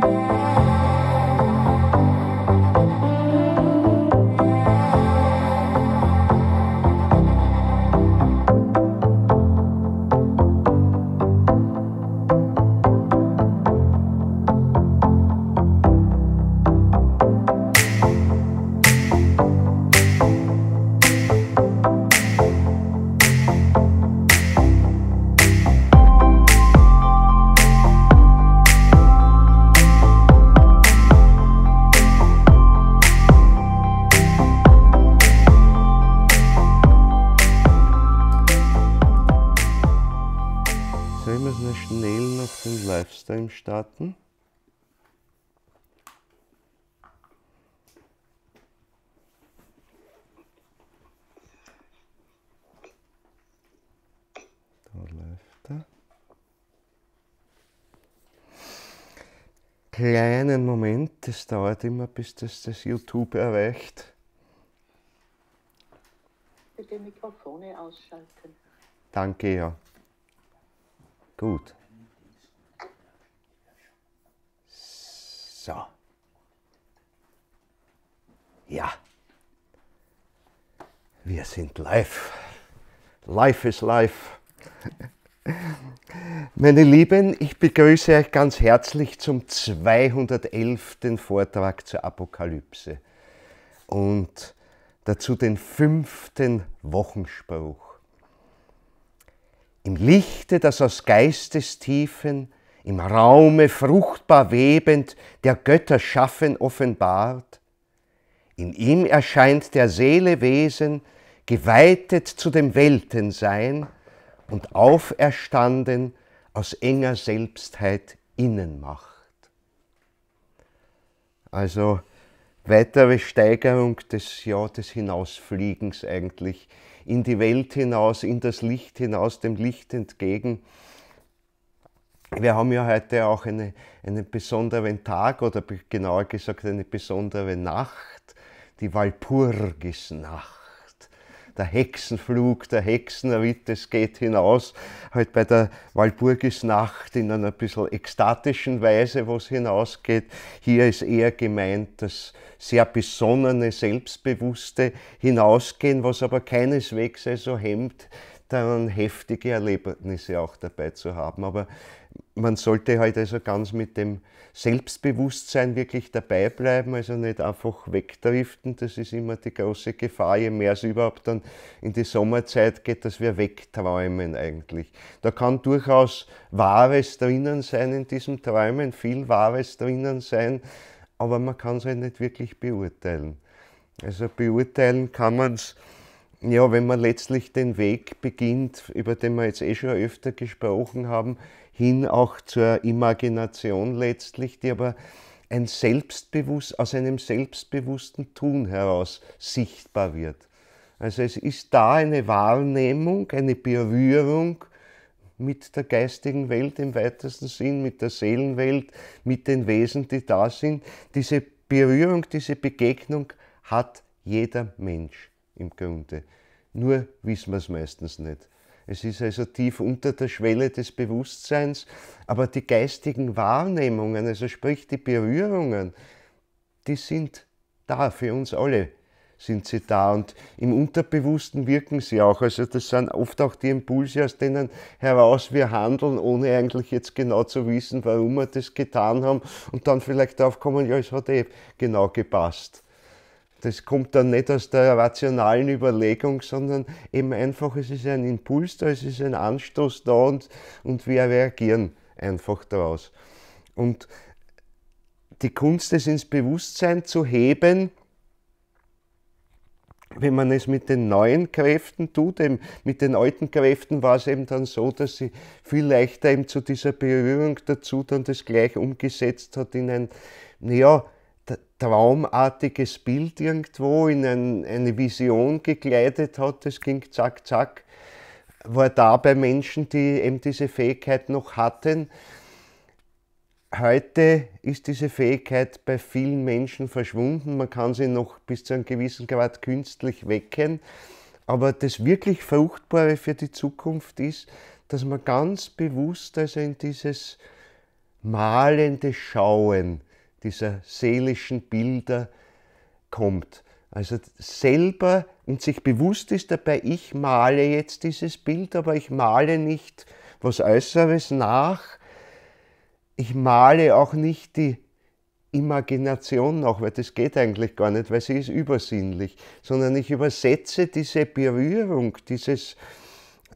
Thank you. Programm starten. Da läuft er. Kleinen Moment, das dauert immer, bis das das YouTube erreicht. Bitte Mikrofone ausschalten. Danke, ja. Gut. Ja, wir sind live. Life is life. Meine Lieben, ich begrüße euch ganz herzlich zum 211. Vortrag zur Apokalypse und dazu den fünften Wochenspruch. Im Lichte, das aus Geistestiefen, im Raume fruchtbar webend, der Götter schaffen offenbart, in ihm erscheint der Seele Wesen, geweitet zu dem Weltensein und auferstanden aus enger Selbstheit Innenmacht. Also weitere Steigerung des, ja, des Hinausfliegens eigentlich, in die Welt hinaus, in das Licht hinaus, dem Licht entgegen. Wir haben ja heute auch eine, einen besonderen Tag oder genauer gesagt eine besondere Nacht die Walpurgisnacht. Der Hexenflug, der Hexenritt, es geht hinaus. Halt bei der Walpurgisnacht in einer bisschen ekstatischen Weise, wo es hinausgeht. Hier ist eher gemeint, dass sehr besonnene, selbstbewusste hinausgehen, was aber keineswegs also hemmt, dann heftige Erlebnisse auch dabei zu haben. Aber man sollte halt also ganz mit dem Selbstbewusstsein wirklich dabei bleiben, also nicht einfach wegdriften. Das ist immer die große Gefahr, je mehr es überhaupt dann in die Sommerzeit geht, dass wir wegträumen eigentlich. Da kann durchaus Wahres drinnen sein in diesem Träumen, viel Wahres drinnen sein, aber man kann es halt nicht wirklich beurteilen. Also beurteilen kann man es ja, wenn man letztlich den Weg beginnt, über den wir jetzt eh schon öfter gesprochen haben, hin auch zur Imagination letztlich, die aber ein Selbstbewusst, aus einem selbstbewussten Tun heraus sichtbar wird. Also es ist da eine Wahrnehmung, eine Berührung mit der geistigen Welt im weitesten Sinn, mit der Seelenwelt, mit den Wesen, die da sind. Diese Berührung, diese Begegnung hat jeder Mensch im Grunde. Nur wissen wir es meistens nicht. Es ist also tief unter der Schwelle des Bewusstseins, aber die geistigen Wahrnehmungen, also sprich die Berührungen, die sind da für uns alle sind sie da und im Unterbewussten wirken sie auch. Also das sind oft auch die Impulse, aus denen heraus wir handeln, ohne eigentlich jetzt genau zu wissen, warum wir das getan haben und dann vielleicht drauf kommen, ja, es hat eh genau gepasst das kommt dann nicht aus der rationalen Überlegung, sondern eben einfach, es ist ein Impuls da, es ist ein Anstoß da und, und wir reagieren einfach daraus. Und die Kunst, es ins Bewusstsein zu heben, wenn man es mit den neuen Kräften tut, eben mit den alten Kräften war es eben dann so, dass sie viel leichter eben zu dieser Berührung dazu dann das gleich umgesetzt hat in ein, naja, traumartiges Bild irgendwo in ein, eine Vision gekleidet hat, das ging zack, zack, war da bei Menschen, die eben diese Fähigkeit noch hatten. Heute ist diese Fähigkeit bei vielen Menschen verschwunden. Man kann sie noch bis zu einem gewissen Grad künstlich wecken. Aber das wirklich Fruchtbare für die Zukunft ist, dass man ganz bewusst also in dieses malende Schauen dieser seelischen Bilder kommt. Also selber und sich bewusst ist dabei, ich male jetzt dieses Bild, aber ich male nicht was Äußeres nach. Ich male auch nicht die Imagination nach, weil das geht eigentlich gar nicht, weil sie ist übersinnlich, sondern ich übersetze diese Berührung, dieses,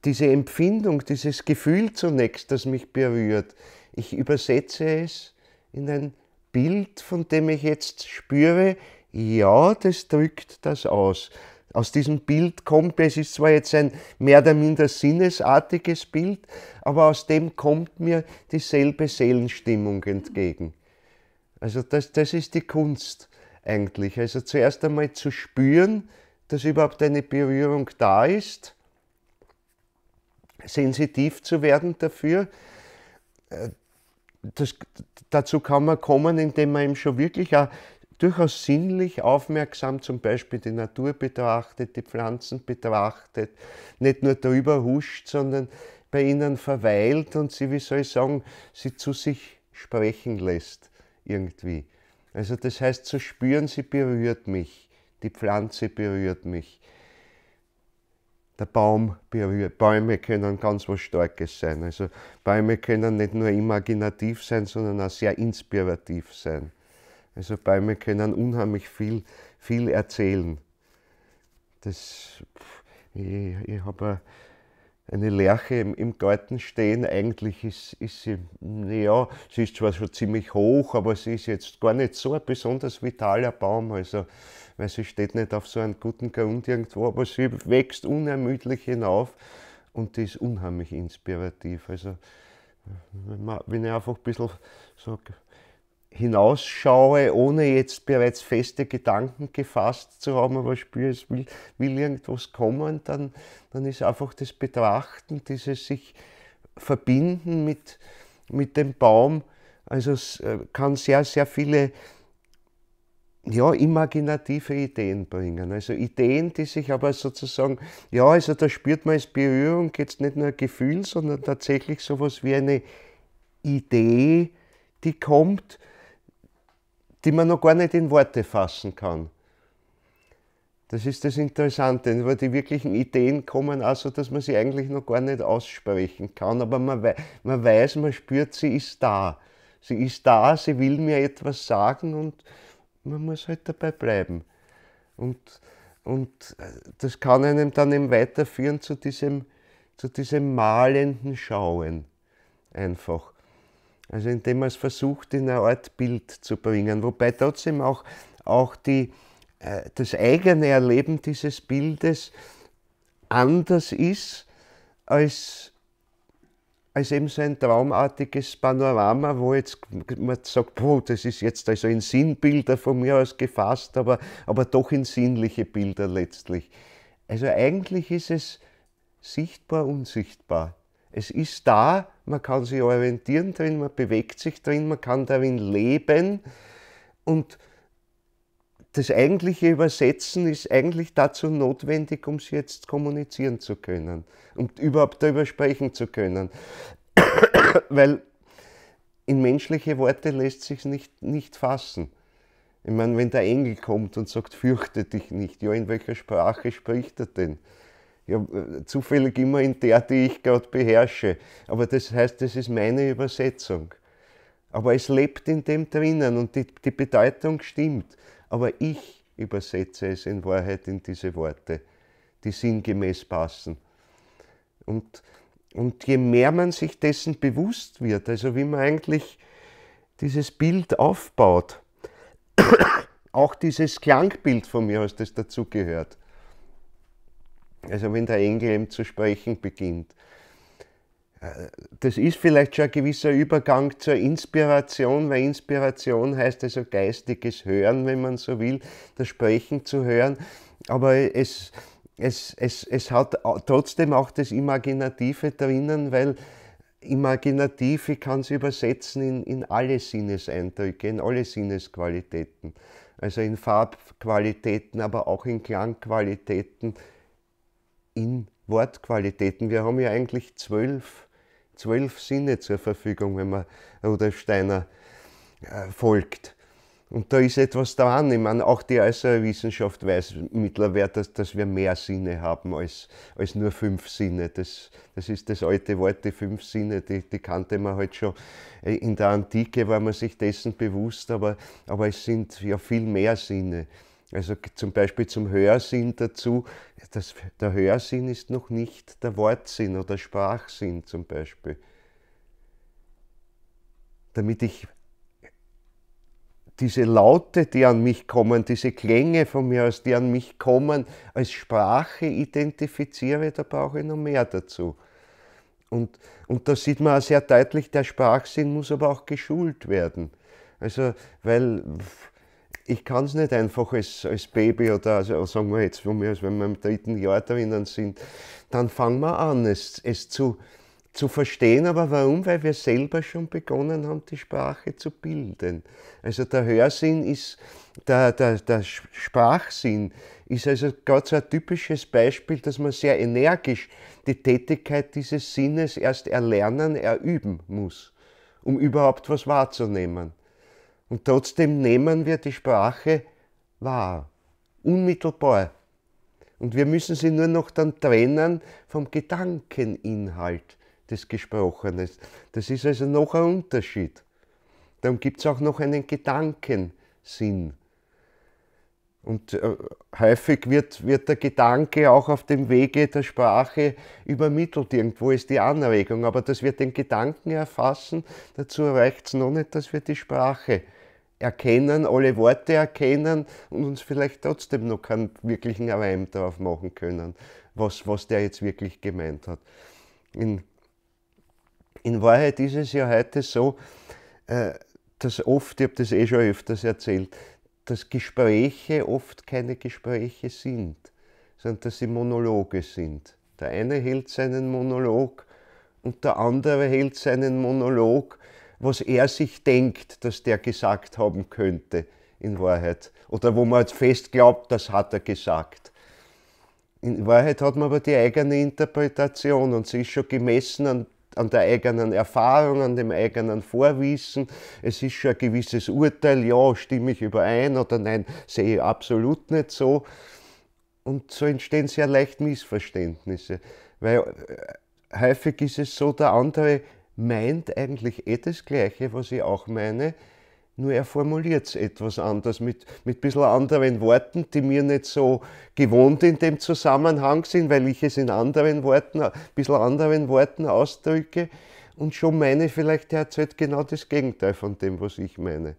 diese Empfindung, dieses Gefühl zunächst, das mich berührt. Ich übersetze es in ein Bild, von dem ich jetzt spüre, ja, das drückt das aus. Aus diesem Bild kommt, es ist zwar jetzt ein mehr oder minder sinnesartiges Bild, aber aus dem kommt mir dieselbe Seelenstimmung entgegen. Also das, das ist die Kunst eigentlich. Also zuerst einmal zu spüren, dass überhaupt eine Berührung da ist, sensitiv zu werden dafür, äh, das, dazu kann man kommen, indem man eben schon wirklich auch durchaus sinnlich aufmerksam zum Beispiel die Natur betrachtet, die Pflanzen betrachtet, nicht nur darüber huscht, sondern bei ihnen verweilt und sie, wie soll ich sagen, sie zu sich sprechen lässt irgendwie. Also das heißt zu spüren, sie berührt mich, die Pflanze berührt mich der Baum Bäume können ganz was Starkes sein. Also Bäume können nicht nur imaginativ sein, sondern auch sehr inspirativ sein. Also Bäume können unheimlich viel, viel erzählen. Das, ich, ich habe eine Lerche im, im, Garten stehen. Eigentlich ist, ist sie, ja, sie ist zwar schon ziemlich hoch, aber sie ist jetzt gar nicht so ein besonders vitaler Baum. Also weil sie steht nicht auf so einem guten Grund irgendwo, aber sie wächst unermüdlich hinauf und die ist unheimlich inspirativ. Also wenn, man, wenn ich einfach ein bisschen so hinausschaue, ohne jetzt bereits feste Gedanken gefasst zu haben, aber spüre, es will, will irgendwas kommen, dann, dann ist einfach das Betrachten, dieses sich verbinden mit, mit dem Baum, also es äh, kann sehr, sehr viele ja, imaginative Ideen bringen. Also Ideen, die sich aber sozusagen, ja, also da spürt man als Berührung jetzt nicht nur ein Gefühl, sondern tatsächlich sowas wie eine Idee, die kommt, die man noch gar nicht in Worte fassen kann. Das ist das Interessante, weil die wirklichen Ideen kommen auch so, dass man sie eigentlich noch gar nicht aussprechen kann, aber man, we man weiß, man spürt, sie ist da. Sie ist da, sie will mir etwas sagen und man muss halt dabei bleiben. Und, und äh, das kann einem dann eben weiterführen zu diesem, zu diesem malenden Schauen einfach. Also indem man es versucht, in eine Art Bild zu bringen. Wobei trotzdem auch, auch die, äh, das eigene Erleben dieses Bildes anders ist als als eben so ein traumartiges Panorama, wo jetzt man sagt, boah, das ist jetzt also in Sinnbilder von mir aus gefasst, aber, aber doch in sinnliche Bilder letztlich. Also eigentlich ist es sichtbar, unsichtbar. Es ist da, man kann sich orientieren drin, man bewegt sich drin, man kann darin leben und das eigentliche Übersetzen ist eigentlich dazu notwendig, um es jetzt kommunizieren zu können und um überhaupt darüber sprechen zu können. Weil in menschliche Worte lässt sich nicht, nicht fassen. Ich meine, wenn der Engel kommt und sagt, fürchte dich nicht, ja, in welcher Sprache spricht er denn? Ja, zufällig immer in der, die ich gerade beherrsche. Aber das heißt, das ist meine Übersetzung. Aber es lebt in dem drinnen und die, die Bedeutung stimmt aber ich übersetze es in Wahrheit in diese Worte, die sinngemäß passen. Und, und je mehr man sich dessen bewusst wird, also wie man eigentlich dieses Bild aufbaut, auch dieses Klangbild von mir aus, das dazugehört. Also wenn der Engel eben zu sprechen beginnt, das ist vielleicht schon ein gewisser Übergang zur Inspiration, weil Inspiration heißt also geistiges Hören, wenn man so will, das Sprechen zu hören. Aber es, es, es, es hat trotzdem auch das Imaginative drinnen, weil imaginativ, ich kann es übersetzen in, in alle Sinneseindrücke, in alle Sinnesqualitäten. Also in Farbqualitäten, aber auch in Klangqualitäten, in Wortqualitäten. Wir haben ja eigentlich zwölf zwölf Sinne zur Verfügung, wenn man Rudolf Steiner äh, folgt. Und da ist etwas dran. Ich meine, auch die äußere Wissenschaft weiß mittlerweile, dass, dass wir mehr Sinne haben als, als nur fünf Sinne. Das, das ist das alte Wort, die fünf Sinne, die, die kannte man halt schon. Äh, in der Antike war man sich dessen bewusst, aber, aber es sind ja viel mehr Sinne. Also zum Beispiel zum Hörsinn dazu. Das, der Hörsinn ist noch nicht der Wortsinn oder Sprachsinn zum Beispiel. Damit ich diese Laute, die an mich kommen, diese Klänge von mir aus, die an mich kommen, als Sprache identifiziere, da brauche ich noch mehr dazu. Und, und da sieht man auch sehr deutlich, der Sprachsinn muss aber auch geschult werden. Also, weil ich kann es nicht einfach als, als Baby oder also, also sagen wir jetzt von mir, als wenn wir im dritten Jahr drinnen sind, dann fangen wir an, es, es zu, zu verstehen. Aber warum? Weil wir selber schon begonnen haben, die Sprache zu bilden. Also der Hörsinn ist, der, der, der Sprachsinn ist also gerade so ein typisches Beispiel, dass man sehr energisch die Tätigkeit dieses Sinnes erst erlernen, erüben muss, um überhaupt was wahrzunehmen. Und trotzdem nehmen wir die Sprache wahr, unmittelbar. Und wir müssen sie nur noch dann trennen vom Gedankeninhalt des Gesprochenen. Das ist also noch ein Unterschied. Dann gibt es auch noch einen Gedankensinn. Und äh, häufig wird, wird der Gedanke auch auf dem Wege der Sprache übermittelt. Irgendwo ist die Anregung. Aber dass wir den Gedanken erfassen, dazu reicht es noch nicht, dass wir die Sprache erfassen erkennen, alle Worte erkennen und uns vielleicht trotzdem noch keinen wirklichen Reim darauf machen können, was, was der jetzt wirklich gemeint hat. In, in Wahrheit ist es ja heute so, äh, dass oft, ich habe das eh schon öfters erzählt, dass Gespräche oft keine Gespräche sind, sondern dass sie Monologe sind. Der eine hält seinen Monolog und der andere hält seinen Monolog was er sich denkt, dass der gesagt haben könnte in Wahrheit. Oder wo man halt fest glaubt, das hat er gesagt. In Wahrheit hat man aber die eigene Interpretation und sie ist schon gemessen an, an der eigenen Erfahrung, an dem eigenen Vorwissen. Es ist schon ein gewisses Urteil, ja, stimme ich überein oder nein, sehe ich absolut nicht so. Und so entstehen sehr leicht Missverständnisse, weil äh, häufig ist es so, der andere meint eigentlich eh das Gleiche, was ich auch meine, nur er formuliert es etwas anders, mit, mit ein bisschen anderen Worten, die mir nicht so gewohnt in dem Zusammenhang sind, weil ich es in anderen Worten, ein bisschen anderen Worten ausdrücke. Und schon meine vielleicht, er erzählt genau das Gegenteil von dem, was ich meine.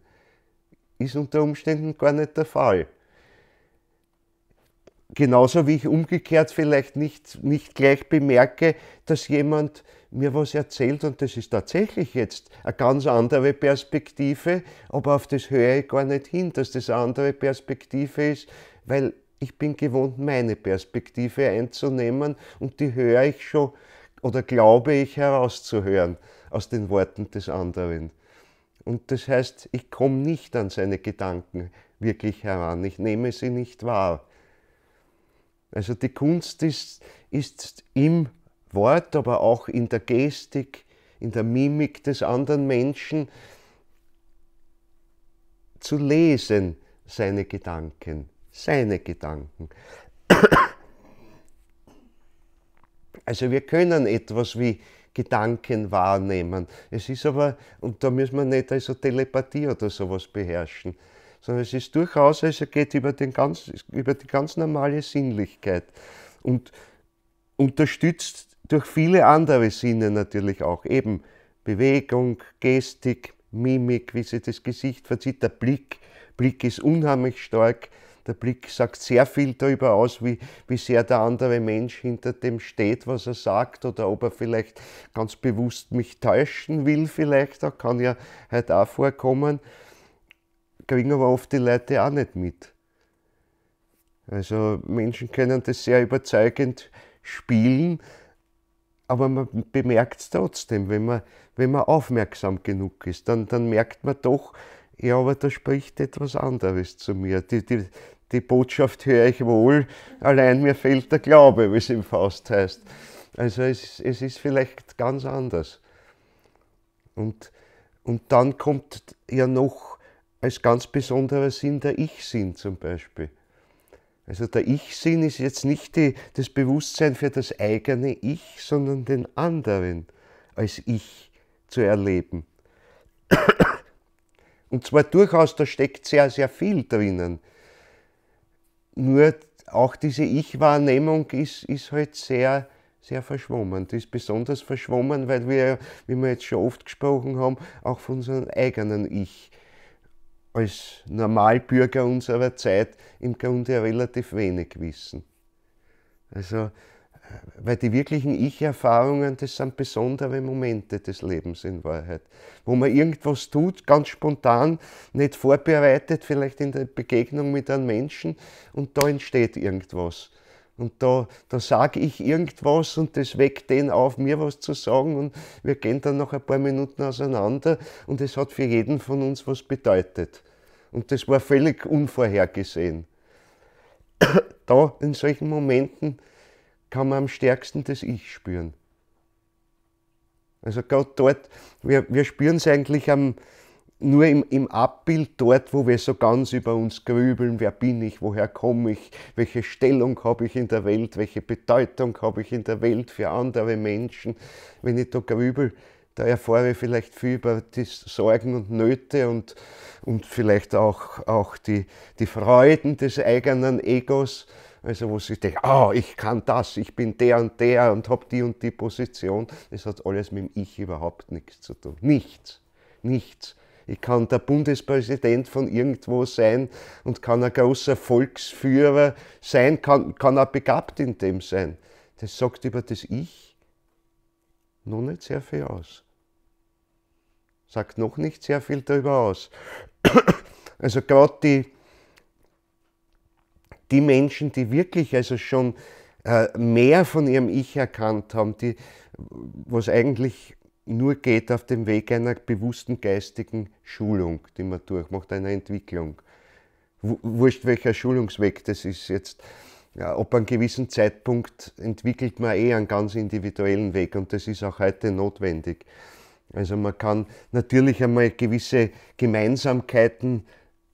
Ist unter Umständen gar nicht der Fall. Genauso wie ich umgekehrt vielleicht nicht, nicht gleich bemerke, dass jemand mir was erzählt und das ist tatsächlich jetzt eine ganz andere Perspektive, aber auf das höre ich gar nicht hin, dass das eine andere Perspektive ist, weil ich bin gewohnt, meine Perspektive einzunehmen und die höre ich schon oder glaube ich herauszuhören aus den Worten des anderen. Und das heißt, ich komme nicht an seine Gedanken wirklich heran, ich nehme sie nicht wahr. Also die Kunst ist, ist im Wort, aber auch in der Gestik, in der Mimik des anderen Menschen zu lesen, seine Gedanken, seine Gedanken. Also wir können etwas wie Gedanken wahrnehmen. Es ist aber, und da müssen wir nicht also Telepathie oder sowas beherrschen, sondern es ist durchaus, also geht über, den ganz, über die ganz normale Sinnlichkeit und unterstützt durch viele andere Sinne natürlich auch. Eben Bewegung, Gestik, Mimik, wie sich das Gesicht verzieht, der Blick. Blick ist unheimlich stark. Der Blick sagt sehr viel darüber aus, wie, wie sehr der andere Mensch hinter dem steht, was er sagt, oder ob er vielleicht ganz bewusst mich täuschen will, vielleicht. Das kann ja halt auch vorkommen. Kriegen aber oft die Leute auch nicht mit. Also Menschen können das sehr überzeugend spielen, aber man bemerkt es trotzdem, wenn man, wenn man aufmerksam genug ist, dann, dann merkt man doch, ja, aber da spricht etwas anderes zu mir. Die, die, die Botschaft höre ich wohl, allein mir fehlt der Glaube, wie es im Faust heißt. Also es, es ist vielleicht ganz anders. Und, und dann kommt ja noch als ganz besonderer Sinn der Ich-Sinn zum Beispiel. Also der Ich-Sinn ist jetzt nicht die, das Bewusstsein für das eigene Ich, sondern den anderen als Ich zu erleben. Und zwar durchaus, da steckt sehr, sehr viel drinnen. Nur auch diese Ich-Wahrnehmung ist, ist halt sehr, sehr verschwommen. Die ist besonders verschwommen, weil wir, wie wir jetzt schon oft gesprochen haben, auch von unserem eigenen Ich als Normalbürger unserer Zeit im Grunde relativ wenig wissen. Also, äh, weil die wirklichen Ich-Erfahrungen, das sind besondere Momente des Lebens in Wahrheit, wo man irgendwas tut, ganz spontan, nicht vorbereitet, vielleicht in der Begegnung mit einem Menschen und da entsteht irgendwas. Und da, da sage ich irgendwas und das weckt den auf, mir was zu sagen. Und wir gehen dann noch ein paar Minuten auseinander und es hat für jeden von uns was bedeutet. Und das war völlig unvorhergesehen. Da, in solchen Momenten, kann man am stärksten das Ich spüren. Also gerade dort, wir, wir spüren es eigentlich am, nur im, im, Abbild dort, wo wir so ganz über uns grübeln, wer bin ich, woher komme ich, welche Stellung habe ich in der Welt, welche Bedeutung habe ich in der Welt für andere Menschen. Wenn ich da grübel, da erfahre ich vielleicht viel über die Sorgen und Nöte und, und vielleicht auch, auch die, die Freuden des eigenen Egos. Also wo sie denken, ah, oh, ich kann das, ich bin der und der und habe die und die Position. Das hat alles mit dem Ich überhaupt nichts zu tun. Nichts, nichts. Ich kann der Bundespräsident von irgendwo sein und kann ein großer Volksführer sein, kann, kann auch begabt in dem sein. Das sagt über das Ich noch nicht sehr viel aus. Sagt noch nicht sehr viel darüber aus. Also gerade die, die Menschen, die wirklich also schon äh, mehr von ihrem Ich erkannt haben, die, was eigentlich nur geht auf dem Weg einer bewussten geistigen Schulung, die man durchmacht, einer Entwicklung. Wurscht, welcher Schulungsweg das ist jetzt. Ja, ob einem gewissen Zeitpunkt entwickelt man eh einen ganz individuellen Weg und das ist auch heute notwendig. Also man kann natürlich einmal gewisse Gemeinsamkeiten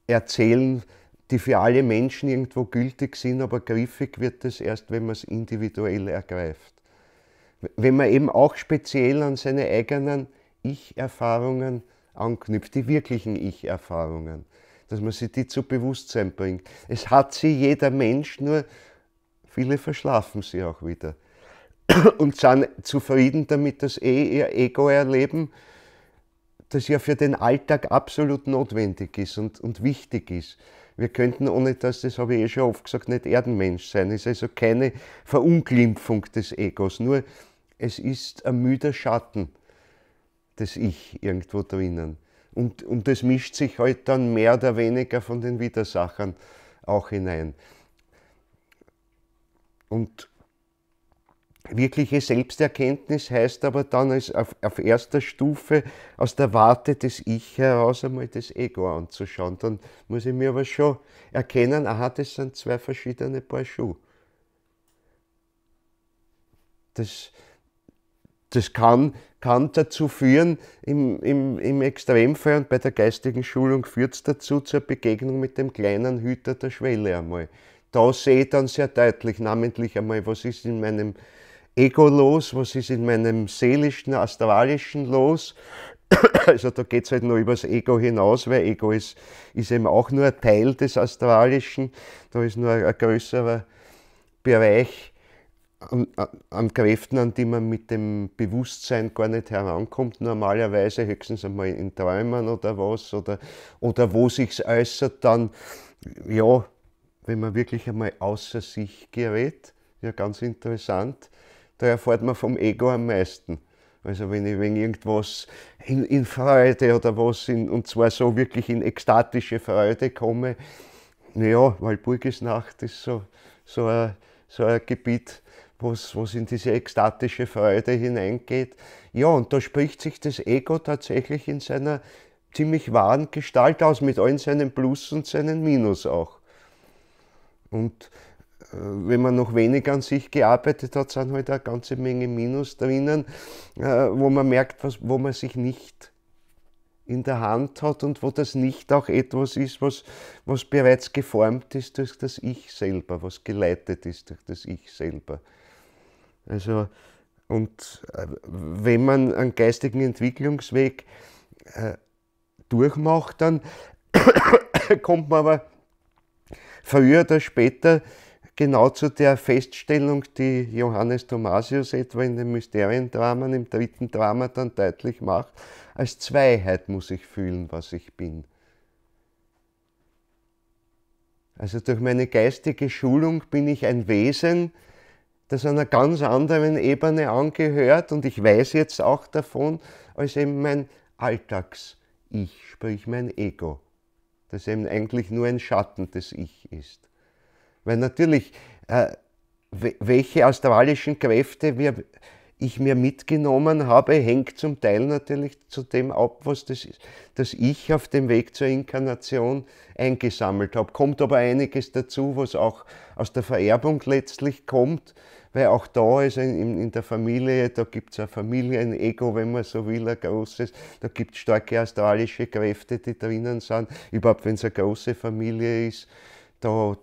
erzählen, die für alle Menschen irgendwo gültig sind, aber griffig wird es erst, wenn man es individuell ergreift wenn man eben auch speziell an seine eigenen Ich-Erfahrungen anknüpft, die wirklichen Ich-Erfahrungen, dass man sich die zu Bewusstsein bringt. Es hat sie jeder Mensch, nur viele verschlafen sie auch wieder und sind zufrieden damit, dass eh ihr Ego erleben, das ja für den Alltag absolut notwendig ist und, und wichtig ist. Wir könnten ohne das, das habe ich eh schon oft gesagt, nicht Erdenmensch sein. Es ist also keine Verunglimpfung des Egos, nur es ist ein müder Schatten, das Ich irgendwo drinnen. Und, und das mischt sich halt dann mehr oder weniger von den Widersachern auch hinein. Und wirkliche Selbsterkenntnis heißt aber dann als auf, auf, erster Stufe aus der Warte des Ich heraus einmal das Ego anzuschauen. Dann muss ich mir aber schon erkennen, aha, das sind zwei verschiedene Paar Schuhe. Das, das kann, kann dazu führen, im, im, im Extremfall und bei der geistigen Schulung führt es dazu zur Begegnung mit dem kleinen Hüter der Schwelle einmal. Da sehe ich dann sehr deutlich, namentlich einmal, was ist in meinem Ego los, was ist in meinem seelischen, astralischen los. Also da geht es halt nur übers Ego hinaus, weil Ego ist, ist eben auch nur ein Teil des Astralischen, da ist nur ein größerer Bereich an, an, Kräften, an die man mit dem Bewusstsein gar nicht herankommt, normalerweise höchstens einmal in Träumen oder was, oder, oder wo sich's äußert, dann, ja, wenn man wirklich einmal außer sich gerät, ja, ganz interessant, da erfährt man vom Ego am meisten. Also wenn ich wenn irgendwas in, in Freude oder was, in, und zwar so wirklich in ekstatische Freude komme, naja, Walpurgisnacht ist so, so, ein, so ein Gebiet, was, was in diese ekstatische Freude hineingeht. Ja, und da spricht sich das Ego tatsächlich in seiner ziemlich wahren Gestalt aus, mit allen seinen Plus und seinen Minus auch. Und äh, wenn man noch wenig an sich gearbeitet hat, sind halt eine ganze Menge Minus drinnen, äh, wo man merkt, was, wo man sich nicht in der Hand hat und wo das nicht auch etwas ist, was, was bereits geformt ist durch das Ich selber, was geleitet ist durch das Ich selber. Also, und äh, wenn man einen geistigen Entwicklungsweg äh, durchmacht, dann kommt man aber früher oder später genau zu der Feststellung, die Johannes Thomasius etwa in den Mysteriendramen, im dritten Drama dann deutlich macht, als Zweiheit muss ich fühlen, was ich bin. Also durch meine geistige Schulung bin ich ein Wesen, das einer ganz anderen Ebene angehört und ich weiß jetzt auch davon, als eben mein Alltags-Ich, sprich mein Ego, das eben eigentlich nur ein Schatten des Ich ist. Weil natürlich, äh, welche australischen Kräfte wir ich mir mitgenommen habe, hängt zum Teil natürlich zu dem ab, was das, das ich auf dem Weg zur Inkarnation eingesammelt habe. Kommt aber einiges dazu, was auch aus der Vererbung letztlich kommt, weil auch da ist in, in der Familie, da gibt es eine Familie, ein Ego, wenn man so will, ein großes, da gibt es starke astralische Kräfte, die drinnen sind, überhaupt wenn es eine große Familie ist. Da,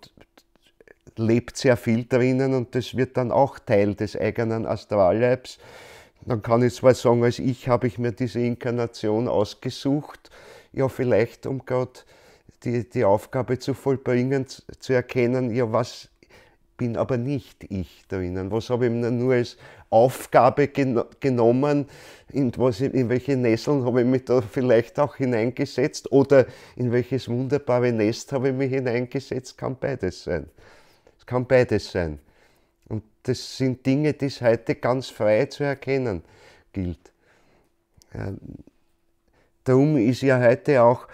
lebt sehr viel drinnen und das wird dann auch Teil des eigenen Astralleibs. Dann kann ich zwar sagen, als ich habe ich mir diese Inkarnation ausgesucht, ja vielleicht um Gott die, die Aufgabe zu vollbringen, zu erkennen, ja was bin aber nicht ich drinnen. Was habe ich mir nur als Aufgabe gen genommen? In, was, in welche Nesseln habe ich mich da vielleicht auch hineingesetzt? Oder in welches wunderbare Nest habe ich mich hineingesetzt? Kann beides sein kann beides sein. Und das sind Dinge, die es heute ganz frei zu erkennen gilt. Darum ist ja heute auch,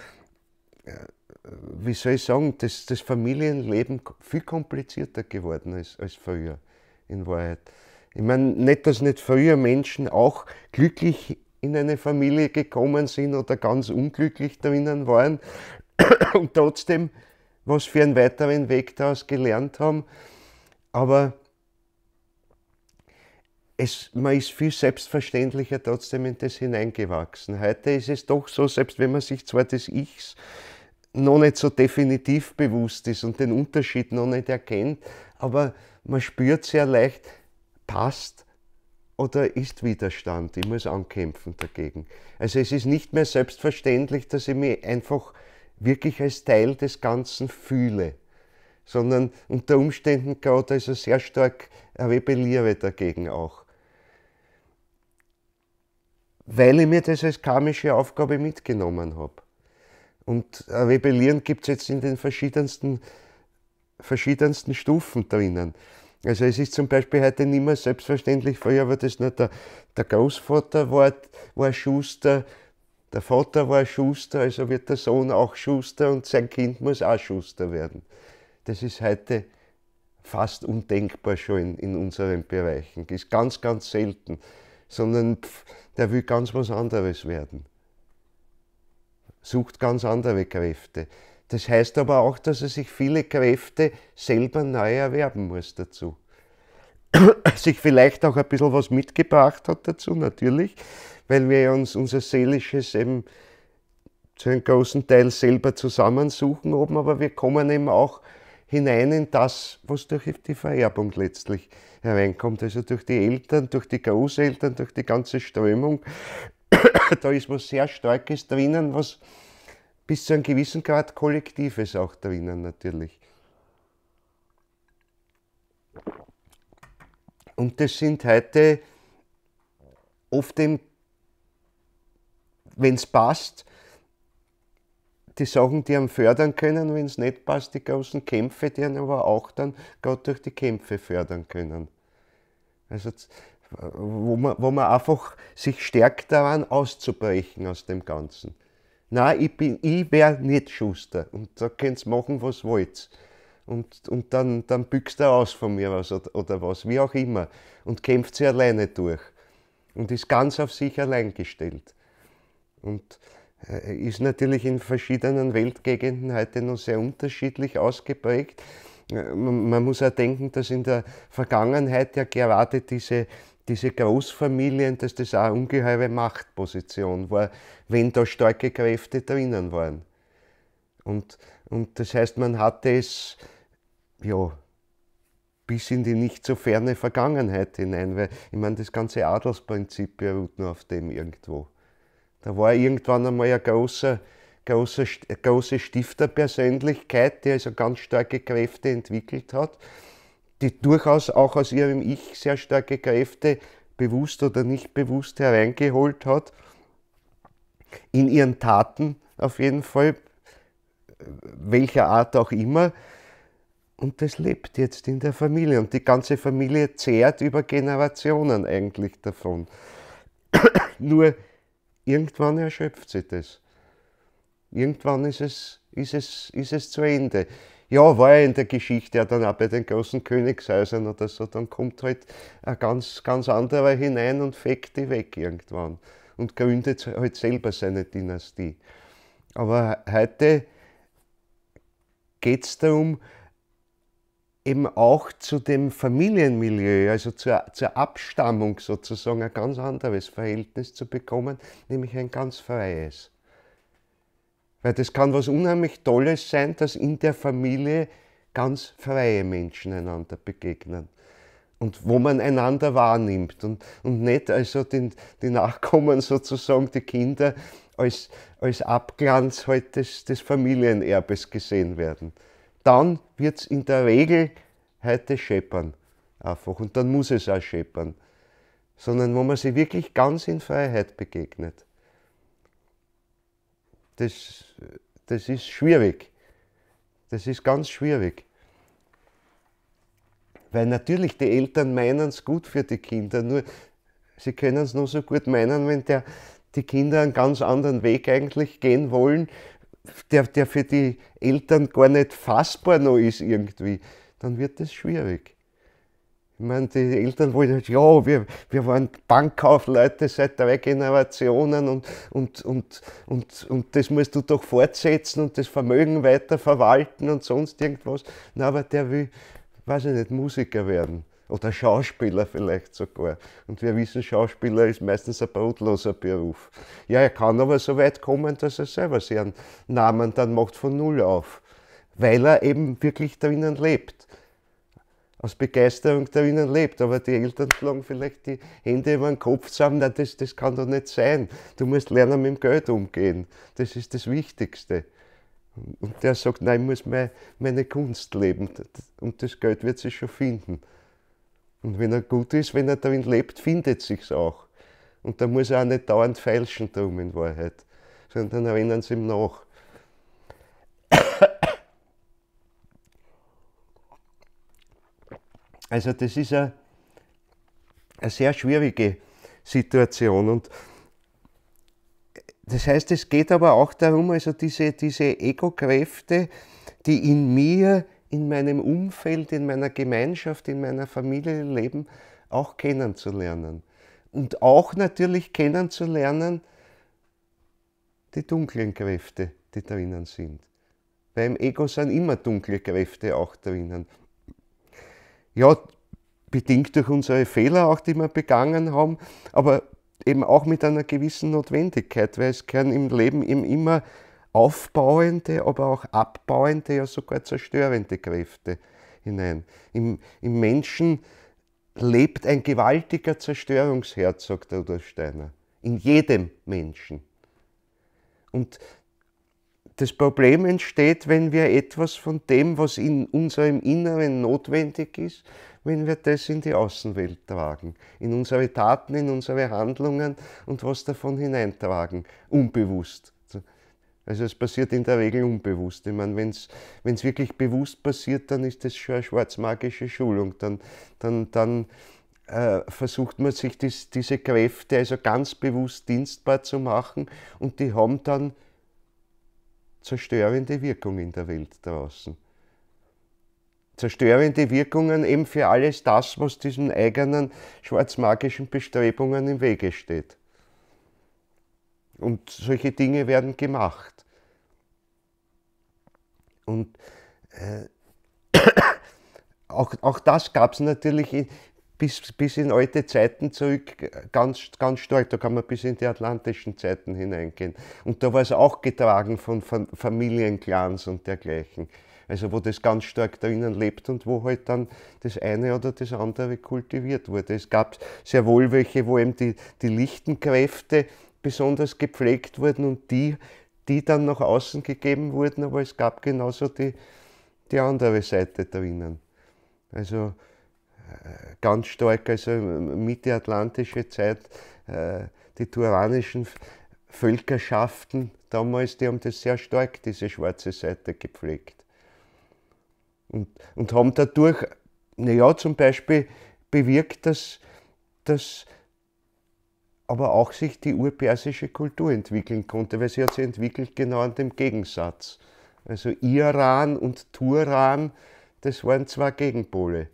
wie soll ich sagen, dass das Familienleben viel komplizierter geworden ist als früher, in Wahrheit. Ich meine, nicht, dass nicht früher Menschen auch glücklich in eine Familie gekommen sind oder ganz unglücklich drinnen waren und trotzdem was für einen weiteren Weg daraus gelernt haben. Aber es, man ist viel selbstverständlicher trotzdem in das hineingewachsen. Heute ist es doch so, selbst wenn man sich zwar des Ichs noch nicht so definitiv bewusst ist und den Unterschied noch nicht erkennt, aber man spürt sehr leicht, passt oder ist Widerstand. Ich muss ankämpfen dagegen. Also es ist nicht mehr selbstverständlich, dass ich mich einfach wirklich als Teil des Ganzen fühle, sondern unter Umständen gerade also sehr stark äh, rebelliere dagegen auch. Weil ich mir das als karmische Aufgabe mitgenommen habe. Und äh, Rebellieren gibt es jetzt in den verschiedensten, verschiedensten Stufen drinnen. Also es ist zum Beispiel heute nicht mehr selbstverständlich, früher war das nur der, der Großvater war, war Schuster, der Vater war Schuster, also wird der Sohn auch Schuster und sein Kind muss auch Schuster werden. Das ist heute fast undenkbar schon in, in unseren Bereichen. Ist ganz, ganz selten. Sondern pff, der will ganz was anderes werden. Sucht ganz andere Kräfte. Das heißt aber auch, dass er sich viele Kräfte selber neu erwerben muss dazu. sich vielleicht auch ein bisschen was mitgebracht hat dazu, natürlich, weil wir uns unser Seelisches eben zu einem großen Teil selber zusammensuchen oben, aber wir kommen eben auch hinein in das, was durch die Vererbung letztlich hereinkommt, also durch die Eltern, durch die Großeltern, durch die ganze Strömung. da ist was sehr Starkes drinnen, was bis zu einem gewissen Grad Kollektives auch drinnen natürlich. Und das sind heute oft eben, wenn es passt, die Sachen, die einem fördern können, wenn es nicht passt, die großen Kämpfe, die einem aber auch dann gerade durch die Kämpfe fördern können. Also, wo man, wo man einfach sich stärkt daran, auszubrechen aus dem Ganzen. Nein, ich, ich wäre nicht Schuster und da könnt ihr machen, was wollt und, und dann, dann büchst er aus von mir was oder, oder was, wie auch immer, und kämpft sie alleine durch und ist ganz auf sich allein gestellt. Und äh, ist natürlich in verschiedenen Weltgegenden heute noch sehr unterschiedlich ausgeprägt. Äh, man muss auch denken, dass in der Vergangenheit ja gerade diese, diese Großfamilien, dass das auch eine ungeheure Machtposition war, wenn da starke Kräfte drinnen waren. Und, und das heißt, man hatte es ja, bis in die nicht so ferne Vergangenheit hinein, weil ich meine, das ganze Adelsprinzip beruht nur auf dem irgendwo. Da war irgendwann einmal eine große, große, große Stifterpersönlichkeit, die also ganz starke Kräfte entwickelt hat, die durchaus auch aus ihrem Ich sehr starke Kräfte bewusst oder nicht bewusst hereingeholt hat, in ihren Taten auf jeden Fall, welcher Art auch immer und das lebt jetzt in der Familie. Und die ganze Familie zehrt über Generationen eigentlich davon. Nur irgendwann erschöpft sie das. Irgendwann ist es, ist, es, ist es zu Ende. Ja, war ja in der Geschichte ja dann auch bei den großen Königshäusern oder so. Dann kommt halt ein ganz, ganz anderer hinein und fegt die weg irgendwann. Und gründet halt selber seine Dynastie. Aber heute geht es darum, eben auch zu dem Familienmilieu, also zur, zur Abstammung sozusagen, ein ganz anderes Verhältnis zu bekommen, nämlich ein ganz freies. Weil das kann was unheimlich Tolles sein, dass in der Familie ganz freie Menschen einander begegnen und wo man einander wahrnimmt und, und nicht also den, die Nachkommen sozusagen, die Kinder als, als Abglanz halt des, des Familienerbes gesehen werden dann wird es in der Regel heute scheppern. Einfach. Und dann muss es auch scheppern. Sondern wo man sich wirklich ganz in Freiheit begegnet. Das, das ist schwierig. Das ist ganz schwierig. Weil natürlich die Eltern meinen es gut für die Kinder, nur sie können es nur so gut meinen, wenn der, die Kinder einen ganz anderen Weg eigentlich gehen wollen, der, der für die Eltern gar nicht fassbar noch ist irgendwie, dann wird das schwierig. Ich meine, die Eltern wollen halt, ja, wir, wir waren Bankkaufleute seit drei Generationen und, und, und, und, und das musst du doch fortsetzen und das Vermögen weiter verwalten und sonst irgendwas. Na, aber der will, weiß ich nicht, Musiker werden oder Schauspieler vielleicht sogar. Und wir wissen, Schauspieler ist meistens ein brotloser Beruf. Ja, er kann aber so weit kommen, dass er selber seinen Namen dann macht von Null auf, weil er eben wirklich drinnen lebt. Aus Begeisterung drinnen lebt, aber die Eltern schlagen vielleicht die Hände über den Kopf zusammen. Nein, das, das kann doch nicht sein. Du musst lernen, mit dem Geld umgehen. Das ist das Wichtigste. Und der sagt, nein, ich muss meine Kunst leben und das Geld wird sich schon finden. Und wenn er gut ist, wenn er darin lebt, findet sich's auch. Und da muss er auch nicht dauernd feilschen drum in Wahrheit, sondern erinnern sie ihm nach. Also das ist eine, eine sehr schwierige Situation. Und das heißt, es geht aber auch darum, also diese, diese Ego-Kräfte, die in mir in meinem Umfeld, in meiner Gemeinschaft, in meiner Familie leben, auch kennenzulernen. Und auch natürlich kennenzulernen die dunklen Kräfte, die drinnen sind. Weil im Ego sind immer dunkle Kräfte auch drinnen. Ja, bedingt durch unsere Fehler auch, die wir begangen haben, aber eben auch mit einer gewissen Notwendigkeit, weil es kann im Leben eben immer aufbauende, aber auch abbauende, ja sogar zerstörende Kräfte hinein. Im, im Menschen lebt ein gewaltiger Zerstörungsherz, sagt der Rudolf Steiner. In jedem Menschen. Und das Problem entsteht, wenn wir etwas von dem, was in unserem Inneren notwendig ist, wenn wir das in die Außenwelt tragen, in unsere Taten, in unsere Handlungen und was davon hineintragen, unbewusst. Also es passiert in der Regel unbewusst. Ich meine, wenn es wirklich bewusst passiert, dann ist das schon eine schwarzmagische Schulung. Dann, dann, dann äh, versucht man sich dies, diese Kräfte also ganz bewusst dienstbar zu machen und die haben dann zerstörende Wirkung in der Welt draußen. Zerstörende Wirkungen eben für alles das, was diesen eigenen schwarzmagischen Bestrebungen im Wege steht und solche Dinge werden gemacht. Und äh, auch, auch das gab es natürlich in, bis, bis in alte Zeiten zurück ganz, ganz stark. Da kann man bis in die atlantischen Zeiten hineingehen. Und da war es auch getragen von Familienclans und dergleichen. Also wo das ganz stark drinnen lebt und wo halt dann das eine oder das andere kultiviert wurde. Es gab sehr wohl welche, wo eben die, die lichten Kräfte besonders gepflegt wurden und die, die dann nach außen gegeben wurden, aber es gab genauso die, die andere Seite drinnen. Also äh, ganz stark, also Mitte atlantische Zeit, äh, die turanischen Völkerschaften damals, die haben das sehr stark, diese schwarze Seite gepflegt. Und, und haben dadurch, naja, zum Beispiel bewirkt, dass, dass aber auch sich die urpersische Kultur entwickeln konnte, weil sie hat sich entwickelt genau an dem Gegensatz. Also Iran und Turan, das waren zwei Gegenpole,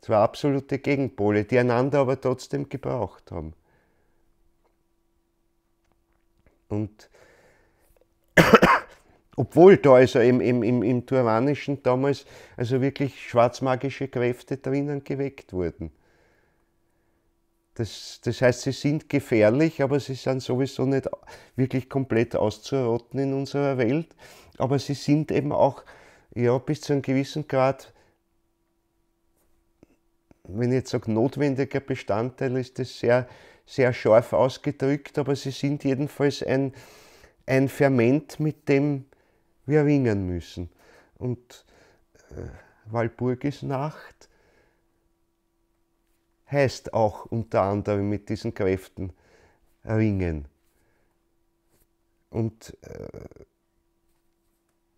zwei absolute Gegenpole, die einander aber trotzdem gebraucht haben. Und obwohl da also im, im, im, im Turanischen damals also wirklich schwarzmagische Kräfte drinnen geweckt wurden. Das, das heißt, sie sind gefährlich, aber sie sind sowieso nicht wirklich komplett auszurotten in unserer Welt. Aber sie sind eben auch ja, bis zu einem gewissen Grad, wenn ich jetzt sage, notwendiger Bestandteil, ist das sehr, sehr scharf ausgedrückt, aber sie sind jedenfalls ein, ein Ferment, mit dem wir ringen müssen. Und äh, Nacht heißt auch unter anderem mit diesen Kräften ringen. Und äh,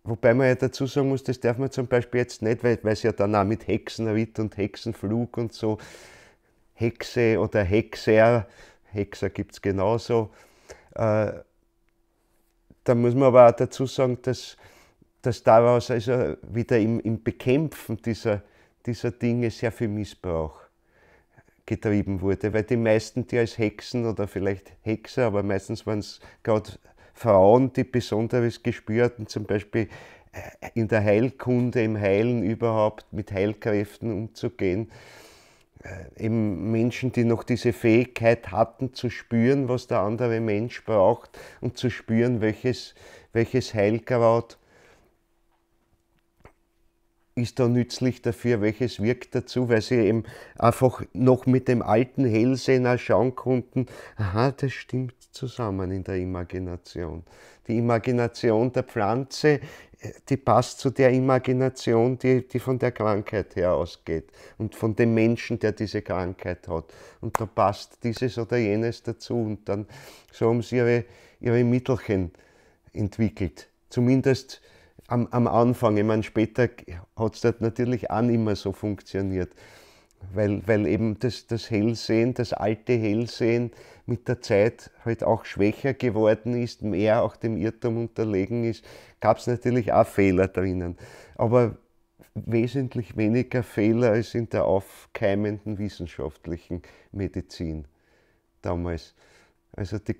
wobei man ja dazu sagen muss, das darf man zum Beispiel jetzt nicht, weil es ja dann auch mit Hexenritt und Hexenflug und so, Hexe oder Hexer, Hexer gibt es genauso. Äh, da muss man aber auch dazu sagen, dass, dass daraus also wieder im, im Bekämpfen dieser, dieser Dinge sehr viel Missbrauch getrieben wurde, weil die meisten, die als Hexen oder vielleicht Hexer, aber meistens waren es gerade Frauen, die Besonderes gespürten, zum Beispiel äh, in der Heilkunde, im Heilen überhaupt, mit Heilkräften umzugehen. Äh, eben Menschen, die noch diese Fähigkeit hatten, zu spüren, was der andere Mensch braucht und zu spüren, welches, welches Heilkraut ist da nützlich dafür, welches wirkt dazu, weil sie eben einfach noch mit dem alten Hellseher schauen konnten, aha, das stimmt zusammen in der Imagination. Die Imagination der Pflanze, äh, die passt zu der Imagination, die, die von der Krankheit her ausgeht und von dem Menschen, der diese Krankheit hat. Und da passt dieses oder jenes dazu und dann so haben sie ihre, ihre Mittelchen entwickelt. Zumindest am, am Anfang. Ich meine, später hat es dort natürlich auch nicht mehr so funktioniert. Weil, weil eben das, das Hellsehen, das alte Hellsehen mit der Zeit halt auch schwächer geworden ist, mehr auch dem Irrtum unterlegen ist, gab es natürlich auch Fehler drinnen. Aber wesentlich weniger Fehler als in der aufkeimenden wissenschaftlichen Medizin damals also die,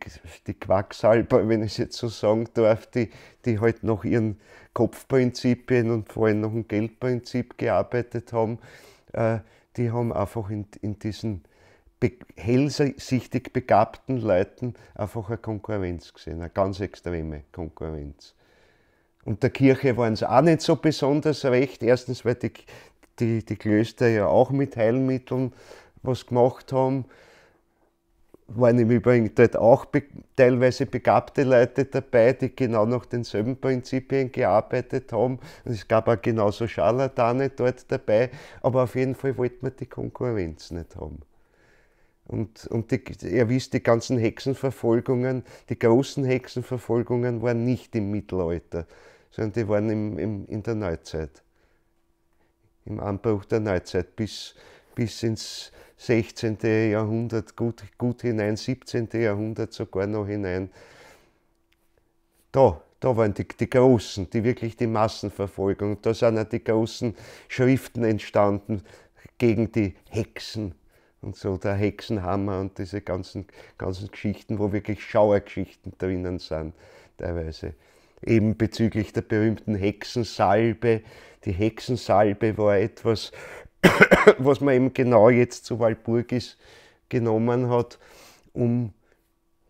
die Quacksalber, wenn ich es jetzt so sagen darf, die, die halt nach ihren Kopfprinzipien und vor allem nach dem Geldprinzip gearbeitet haben, äh, die haben einfach in, in diesen be hellsichtig begabten Leuten einfach eine Konkurrenz gesehen, eine ganz extreme Konkurrenz. Und der Kirche waren es auch nicht so besonders recht, erstens, weil die, die, die Klöster ja auch mit Heilmitteln was gemacht haben waren im Übrigen dort auch be teilweise begabte Leute dabei, die genau nach denselben Prinzipien gearbeitet haben. es gab auch genauso Scharlatane dort dabei, aber auf jeden Fall wollte man die Konkurrenz nicht haben. Und, und die, ihr wisst, die ganzen Hexenverfolgungen, die großen Hexenverfolgungen waren nicht im Mittelalter, sondern die waren im, im, in der Neuzeit. Im Anbruch der Neuzeit bis, bis ins 16. Jahrhundert, gut, gut hinein, 17. Jahrhundert sogar noch hinein. Da, da waren die, die Großen, die wirklich die Massenverfolgung. Da sind auch die großen Schriften entstanden gegen die Hexen und so, der Hexenhammer und diese ganzen, ganzen Geschichten, wo wirklich Schauergeschichten drinnen sind, teilweise. Eben bezüglich der berühmten Hexensalbe. Die Hexensalbe war etwas, was man eben genau jetzt zu Walpurgis genommen hat, um,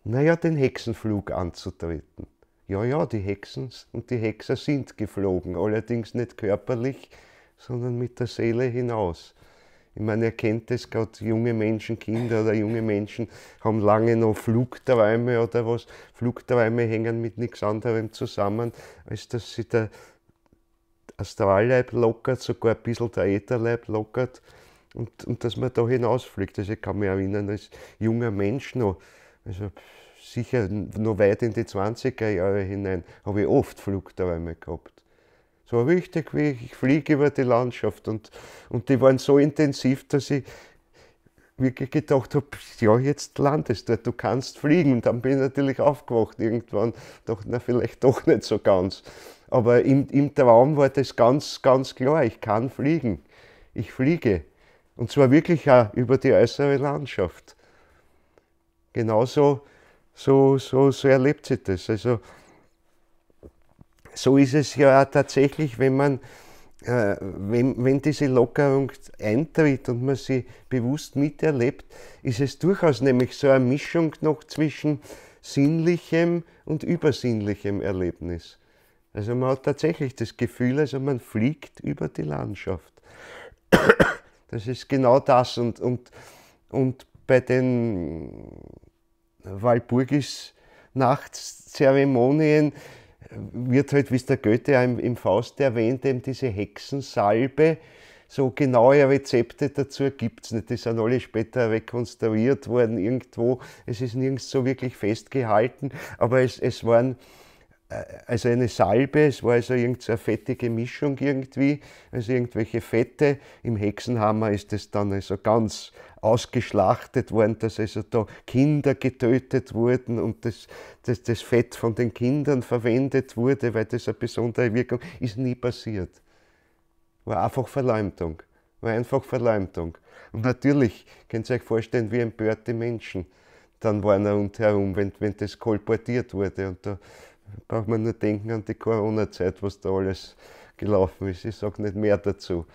naja, den Hexenflug anzutreten. Ja, ja, die Hexen und die Hexer sind geflogen, allerdings nicht körperlich, sondern mit der Seele hinaus. Ich meine, ihr kennt das gerade, junge Menschen, Kinder oder junge Menschen haben lange noch Flugträume oder was. Flugträume hängen mit nichts anderem zusammen, als dass sie der Astralleib lockert, sogar ein bisschen der Ätherleib lockert und, und dass man da hinausfliegt. Also ich kann mich erinnern, als junger Mensch noch, also sicher noch weit in die 20er Jahre hinein, habe ich oft Flugträume gehabt. So richtig wie ich fliege über die Landschaft und, und die waren so intensiv, dass ich wirklich gedacht habe, ja, jetzt landest du, du kannst fliegen. Und dann bin ich natürlich aufgewacht irgendwann, doch, na, vielleicht doch nicht so ganz. Aber im, im Traum war das ganz, ganz klar, ich kann fliegen. Ich fliege. Und zwar wirklich auch über die äußere Landschaft. Genauso so, so, so erlebt sich das. Also, so ist es ja auch tatsächlich, wenn man, äh, wenn, wenn diese Lockerung eintritt und man sie bewusst miterlebt, ist es durchaus nämlich so eine Mischung noch zwischen sinnlichem und übersinnlichem Erlebnis. Also man hat tatsächlich das Gefühl, also man fliegt über die Landschaft. Das ist genau das. Und, und, und bei den Walpurgis Nachtzeremonien wird halt, wie es der Goethe im, im Faust erwähnt, eben diese Hexensalbe, so genaue Rezepte dazu gibt es nicht. Die sind alle später rekonstruiert worden irgendwo. Es ist nirgends so wirklich festgehalten, aber es, es waren also eine Salbe, es war also irgendeine fettige Mischung irgendwie, also irgendwelche Fette. Im Hexenhammer ist es dann also ganz ausgeschlachtet worden, dass also da Kinder getötet wurden und das, das, das Fett von den Kindern verwendet wurde, weil das eine besondere Wirkung ist nie passiert. War einfach Verleumdung. War einfach Verleumdung. Und natürlich, könnt ihr euch vorstellen, wie empörte Menschen dann waren rundherum, wenn, wenn das kolportiert wurde. Und da braucht man nur denken an die Corona-Zeit, was da alles gelaufen ist. Ich sage nicht mehr dazu,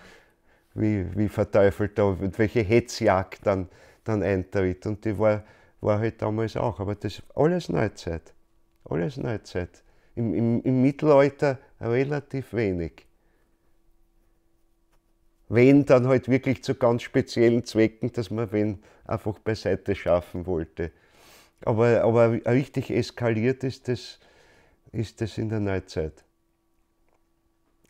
wie, wie verteufelt da und welche Hetzjagd dann, dann eintritt. Und die war, war halt damals auch. Aber das ist alles Neuzeit. Alles Neuzeit. Im, im, im Mittelalter relativ wenig. Wenn dann halt wirklich zu ganz speziellen Zwecken, dass man wen einfach beiseite schaffen wollte. Aber, aber richtig eskaliert ist das ist es in der Neuzeit.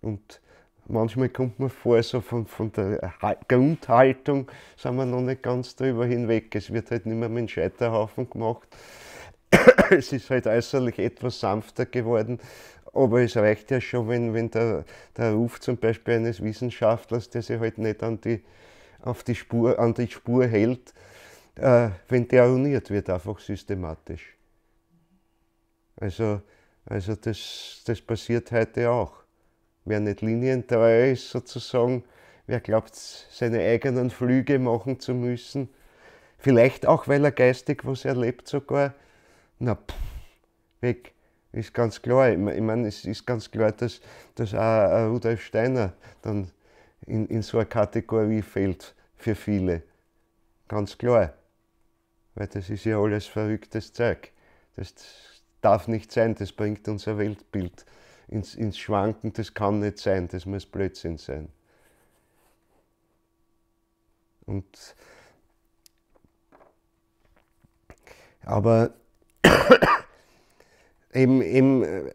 Und manchmal kommt man vor, so von, von der Grundhaltung sind wir noch nicht ganz drüber hinweg. Es wird halt nicht mehr mit dem Scheiterhaufen gemacht. es ist halt äußerlich etwas sanfter geworden. Aber es reicht ja schon, wenn, wenn der, der Ruf zum Beispiel eines Wissenschaftlers, der sich halt nicht an die, auf die Spur, an die Spur hält, äh, wenn der ruiniert wird, einfach systematisch. Also also das, das passiert heute auch. Wer nicht linientreu ist sozusagen, wer glaubt, seine eigenen Flüge machen zu müssen, vielleicht auch, weil er geistig was erlebt sogar, na, pff, weg. Ist ganz klar. Ich meine, es ist ganz klar, dass, dass auch äh, Rudolf Steiner dann in, in so eine Kategorie fällt für viele. Ganz klar. Weil das ist ja alles verrücktes Zeug. Das darf nicht sein, das bringt unser Weltbild ins, ins Schwanken, das kann nicht sein, das muss Blödsinn sein. Und aber eben, eben äh,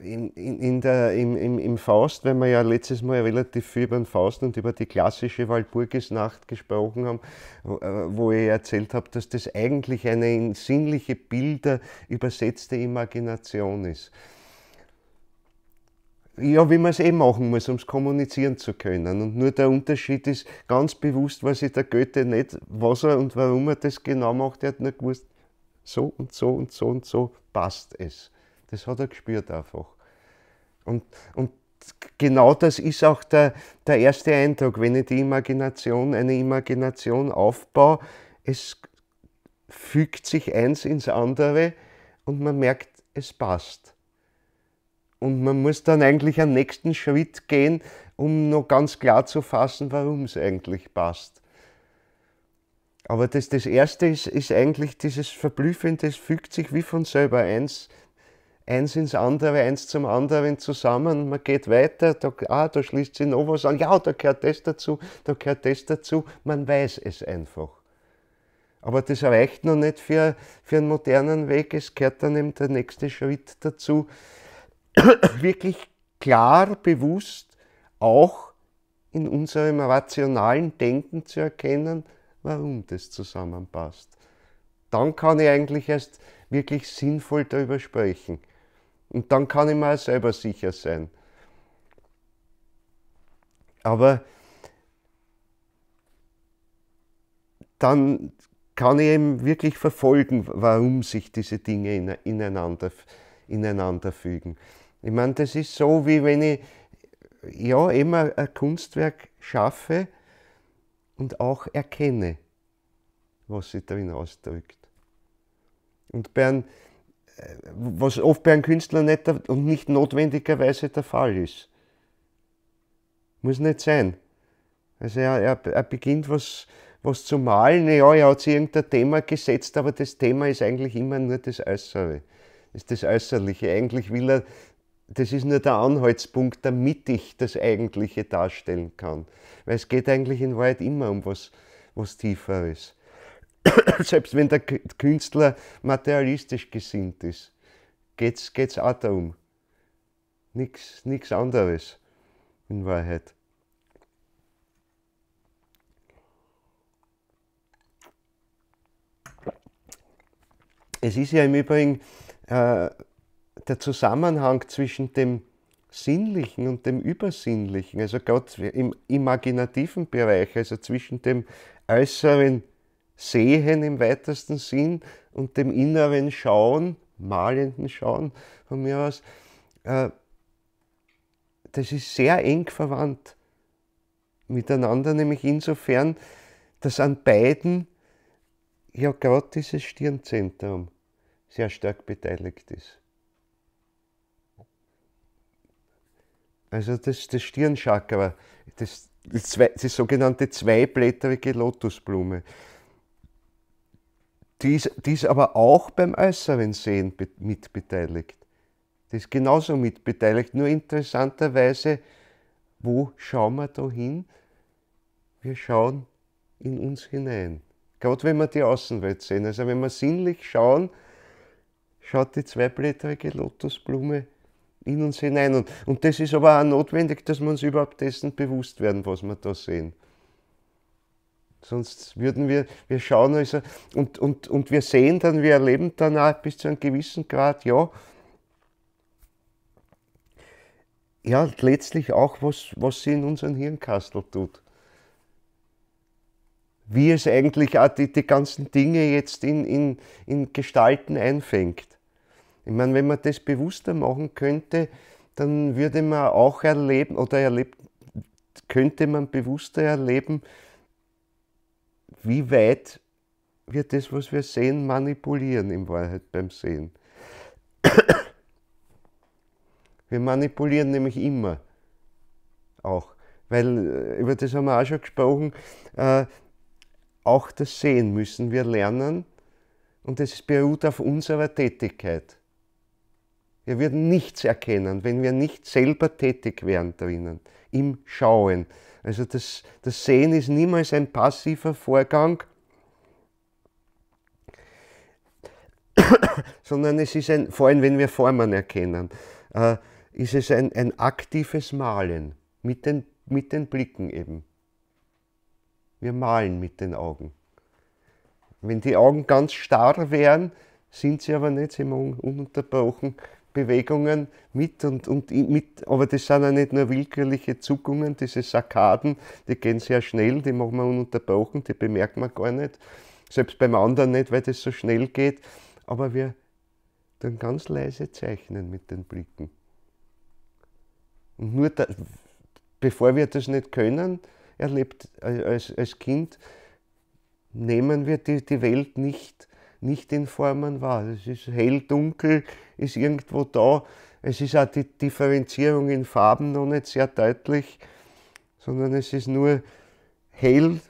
in, in der, im, im, im Faust, wenn wir ja letztes Mal relativ viel über den Faust und über die klassische Walpurgisnacht gesprochen haben, wo äh, ich erzählt habe, dass das eigentlich eine in sinnliche Bilder übersetzte Imagination ist. Ja, wie man es eh machen muss, um es kommunizieren zu können. Und nur der Unterschied ist ganz bewusst, weiß ich der Goethe nicht, was er und warum er das genau macht, er hat nur gewusst, so und so und so und so passt es. Das hat er gespürt einfach. Und, und genau das ist auch der, der erste Eindruck, wenn ich die Imagination, eine Imagination aufbaue, es fügt sich eins ins andere und man merkt, es passt. Und man muss dann eigentlich einen nächsten Schritt gehen, um noch ganz klar zu fassen, warum es eigentlich passt. Aber das, das Erste ist, ist eigentlich dieses Verblüffende, es fügt sich wie von selber eins eins ins andere, eins zum anderen zusammen, man geht weiter, da, ah, da schließt sich noch was an, ja, da gehört das dazu, da gehört das dazu, man weiß es einfach. Aber das reicht noch nicht für, für einen modernen Weg, es gehört dann eben der nächste Schritt dazu, wirklich klar, bewusst, auch in unserem rationalen Denken zu erkennen, warum das zusammenpasst. Dann kann ich eigentlich erst wirklich sinnvoll darüber sprechen. Und dann kann ich mir selber sicher sein. Aber dann kann ich eben wirklich verfolgen, warum sich diese Dinge ineinander, ineinander fügen. Ich meine, das ist so, wie wenn ich ja immer ein Kunstwerk schaffe und auch erkenne, was sich darin ausdrückt. Und bei einem was oft bei einem Künstler nicht und nicht notwendigerweise der Fall ist. Muss nicht sein. Also er, er, er beginnt was, was zu malen, ja, er hat sich irgendein Thema gesetzt, aber das Thema ist eigentlich immer nur das Äußere. Ist das Äußerliche. Eigentlich will er, das ist nur der Anhaltspunkt, damit ich das Eigentliche darstellen kann. Weil es geht eigentlich in Wahrheit immer um was, was Tieferes. selbst wenn der Künstler materialistisch gesinnt ist, geht es auch darum. Nichts nix anderes in Wahrheit. Es ist ja im Übrigen äh, der Zusammenhang zwischen dem Sinnlichen und dem Übersinnlichen, also gerade im imaginativen Bereich, also zwischen dem Äußeren Sehen im weitesten Sinn und dem inneren Schauen, malenden Schauen von mir aus, äh, das ist sehr eng verwandt miteinander, nämlich insofern, dass an beiden ja gerade dieses Stirnzentrum sehr stark beteiligt ist. Also das, das Stirnchakra, das, die, zwei, die sogenannte zweiblättrige Lotusblume die ist, die ist aber auch beim äußeren Sehen mitbeteiligt. Die ist genauso mitbeteiligt, nur interessanterweise, wo schauen wir da hin? Wir schauen in uns hinein. Gerade wenn wir die Außenwelt sehen. Also wenn wir sinnlich schauen, schaut die zweiblättrige Lotusblume in uns hinein. Und, und das ist aber auch notwendig, dass wir uns überhaupt dessen bewusst werden, was wir da sehen. Sonst würden wir, wir schauen also, und, und, und wir sehen dann, wir erleben dann auch bis zu einem gewissen Grad, ja, ja, letztlich auch, was, was sie in unseren Hirnkastel tut. Wie es eigentlich auch die, die ganzen Dinge jetzt in, in, in Gestalten einfängt. Ich meine, wenn man das bewusster machen könnte, dann würde man auch erleben, oder erlebt, könnte man bewusster erleben, wie weit wir das, was wir sehen, manipulieren in Wahrheit beim Sehen. Wir manipulieren nämlich immer auch, weil äh, über das haben wir auch schon gesprochen, äh, auch das Sehen müssen wir lernen und es beruht auf unserer Tätigkeit. Wir würden nichts erkennen, wenn wir nicht selber tätig wären drinnen, im Schauen. Also das, das Sehen ist niemals ein passiver Vorgang, sondern es ist ein, vor allem wenn wir Formen erkennen, äh, ist es ein, ein aktives Malen mit den, mit den Blicken eben. Wir malen mit den Augen. Wenn die Augen ganz starr wären, sind sie aber nicht, sind wir ununterbrochen Bewegungen mit und, und mit, aber das sind ja nicht nur willkürliche Zuckungen, diese Sakkaden, die gehen sehr schnell, die machen wir ununterbrochen, die bemerkt man gar nicht. Selbst beim anderen nicht, weil das so schnell geht. Aber wir dann ganz leise zeichnen mit den Blicken. Und nur da, bevor wir das nicht können, erlebt äh, als, als Kind, nehmen wir die, die Welt nicht nicht in Formen wahr. Es ist hell, dunkel, ist irgendwo da. Es ist auch die Differenzierung in Farben noch nicht sehr deutlich, sondern es ist nur hell,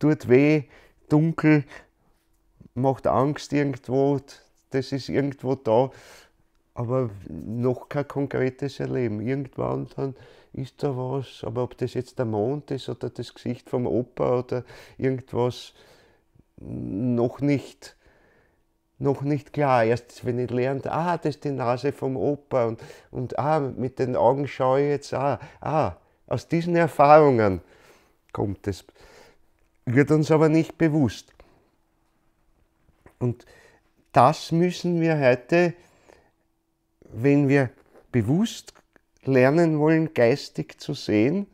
tut weh, dunkel, macht Angst irgendwo, das ist irgendwo da, aber noch kein konkretes Erleben. Irgendwann dann ist da was, aber ob das jetzt der Mond ist oder das Gesicht vom Opa oder irgendwas, noch nicht noch nicht klar. Erst wenn ich lerne, ah, das ist die Nase vom Opa und, und ah, mit den Augen schaue ich jetzt, ah, ah, aus diesen Erfahrungen kommt es. Wird uns aber nicht bewusst. Und das müssen wir heute, wenn wir bewusst lernen wollen, geistig zu sehen,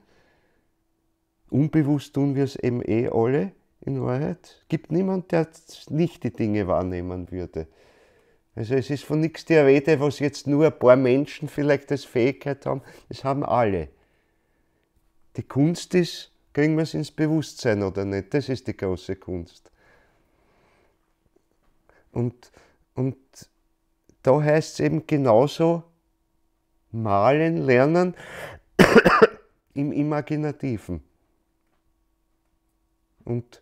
unbewusst tun wir es eben eh alle, in Wahrheit. Gibt niemanden, der nicht die Dinge wahrnehmen würde. Also es ist von nichts die Rede, was jetzt nur ein paar Menschen vielleicht als Fähigkeit haben. Das haben alle. Die Kunst ist, kriegen wir es ins Bewusstsein oder nicht? Das ist die große Kunst. Und, und da heißt es eben genauso malen, lernen im Imaginativen. Und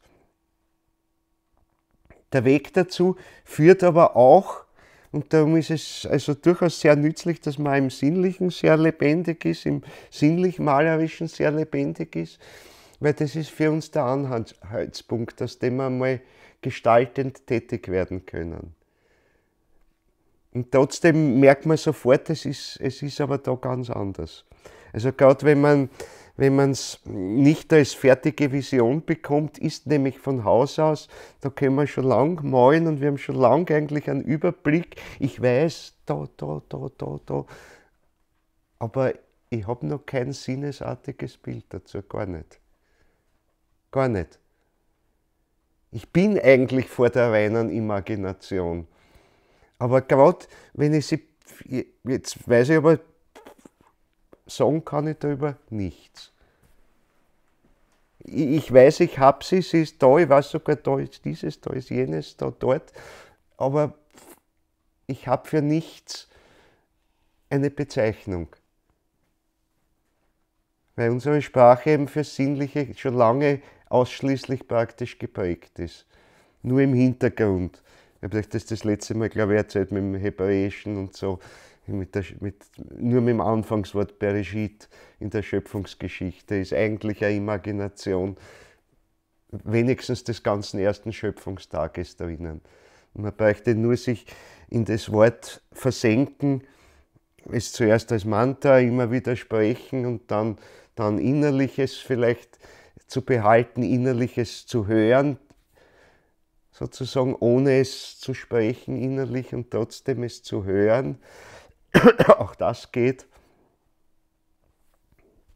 der Weg dazu führt aber auch, und darum ist es also durchaus sehr nützlich, dass man im Sinnlichen sehr lebendig ist, im sinnlich-malerischen sehr lebendig ist, weil das ist für uns der Anhaltspunkt, aus dem wir mal gestaltend tätig werden können. Und trotzdem merkt man sofort, es ist, es ist aber da ganz anders. Also gerade wenn man wenn man es nicht als fertige Vision bekommt, ist nämlich von Haus aus, da können wir schon lang malen und wir haben schon lang eigentlich einen Überblick. Ich weiß, da, da, da, da, da. Aber ich habe noch kein sinnesartiges Bild dazu, gar nicht. Gar nicht. Ich bin eigentlich vor der reinen Imagination. Aber gerade wenn ich sie, jetzt weiß ich aber, sagen kann ich darüber nichts. Ich weiß, ich habe sie, sie ist da, ich weiß sogar, da ist dieses, da ist jenes, da, dort, aber ich habe für nichts eine Bezeichnung. Weil unsere Sprache eben für Sinnliche schon lange ausschließlich praktisch geprägt ist. Nur im Hintergrund. Ich habe das das letzte Mal, glaube ich, erzählt mit dem Hebräischen und so mit der, mit, nur mit dem Anfangswort Bereshit in der Schöpfungsgeschichte ist eigentlich eine Imagination wenigstens des ganzen ersten Schöpfungstages drinnen. Man bräuchte nur sich in das Wort versenken, es zuerst als Mantra immer wieder sprechen und dann, dann Innerliches vielleicht zu behalten, Innerliches zu hören, sozusagen ohne es zu sprechen innerlich und trotzdem es zu hören. auch das geht.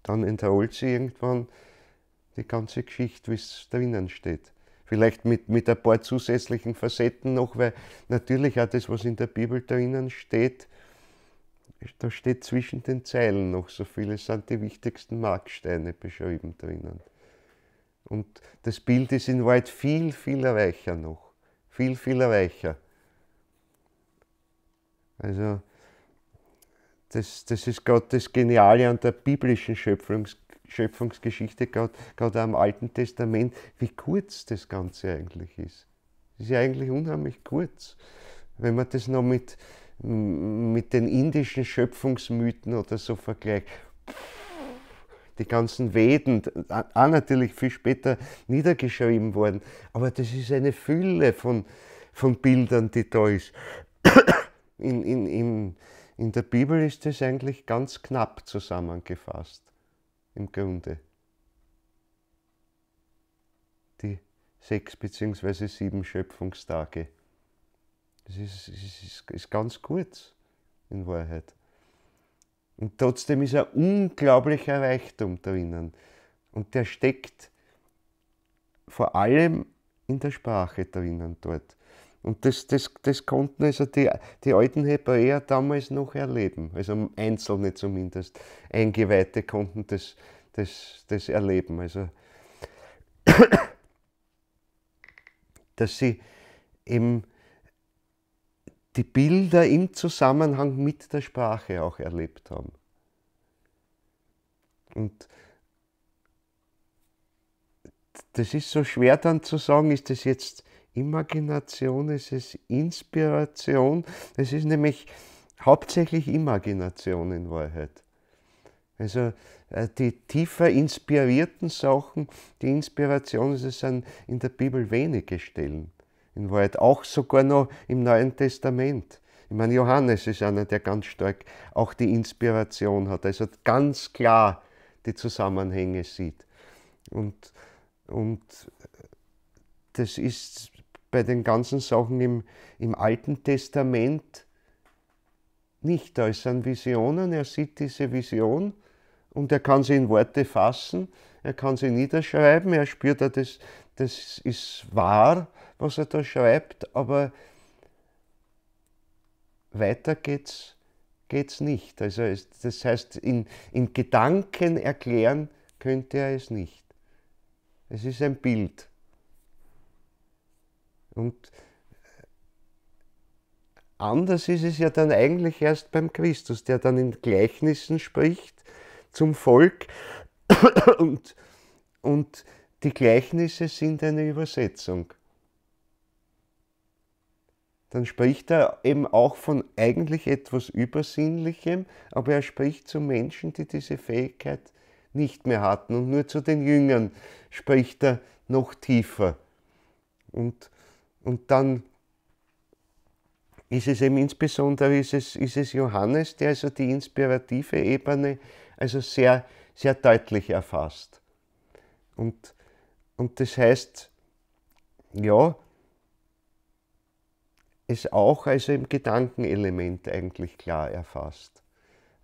Dann entrollt sie irgendwann die ganze Geschichte, wie es drinnen steht. Vielleicht mit, mit ein paar zusätzlichen Facetten noch, weil natürlich auch das, was in der Bibel drinnen steht, da steht zwischen den Zeilen noch so viel. Es sind die wichtigsten Marksteine beschrieben drinnen. Und das Bild ist in Wahrheit viel, viel reicher noch. Viel, viel reicher. Also, das, das ist gerade das Geniale an der biblischen Schöpfungs Schöpfungsgeschichte, gerade, gerade am Alten Testament, wie kurz das Ganze eigentlich ist. Es ist ja eigentlich unheimlich kurz. Wenn man das noch mit, mit den indischen Schöpfungsmythen oder so vergleicht, die ganzen Veden, auch natürlich viel später niedergeschrieben worden, aber das ist eine Fülle von, von Bildern, die da ist. In, in, in, in der Bibel ist es eigentlich ganz knapp zusammengefasst, im Grunde. Die sechs bzw. sieben Schöpfungstage. Das ist, ist, ist ganz kurz in Wahrheit. Und trotzdem ist ein unglaublicher Reichtum drinnen. Und der steckt vor allem in der Sprache drinnen dort. Und das, das, das konnten also die, die alten Hebräer damals noch erleben. Also Einzelne zumindest. Eingeweihte konnten das, das, das erleben. Also, dass sie eben die Bilder im Zusammenhang mit der Sprache auch erlebt haben. Und das ist so schwer dann zu sagen, ist das jetzt Imagination, es ist Inspiration. Es ist nämlich hauptsächlich Imagination in Wahrheit. Also äh, die tiefer inspirierten Sachen, die Inspiration, es sind in der Bibel wenige Stellen. In Wahrheit auch sogar noch im Neuen Testament. Ich meine, Johannes ist einer, der ganz stark auch die Inspiration hat, also ganz klar die Zusammenhänge sieht. Und, und äh, das ist bei den ganzen Sachen im, im Alten Testament nicht. Da ist an Visionen, er sieht diese Vision und er kann sie in Worte fassen, er kann sie niederschreiben, er spürt, das, das ist wahr, was er da schreibt, aber weiter geht's, geht's nicht. Also es, das heißt, in, in Gedanken erklären könnte er es nicht. Es ist ein Bild. Und äh, anders ist es ja dann eigentlich erst beim Christus, der dann in Gleichnissen spricht zum Volk und, und die Gleichnisse sind eine Übersetzung. Dann spricht er eben auch von eigentlich etwas Übersinnlichem, aber er spricht zu Menschen, die diese Fähigkeit nicht mehr hatten. Und nur zu den Jüngern spricht er noch tiefer. Und und dann ist es eben insbesondere ist es, ist es Johannes, der also die inspirative Ebene also sehr, sehr deutlich erfasst. Und, und das heißt, ja, es auch also im Gedankenelement eigentlich klar erfasst.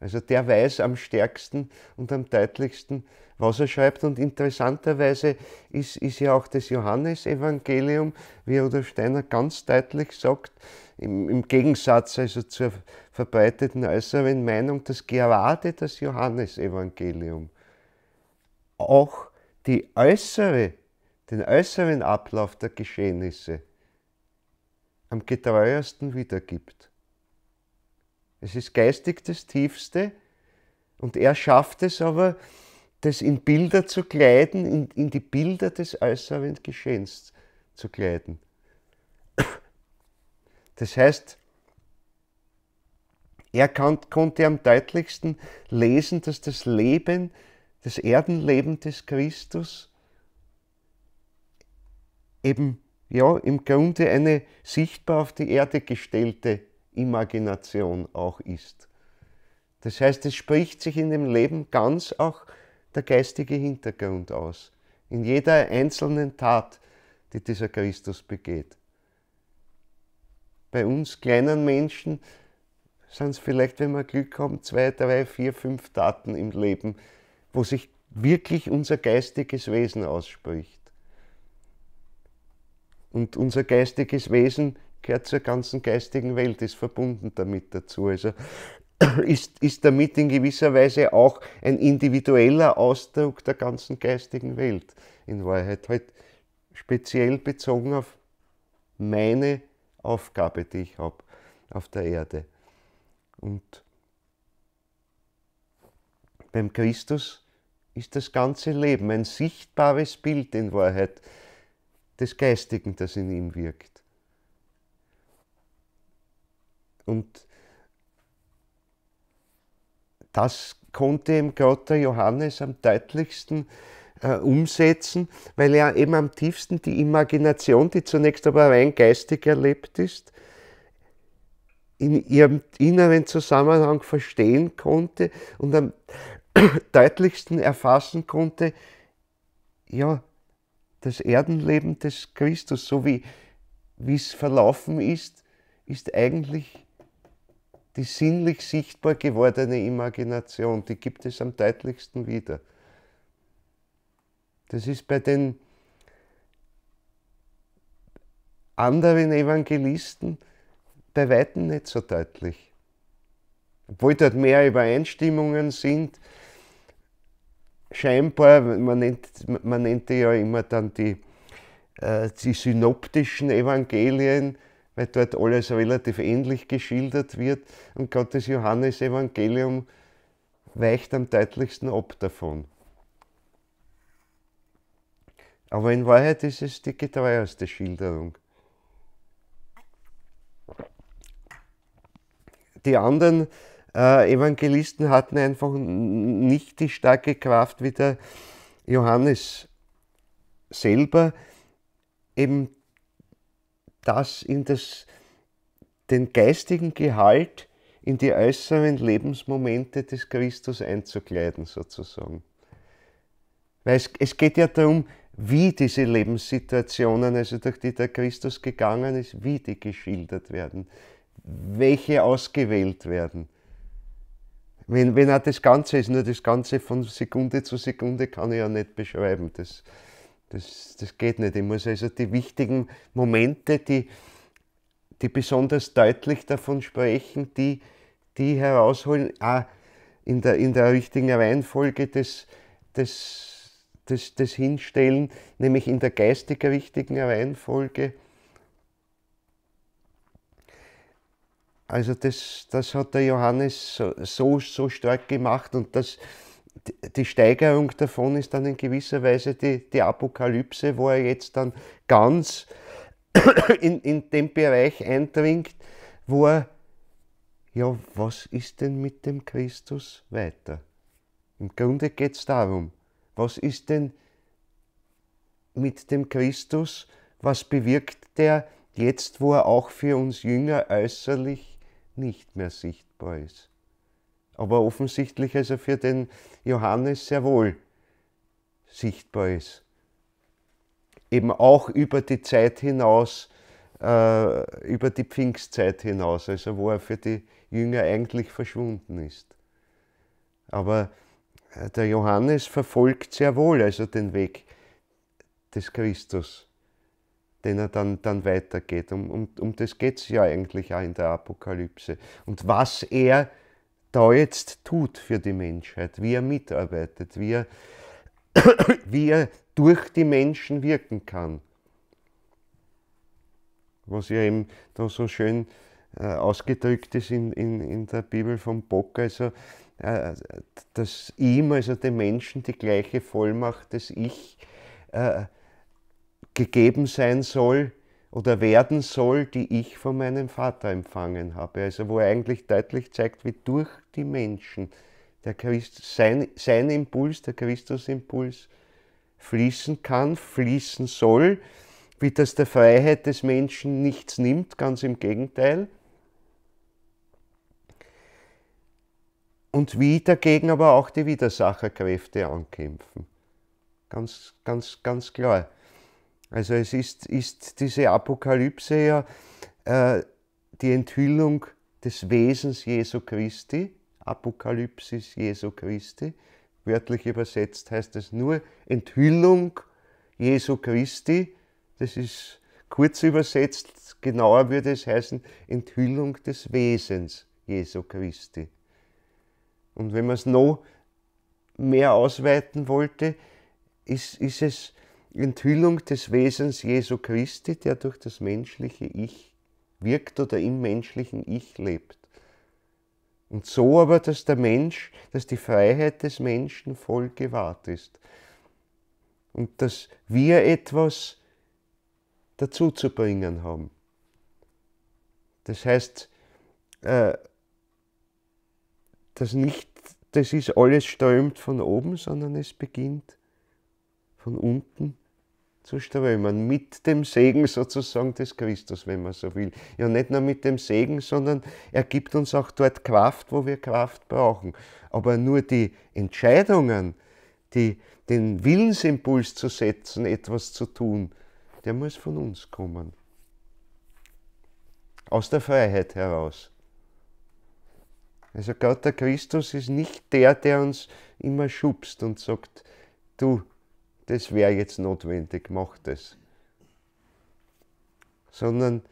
Also der weiß am stärksten und am deutlichsten, was er schreibt. Und interessanterweise ist, ist ja auch das Johannesevangelium, wie Rudolf Steiner ganz deutlich sagt, im, im Gegensatz also zur verbreiteten äußeren Meinung, dass gerade das Johannesevangelium auch die äußere, den äußeren Ablauf der Geschehnisse am getreuersten wiedergibt. Es ist geistig das Tiefste und er schafft es aber, das in Bilder zu kleiden, in, in die Bilder des äußeren Geschehens zu kleiden. Das heißt, er kann, konnte am deutlichsten lesen, dass das Leben, das Erdenleben des Christus eben ja, im Grunde eine sichtbar auf die Erde gestellte Imagination auch ist. Das heißt, es spricht sich in dem Leben ganz auch der geistige Hintergrund aus, in jeder einzelnen Tat, die dieser Christus begeht. Bei uns kleinen Menschen sind es vielleicht, wenn wir Glück haben, zwei, drei, vier, fünf Taten im Leben, wo sich wirklich unser geistiges Wesen ausspricht. Und unser geistiges Wesen gehört zur ganzen geistigen Welt, ist verbunden damit dazu. Also ist, ist damit in gewisser Weise auch ein individueller Ausdruck der ganzen geistigen Welt in Wahrheit. Halt speziell bezogen auf meine Aufgabe, die ich habe auf der Erde. Und beim Christus ist das ganze Leben ein sichtbares Bild in Wahrheit des Geistigen, das in ihm wirkt. Und das konnte ihm gerade der Johannes am deutlichsten äh, umsetzen, weil er eben am tiefsten die Imagination, die zunächst aber rein geistig erlebt ist, in ihrem inneren Zusammenhang verstehen konnte und am deutlichsten erfassen konnte, ja, das Erdenleben des Christus, so wie es verlaufen ist, ist eigentlich die sinnlich sichtbar gewordene Imagination, die gibt es am deutlichsten wieder. Das ist bei den anderen Evangelisten bei weitem nicht so deutlich. Obwohl dort mehr Übereinstimmungen sind, scheinbar, man nennt, man nennt ja immer dann die, äh, die synoptischen Evangelien, weil dort alles relativ ähnlich geschildert wird und Gottes Johannesevangelium weicht am deutlichsten ab davon. Aber in Wahrheit ist es die getreueste Schilderung. Die anderen äh, Evangelisten hatten einfach nicht die starke Kraft wie der Johannes selber, eben das in das, den geistigen Gehalt in die äußeren Lebensmomente des Christus einzukleiden, sozusagen. Weil es, es geht ja darum, wie diese Lebenssituationen, also durch die der Christus gegangen ist, wie die geschildert werden, welche ausgewählt werden. Wenn, wenn auch das Ganze ist, nur das Ganze von Sekunde zu Sekunde kann ich ja nicht beschreiben. Das, das, das geht nicht. Ich muss also die wichtigen Momente, die, die besonders deutlich davon sprechen, die, die herausholen, auch in der, in der richtigen Reihenfolge des, des, des, des Hinstellen, nämlich in der geistigen richtigen Reihenfolge. Also das, das hat der Johannes so, so, so stark gemacht und das, die Steigerung davon ist dann in gewisser Weise die, die Apokalypse, wo er jetzt dann ganz in, in den Bereich eindringt, wo er, ja, was ist denn mit dem Christus weiter? Im Grunde geht es darum, was ist denn mit dem Christus, was bewirkt der jetzt, wo er auch für uns Jünger äußerlich nicht mehr sichtbar ist? aber offensichtlich also für den Johannes sehr wohl sichtbar ist. Eben auch über die Zeit hinaus, äh, über die Pfingstzeit hinaus, also wo er für die Jünger eigentlich verschwunden ist. Aber äh, der Johannes verfolgt sehr wohl also den Weg des Christus, den er dann, dann weitergeht. Um, um, um das geht es ja eigentlich auch in der Apokalypse. Und was er da jetzt tut für die Menschheit, wie er mitarbeitet, wie er, wie er durch die Menschen wirken kann. Was ja eben da so schön äh, ausgedrückt ist in, in, in der Bibel von Bock, also äh, dass ihm, also dem Menschen, die gleiche Vollmacht des Ich äh, gegeben sein soll, oder werden soll, die ich von meinem Vater empfangen habe. Also wo er eigentlich deutlich zeigt, wie durch die Menschen der Christ, sein, sein Impuls, der Christusimpuls fließen kann, fließen soll, wie das der Freiheit des Menschen nichts nimmt, ganz im Gegenteil. Und wie dagegen aber auch die Widersacherkräfte ankämpfen. Ganz, ganz, ganz klar. Also es ist, ist diese Apokalypse ja äh, die Enthüllung des Wesens Jesu Christi, Apokalypsis Jesu Christi. Wörtlich übersetzt heißt es nur Enthüllung Jesu Christi. Das ist kurz übersetzt, genauer würde es heißen Enthüllung des Wesens Jesu Christi. Und wenn man es noch mehr ausweiten wollte, ist, ist es Enthüllung des Wesens Jesu Christi, der durch das menschliche Ich wirkt oder im menschlichen Ich lebt. Und so aber, dass der Mensch, dass die Freiheit des Menschen voll gewahrt ist. Und dass wir etwas dazu zu bringen haben. Das heißt, äh, dass nicht, das ist alles strömt von oben, sondern es beginnt von unten zu strömen, mit dem Segen sozusagen des Christus, wenn man so will. Ja, nicht nur mit dem Segen, sondern er gibt uns auch dort Kraft, wo wir Kraft brauchen. Aber nur die Entscheidungen, die, den Willensimpuls zu setzen, etwas zu tun, der muss von uns kommen. Aus der Freiheit heraus. Also Gott, der Christus ist nicht der, der uns immer schubst und sagt, du, das wäre jetzt notwendig, macht das. Sondern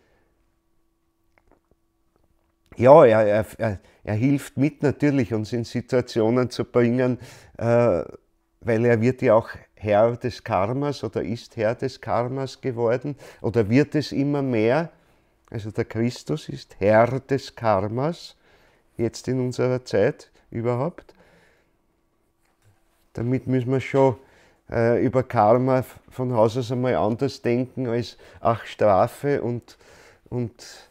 ja, er, er, er, hilft mit natürlich, uns in Situationen zu bringen, äh, weil er wird ja auch Herr des Karmas oder ist Herr des Karmas geworden oder wird es immer mehr. Also der Christus ist Herr des Karmas, jetzt in unserer Zeit überhaupt. Damit müssen wir schon äh, über Karma von Haus aus einmal anders denken als ach Strafe und, und,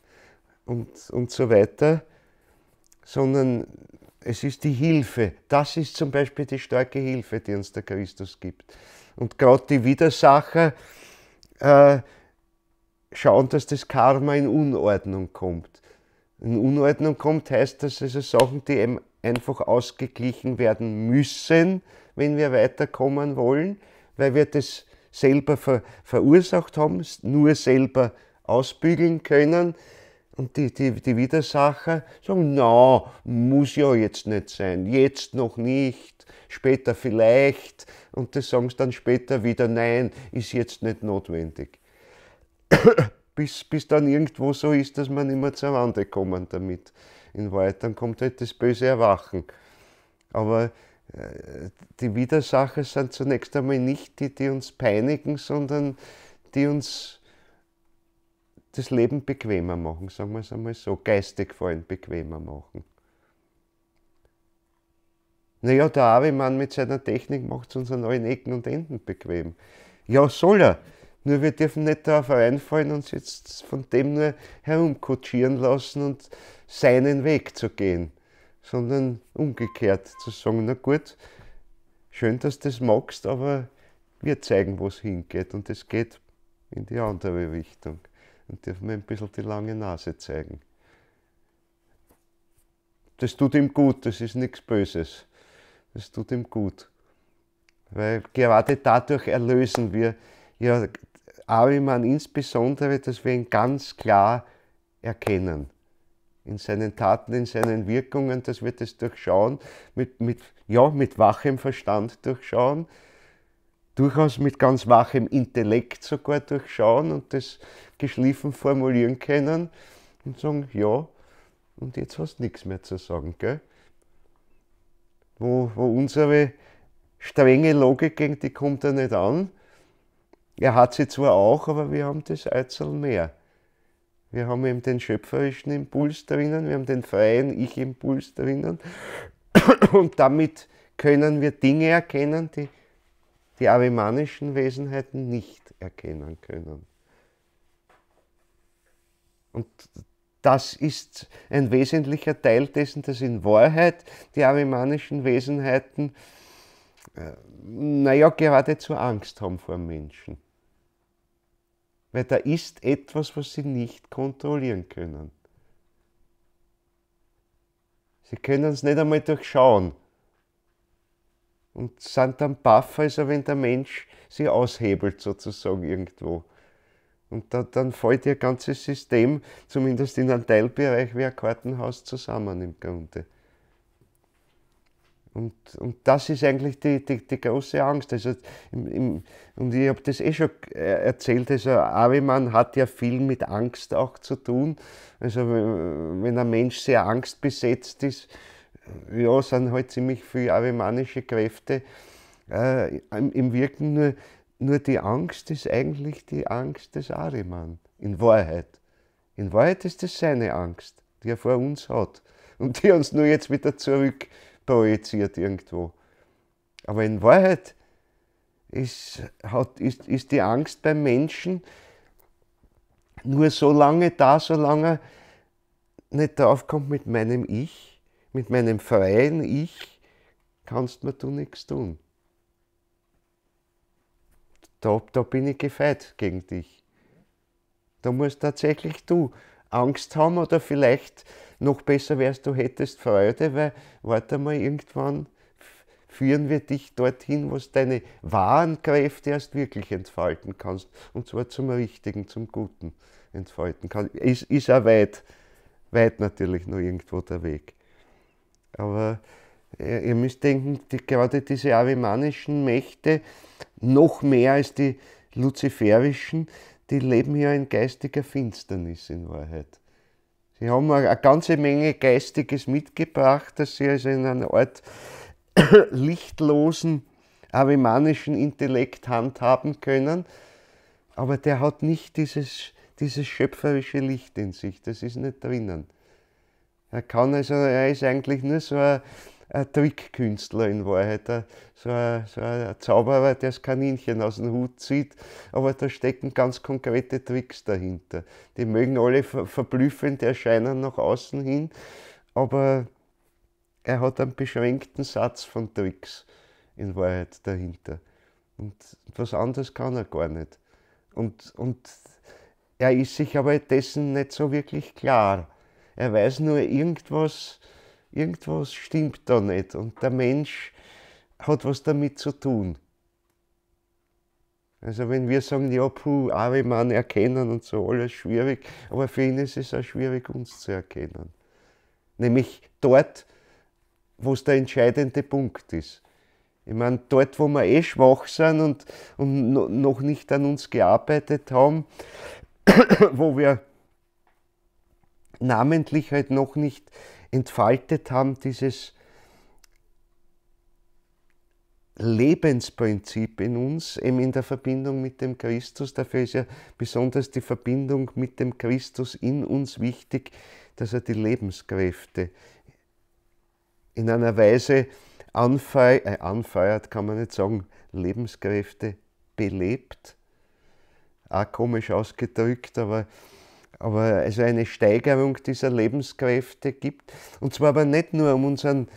und, und so weiter, sondern es ist die Hilfe. Das ist zum Beispiel die starke Hilfe, die uns der Christus gibt. Und gerade die Widersacher äh, schauen, dass das Karma in Unordnung kommt. In Unordnung kommt heißt, dass es Sachen, die eben einfach ausgeglichen werden müssen, wenn wir weiterkommen wollen, weil wir das selber ver verursacht haben, nur selber ausbügeln können. Und die, die, die Widersacher sagen, na, no, muss ja jetzt nicht sein, jetzt noch nicht, später vielleicht. Und das sagen sie dann später wieder, nein, ist jetzt nicht notwendig. bis, bis dann irgendwo so ist, dass man immer zur Wande kommen damit. In Wahrheit, dann kommt halt das böse Erwachen. Aber die Widersacher sind zunächst einmal nicht die, die uns peinigen, sondern die uns das Leben bequemer machen, sagen wir es einmal so, geistig vor allem bequemer machen. Naja, der Avi-Mann mit seiner Technik macht es uns an allen Ecken und Enden bequem. Ja, soll er. Nur wir dürfen nicht darauf reinfallen, uns jetzt von dem nur herumkutschieren lassen und seinen Weg zu gehen sondern umgekehrt zu sagen, na gut, schön, dass du das magst, aber wir zeigen, wo es hingeht und es geht in die andere Richtung und dürfen mir ein bisschen die lange Nase zeigen. Das tut ihm gut, das ist nichts Böses. Das tut ihm gut. Weil gerade dadurch erlösen wir ja Ariman insbesondere, dass wir ihn ganz klar erkennen in seinen Taten, in seinen Wirkungen, dass wir das durchschauen, mit, mit, ja, mit wachem Verstand durchschauen, durchaus mit ganz wachem Intellekt sogar durchschauen und das geschliffen formulieren können und sagen, ja, und jetzt hast du nichts mehr zu sagen. Gell? Wo, wo unsere strenge Logik ging, die kommt da nicht an. Er hat sie zwar auch, aber wir haben das Eizel mehr. Wir haben eben den schöpferischen Impuls drinnen, wir haben den freien Ich-Impuls drinnen. Und damit können wir Dinge erkennen, die die arimanischen Wesenheiten nicht erkennen können. Und das ist ein wesentlicher Teil dessen, dass in Wahrheit die arimanischen Wesenheiten, äh, naja, geradezu Angst haben vor Menschen. Weil da ist etwas, was sie nicht kontrollieren können. Sie können es nicht einmal durchschauen. Und sind dann baff, also wenn der Mensch sie aushebelt, sozusagen irgendwo. Und da, dann fällt ihr ganzes System, zumindest in einem Teilbereich wie ein Kartenhaus, zusammen im Grunde. Und, und das ist eigentlich die, die, die große Angst. Also im, im, und ich habe das eh schon äh, erzählt, also Ariman hat ja viel mit Angst auch zu tun. Also wenn ein Mensch sehr angstbesetzt ist, äh, ja, sind halt ziemlich viele arimanische Kräfte äh, im, Wirken. Nur, nur die Angst ist eigentlich die Angst des Ariman, in Wahrheit. In Wahrheit ist das seine Angst, die er vor uns hat und die uns nur jetzt wieder zurück projiziert irgendwo. Aber in Wahrheit ist, hat, ist, ist die Angst beim Menschen nur so lange da, solange er nicht draufkommt mit meinem Ich, mit meinem freien Ich, kannst mir du nichts tun. Da, da bin ich gefeit gegen dich. Da musst tatsächlich du Angst haben oder vielleicht noch besser wärst, du hättest Freude, weil warte mal, irgendwann führen wir dich dorthin, wo du deine wahren Kräfte erst wirklich entfalten kannst. Und zwar zum Richtigen, zum Guten entfalten kannst. Ist, ist auch weit, weit natürlich noch irgendwo der Weg. Aber ihr, äh, ihr müsst denken, die, gerade diese arimanischen Mächte, noch mehr als die luziferischen, die leben ja in geistiger Finsternis in Wahrheit. Sie haben eine ganze Menge Geistiges mitgebracht, dass sie also in einer Art lichtlosen, arimanischen Intellekt handhaben können, aber der hat nicht dieses, dieses schöpferische Licht in sich, das ist nicht drinnen. Er kann also, er ist eigentlich nur so ein ein Trickkünstler in Wahrheit, so, ein, so ein Zauberer, der das Kaninchen aus dem Hut zieht, aber da stecken ganz konkrete Tricks dahinter. Die mögen alle verblüffend erscheinen nach außen hin, aber er hat einen beschränkten Satz von Tricks in Wahrheit dahinter. Und was anderes kann er gar nicht. Und, und er ist sich aber dessen nicht so wirklich klar. Er weiß nur irgendwas, Irgendwas stimmt da nicht und der Mensch hat was damit zu tun. Also wenn wir sagen, ja, puh, Ave Mann erkennen und so, alles schwierig, aber für ihn ist es auch schwierig, uns zu erkennen. Nämlich dort, wo es der entscheidende Punkt ist. Ich meine, dort, wo wir eh schwach sind und, und noch nicht an uns gearbeitet haben, wo wir namentlich halt noch nicht entfaltet haben, dieses Lebensprinzip in uns, eben in der Verbindung mit dem Christus. Dafür ist ja besonders die Verbindung mit dem Christus in uns wichtig, dass er die Lebenskräfte in einer Weise anfeiert, äh, anfeiert kann man nicht sagen, Lebenskräfte belebt. Auch komisch ausgedrückt, aber aber also eine Steigerung dieser Lebenskräfte gibt. Und zwar aber nicht nur, um unseren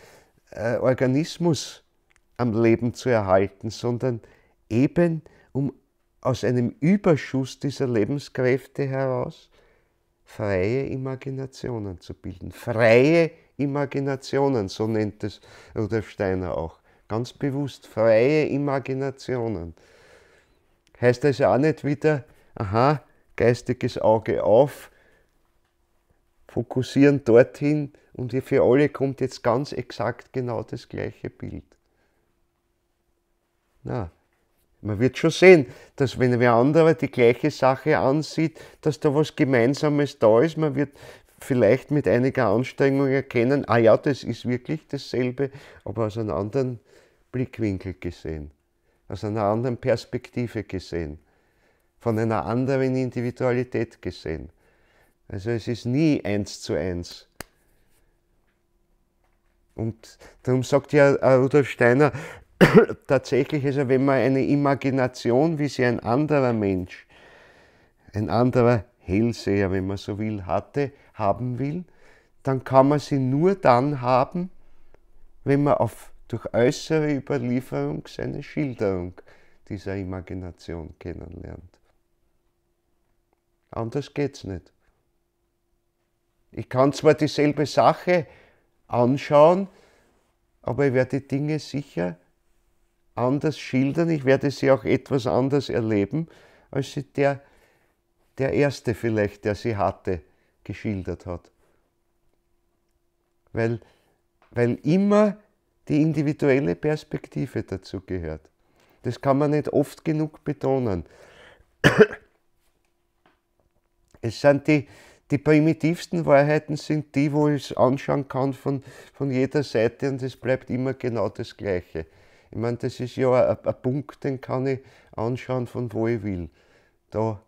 äh, Organismus am Leben zu erhalten, sondern eben, um aus einem Überschuss dieser Lebenskräfte heraus freie Imaginationen zu bilden. Freie Imaginationen, so nennt es Rudolf Steiner auch. Ganz bewusst, freie Imaginationen. Heißt also auch nicht wieder, aha, geistiges Auge auf, fokussieren dorthin und für alle kommt jetzt ganz exakt genau das gleiche Bild. Na, man wird schon sehen, dass wenn wer anderer die gleiche Sache ansieht, dass da was Gemeinsames da ist. Man wird vielleicht mit einiger Anstrengung erkennen, ah ja, das ist wirklich dasselbe, aber aus einem anderen Blickwinkel gesehen, aus einer anderen Perspektive gesehen von einer anderen Individualität gesehen. Also es ist nie eins zu eins. Und darum sagt ja äh, Rudolf Steiner, tatsächlich also wenn man eine Imagination, wie sie ein anderer Mensch, ein anderer Hellseher, wenn man so will, hatte, haben will, dann kann man sie nur dann haben, wenn man auf, durch äußere Überlieferung seine Schilderung dieser Imagination kennenlernt. Anders geht's nicht. Ich kann zwar dieselbe Sache anschauen, aber ich werde die Dinge sicher anders schildern. Ich werde sie auch etwas anders erleben, als sie der, der Erste vielleicht, der sie hatte, geschildert hat. Weil, weil immer die individuelle Perspektive dazu gehört. Das kann man nicht oft genug betonen. Es sind die, die primitivsten Wahrheiten sind die, wo ich es anschauen kann von, von jeder Seite und es bleibt immer genau das Gleiche. Ich meine, das ist ja ein, ein Punkt, den kann ich anschauen, von wo ich will. Da,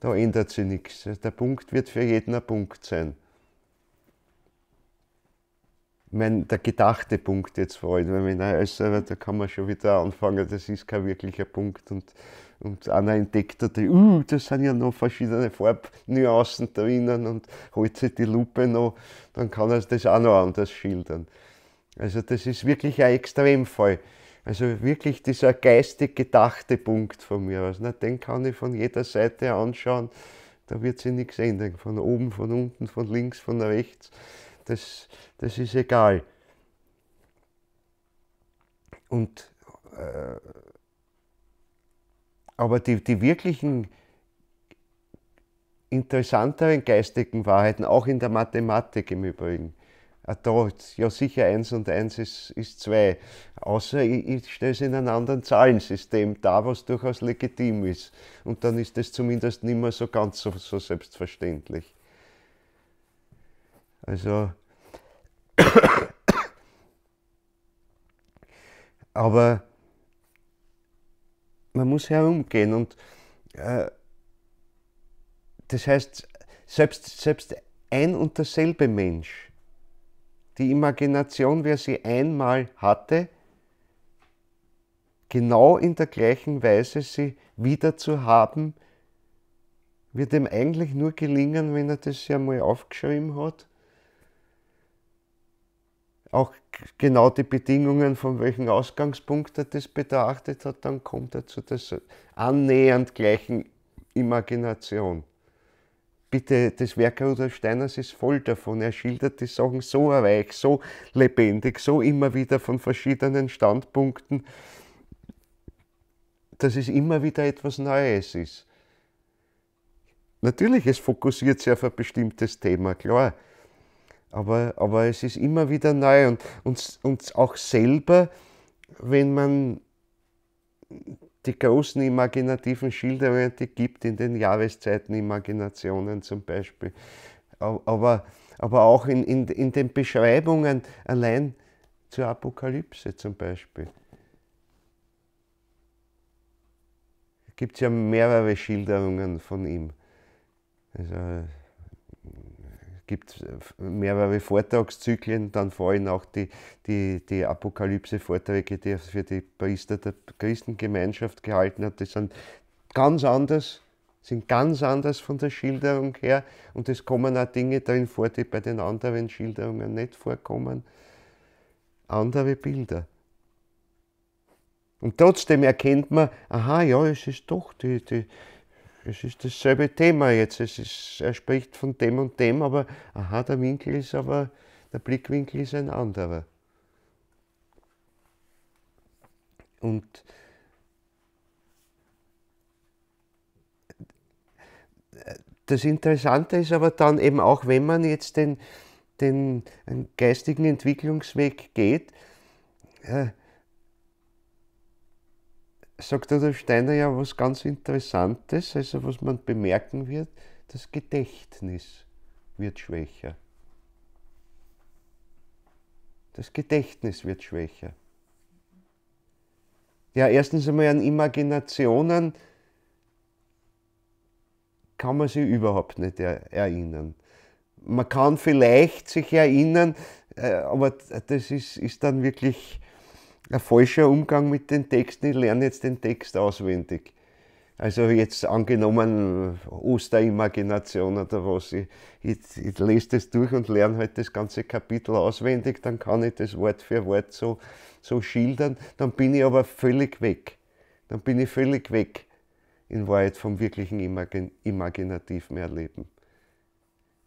da ändert sich nichts. Der Punkt wird für jeden ein Punkt sein. Ich meine, der gedachte Punkt jetzt vor allem, wenn man als da kann man schon wieder anfangen, das ist kein wirklicher Punkt und und einer entdeckt natürlich, uh, da sind ja noch verschiedene Farbnuancen drinnen und holt sich die Lupe noch, dann kann er das auch noch anders schildern. Also das ist wirklich ein Extremfall. Also wirklich dieser geistig gedachte Punkt von mir aus. Also na, den kann ich von jeder Seite anschauen. Da wird sich nichts ändern. Von oben, von unten, von links, von rechts. Das, das ist egal. Und äh, aber die, die wirklichen interessanteren geistigen Wahrheiten, auch in der Mathematik im Übrigen, äh, da, ist ja sicher, 1 und 1 ist, ist zwei. Außer ich, ich stelle es in einem anderen Zahlensystem da, was durchaus legitim ist. Und dann ist es zumindest nicht mehr so ganz so, so selbstverständlich. Also, aber man muss herumgehen und äh, das heißt, selbst, selbst ein und derselbe Mensch, die Imagination, wer sie einmal hatte, genau in der gleichen Weise sie wieder zu haben, wird ihm eigentlich nur gelingen, wenn er das ja mal aufgeschrieben hat auch genau die Bedingungen, von welchem Ausgangspunkt er das betrachtet hat, dann kommt er zu der annähernd gleichen Imagination. Bitte, das Werk Rudolf Steiners ist voll davon. Er schildert die Sachen so reich, so lebendig, so immer wieder von verschiedenen Standpunkten, dass es immer wieder etwas Neues ist. Natürlich, es fokussiert sich auf ein bestimmtes Thema, klar aber, aber es ist immer wieder neu und, und, und auch selber, wenn man die großen imaginativen Schilderungen, die gibt in den Jahreszeiten Imaginationen zum Beispiel, aber, aber auch in, in, in den Beschreibungen allein zur Apokalypse zum Beispiel. Gibt es ja mehrere Schilderungen von ihm. Also, gibt äh, mehrere Vortragszyklen, dann vor allem auch die, die, die Apokalypse-Vorträge, die er für die Priester der Christengemeinschaft gehalten hat, Das sind ganz anders, sind ganz anders von der Schilderung her und es kommen auch Dinge darin vor, die bei den anderen Schilderungen nicht vorkommen. Andere Bilder. Und trotzdem erkennt man, aha, ja, es ist doch die, die es ist dasselbe Thema jetzt. Es ist, er spricht von dem und dem, aber aha, der Winkel ist aber, der Blickwinkel ist ein anderer. Und das Interessante ist aber dann eben auch, wenn man jetzt den, den geistigen Entwicklungsweg geht, äh, sagt Adolf Steiner ja was ganz Interessantes, also was man bemerken wird, das Gedächtnis wird schwächer. Das Gedächtnis wird schwächer. Ja, erstens einmal an Imaginationen kann man sich überhaupt nicht erinnern. Man kann vielleicht sich erinnern, äh, aber das ist, ist dann wirklich ein falscher Umgang mit den Texten. Ich lerne jetzt den Text auswendig. Also jetzt angenommen Osterimagination oder was. Ich, ich, ich, lese das durch und lerne halt das ganze Kapitel auswendig, dann kann ich das Wort für Wort so, so schildern. Dann bin ich aber völlig weg. Dann bin ich völlig weg in Wahrheit vom wirklichen Imagin imaginativen Erleben.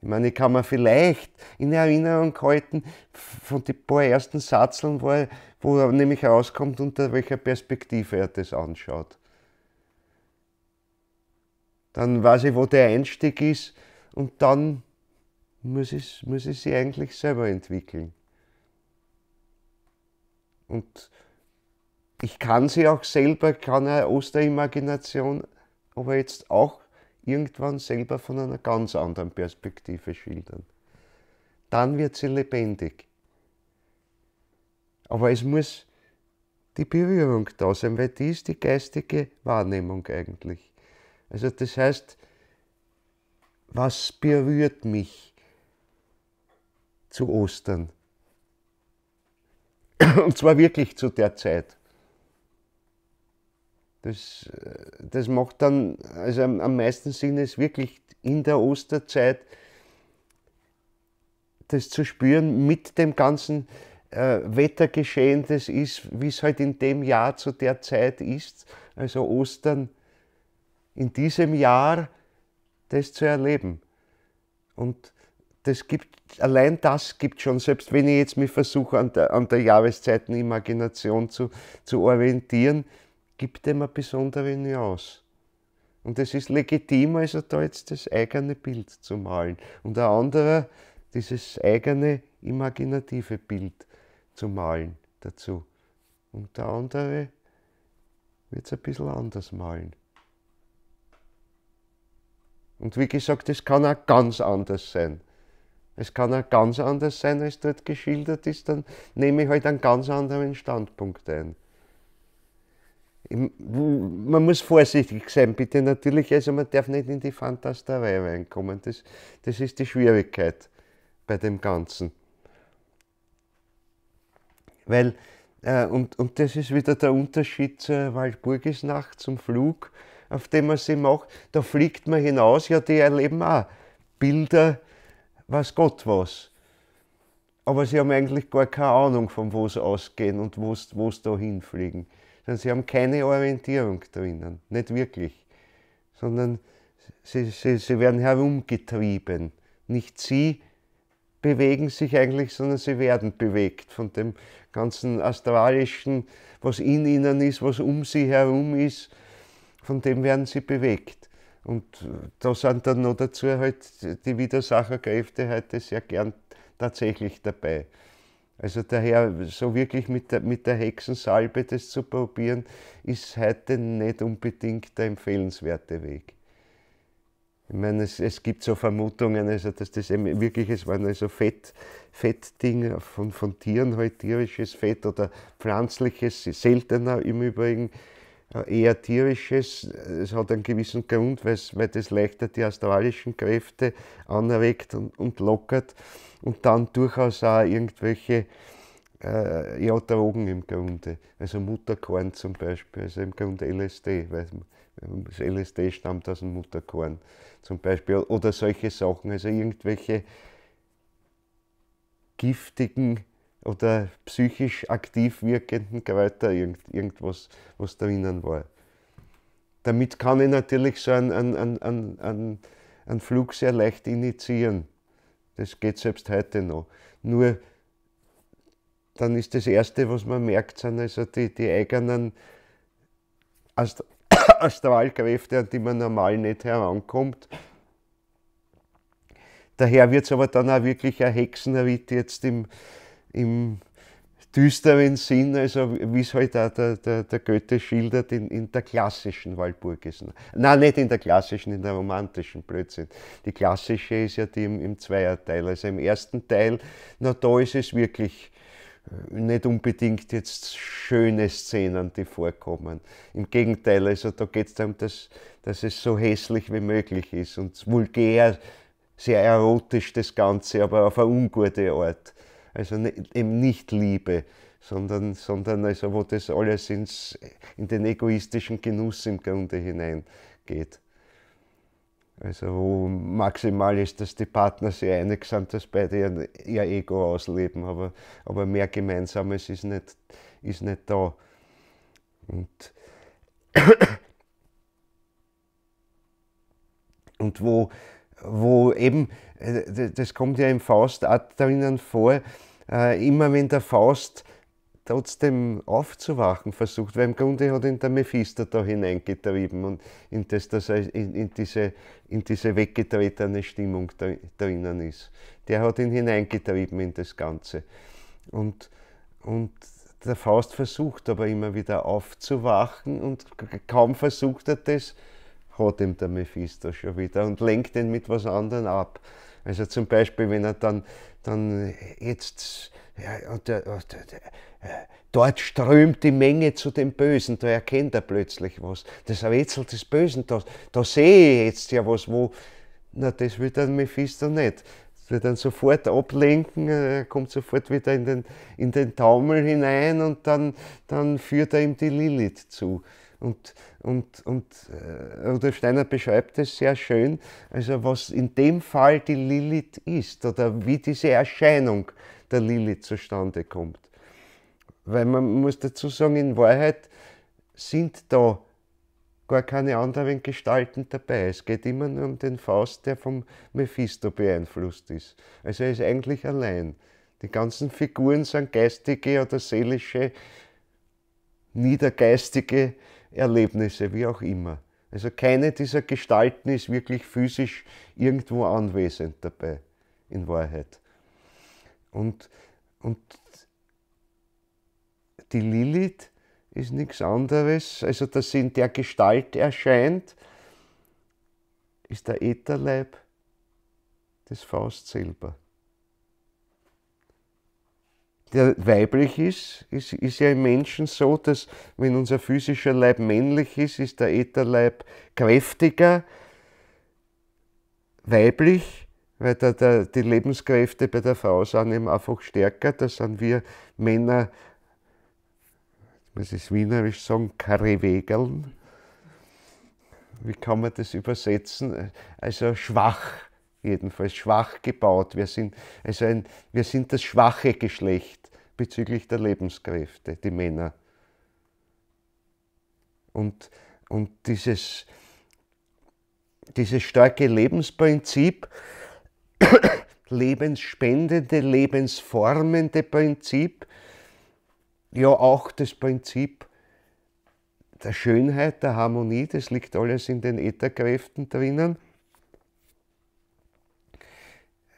Ich meine, ich kann mir vielleicht in Erinnerung halten von den paar ersten Satzeln, wo, er, wo er nämlich rauskommt, unter welcher Perspektive er das anschaut. Dann weiß ich, wo der Einstieg ist und dann muss ich, muss ich sie eigentlich selber entwickeln. Und ich kann sie auch selber, kann eine Osterimagination aber jetzt auch irgendwann selber von einer ganz anderen Perspektive schildern. Dann wird sie lebendig. Aber es muss die Berührung da sein, weil die ist die geistige Wahrnehmung eigentlich. Also das heißt, was berührt mich zu Ostern? Und zwar wirklich zu der Zeit. Das, äh, das macht dann, also am, am meisten Sinn ist wirklich in der Osterzeit, das zu spüren mit dem ganzen äh, Wettergeschehen, das ist, wie es halt in dem Jahr zu der Zeit ist, also Ostern in diesem Jahr, das zu erleben. Und das gibt, allein das gibt schon, selbst wenn ich jetzt mich versuche, an der, an der Jahreszeiten zu, zu orientieren, gibt dem eine besondere Nuance. Und es ist legitim, also da jetzt das eigene Bild zu malen. Und ein anderer, dieses eigene imaginative Bild zu malen dazu. Und der andere wird es ein bisschen anders malen. Und wie gesagt, es kann auch ganz anders sein. Es kann auch ganz anders sein, als dort geschildert ist, dann nehme ich halt einen ganz anderen Standpunkt ein man muss vorsichtig sein, bitte natürlich. Also man darf nicht in die Fantasterei reinkommen. Das, das ist die Schwierigkeit bei dem Ganzen. Weil, äh, und, und das ist wieder der Unterschied zur Walpurgisnacht zum Flug, auf dem man sie macht. Da fliegt man hinaus, ja, die erleben auch Bilder, was Gott was. Aber sie haben eigentlich gar keine Ahnung, von wo sie ausgehen und wo sie da hinfliegen sondern sie haben keine Orientierung drinnen, nicht wirklich, sondern sie, sie, sie werden herumgetrieben. Nicht sie bewegen sich eigentlich, sondern sie werden bewegt von dem ganzen Astralischen, was in ihnen ist, was um sie herum ist, von dem werden sie bewegt. Und äh, da sind dann noch dazu halt die Widersacherkräfte heute sehr gern tatsächlich dabei. Also daher, so wirklich mit der, mit der Hexensalbe das zu probieren, ist heute nicht unbedingt der empfehlenswerte Weg. Ich meine, es, es, gibt so Vermutungen, also dass das eben wirklich, es waren also Fett, Fettdinge von, von Tieren, halt tierisches Fett oder pflanzliches, seltener im Übrigen, äh, eher tierisches. Es hat einen gewissen Grund, weil das leichter die astralischen Kräfte anregt und, und lockert und dann durchaus auch irgendwelche äh, ja, Drogen im Grunde. Also Mutterkorn zum Beispiel, also im Grunde LSD, weil das LSD stammt aus dem Mutterkorn zum Beispiel oder solche Sachen, also irgendwelche giftigen oder psychisch aktiv wirkenden Kräuter, irgend, irgendwas, was drinnen war. Damit kann ich natürlich so einen, einen, einen, einen Flug sehr leicht initiieren. Das geht selbst heute noch. Nur dann ist das Erste, was man merkt, sind also die, die eigenen Ast Astralkräfte, an die man normal nicht herankommt. Daher wird es aber dann auch wirklich ein Hexenritt jetzt im, im düsteren Sinn, also wie es halt auch der, der, der Goethe schildert in, in der klassischen Walpurgisnacht. Nein, nicht in der klassischen, in der romantischen, Blödsinn. Die klassische ist ja die im, im Zweierteil. Also im ersten Teil, na da ist es wirklich äh, nicht unbedingt jetzt schöne Szenen, die vorkommen. Im Gegenteil, also da geht es darum, dass, dass es so hässlich wie möglich ist und vulgär, sehr erotisch das Ganze, aber auf eine ungute Art also ne, eben nicht Liebe, sondern, sondern also wo das alles ins, in den egoistischen Genuss im Grunde hineingeht. Also wo maximal ist, dass die Partner sich einig sind, dass beide ihr, ihr Ego ausleben, aber, aber mehr Gemeinsames ist nicht, ist nicht da. Und, und wo wo eben, äh, das kommt ja im Faust auch drinnen vor, äh, immer wenn der Faust trotzdem aufzuwachen versucht, weil im Grunde hat ihn der Mephisto da hineingetrieben und in, das, dass er in, in diese, in diese weggetretene Stimmung drinnen ist. Der hat ihn hineingetrieben in das Ganze. Und, und der Faust versucht aber immer wieder aufzuwachen und kaum versucht er das, hat ihm der Mephisto schon wieder und lenkt ihn mit was anderem ab. Also zum Beispiel, wenn er dann, dann jetzt, ja, und, und, und, äh, dort strömt die Menge zu dem Bösen, da erkennt er plötzlich was. Das Rätsel des Bösen, da, da sehe ich jetzt ja was, wo, na, das will der Mephisto nicht. Das wird dann sofort ablenken, äh, er kommt sofort wieder in den, in den Taumel hinein und dann, dann führt er ihm die Lilith zu. Und, und, und äh, Rudolf Steiner beschreibt es sehr schön, also was in dem Fall die Lilith ist oder wie diese Erscheinung der Lilith zustande kommt. Weil man muss dazu sagen, in Wahrheit sind da gar keine anderen Gestalten dabei. Es geht immer nur um den Faust, der vom Mephisto beeinflusst ist. Also er ist eigentlich allein. Die ganzen Figuren sind geistige oder seelische, niedergeistige Erlebnisse, wie auch immer. Also keine dieser Gestalten ist wirklich physisch irgendwo anwesend dabei, in Wahrheit. Und, und die Lilith ist nichts anderes, also dass sie in der Gestalt erscheint, ist der Ätherleib des Faust selber der weiblich ist. Es ist ja im Menschen so, dass wenn unser physischer Leib männlich ist, ist der Ätherleib kräftiger, weiblich, weil da, da, die Lebenskräfte bei der Frau sind eben einfach stärker. Da sind wir Männer, muss ich wienerisch sagen, Karrewegeln. Wie kann man das übersetzen? Also schwach jedenfalls schwach gebaut. Wir sind, also ein, wir sind das schwache Geschlecht bezüglich der Lebenskräfte, die Männer. Und, und dieses, dieses starke Lebensprinzip, lebensspendende, lebensformende Prinzip, ja auch das Prinzip der Schönheit, der Harmonie, das liegt alles in den Ätherkräften drinnen.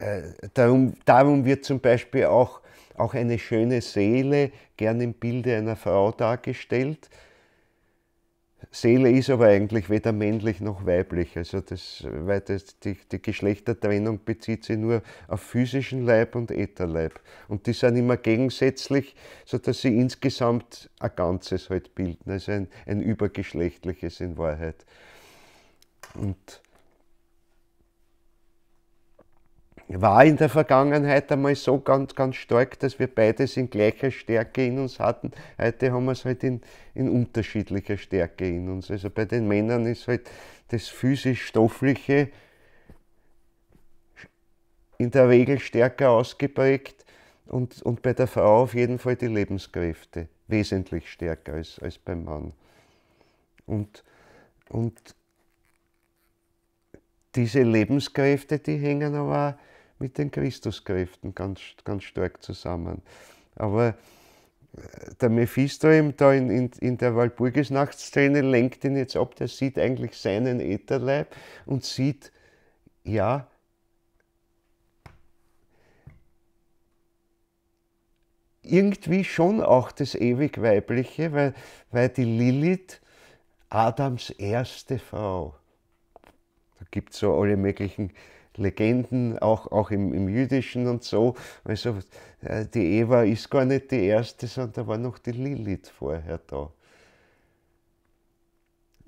Äh, darum, darum wird zum Beispiel auch, auch eine schöne Seele gern im Bilde einer Frau dargestellt. Seele ist aber eigentlich weder männlich noch weiblich. Also das, weil das, die, die, Geschlechtertrennung bezieht sich nur auf physischen Leib und Ätherleib. Und die sind immer gegensätzlich, sodass sie insgesamt ein Ganzes halt bilden, also ein, ein übergeschlechtliches in Wahrheit. Und war in der Vergangenheit einmal so ganz, ganz stark, dass wir beides in gleicher Stärke in uns hatten. Heute haben wir es halt in, in unterschiedlicher Stärke in uns. Also bei den Männern ist halt das physisch-stoffliche in der Regel stärker ausgeprägt und, und bei der Frau auf jeden Fall die Lebenskräfte wesentlich stärker als, als beim Mann. Und, und diese Lebenskräfte, die hängen aber auch mit den Christuskräften ganz, ganz stark zusammen. Aber äh, der Mephisto eben da in, in, in der Walpurgislacht-Szene lenkt ihn jetzt ab, der sieht eigentlich seinen Ätherleib und sieht, ja, irgendwie schon auch das ewig Weibliche, weil, weil die Lilith Adams erste Frau, da gibt es so alle möglichen Legenden, auch, auch im, im Jüdischen und so. Also äh, die Eva ist gar nicht die erste, sondern da war noch die Lilith vorher da.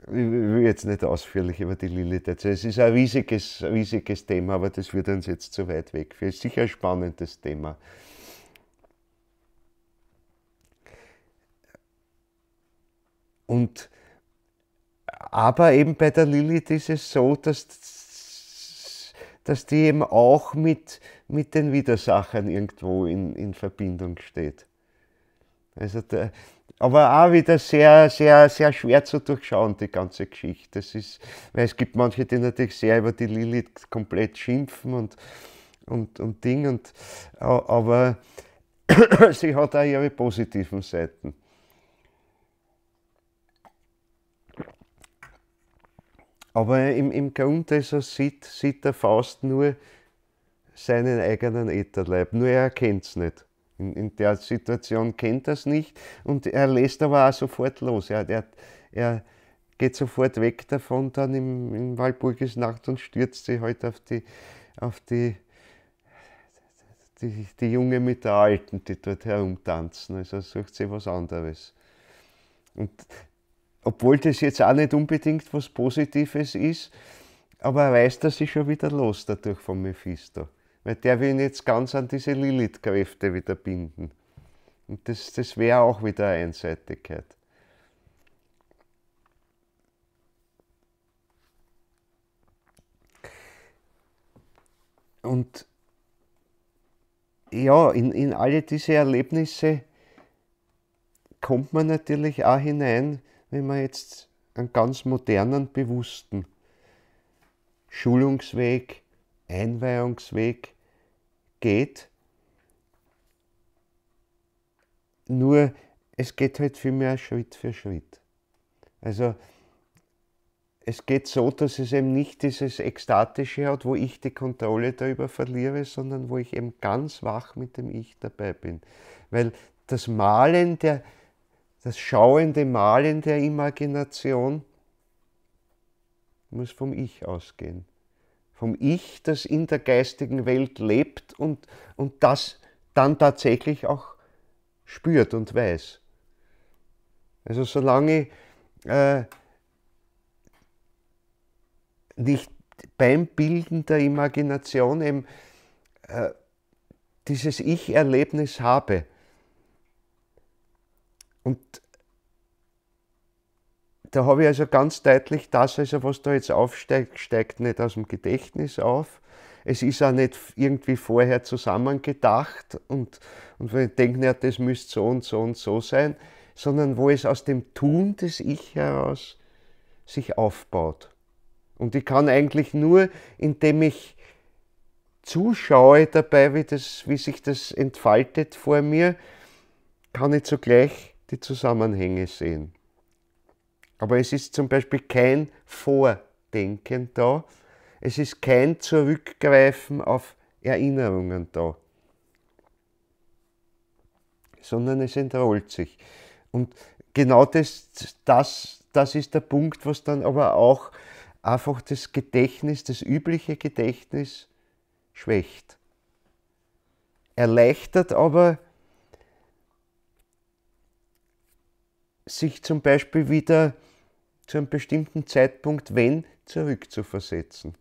Ich will jetzt nicht ausführlich über die Lilith erzählen. Es ist ein riesiges, riesiges Thema, aber das wird uns jetzt zu weit wegführen. Sicher ein spannendes Thema. Und aber eben bei der Lilith ist es so, dass dass die eben auch mit, mit den Widersachern irgendwo in, in Verbindung steht. Also da, aber auch wieder sehr, sehr, sehr schwer zu durchschauen, die ganze Geschichte. Das ist, weil es gibt manche, die natürlich sehr über die Lilith komplett schimpfen und, und, und Ding, und, aber sie hat auch ihre positiven Seiten. Aber im, im Grunde also sieht, sieht der Faust nur seinen eigenen Ätherleib, nur er kennt es nicht. In, in, der Situation kennt er es nicht und er lässt aber auch sofort los. Er, er, er geht sofort weg davon dann im, in Walburgis Nacht und stürzt sich halt auf die, auf die, die, die Junge mit der Alten, die dort herumtanzen. Also sucht sie was anderes. Und obwohl das jetzt auch nicht unbedingt was Positives ist, aber er weiß, dass ich schon wieder los dadurch vom Mephisto. Weil der will ihn jetzt ganz an diese Lilith-Kräfte wieder binden. Und das, das wäre auch wieder eine Einseitigkeit. Und ja, in, in alle diese Erlebnisse kommt man natürlich auch hinein, wenn man jetzt einen ganz modernen, bewussten Schulungsweg, Einweihungsweg geht. Nur es geht halt viel mehr Schritt für Schritt. Also es geht so, dass es eben nicht dieses Ekstatische hat, wo ich die Kontrolle darüber verliere, sondern wo ich eben ganz wach mit dem Ich dabei bin. Weil das Malen der, das schauende Malen der Imagination muss vom Ich ausgehen. Vom Ich, das in der geistigen Welt lebt und, und das dann tatsächlich auch spürt und weiß. Also solange äh, nicht beim Bilden der Imagination eben, äh, dieses Ich-Erlebnis habe, und da habe ich also ganz deutlich, das, also, was da jetzt aufsteigt, steigt nicht aus dem Gedächtnis auf. Es ist auch nicht irgendwie vorher zusammengedacht und, und wenn ich denke, ja, das müsste so und so und so sein, sondern wo es aus dem Tun des Ich heraus sich aufbaut. Und ich kann eigentlich nur, indem ich zuschaue dabei, wie, das, wie sich das entfaltet vor mir, kann ich zugleich die Zusammenhänge sehen. Aber es ist zum Beispiel kein Vordenken da, es ist kein Zurückgreifen auf Erinnerungen da, sondern es entrollt sich. Und genau das, das, das ist der Punkt, was dann aber auch einfach das Gedächtnis, das übliche Gedächtnis schwächt. Erleichtert aber sich zum Beispiel wieder zu einem bestimmten Zeitpunkt, wenn, zurückzuversetzen.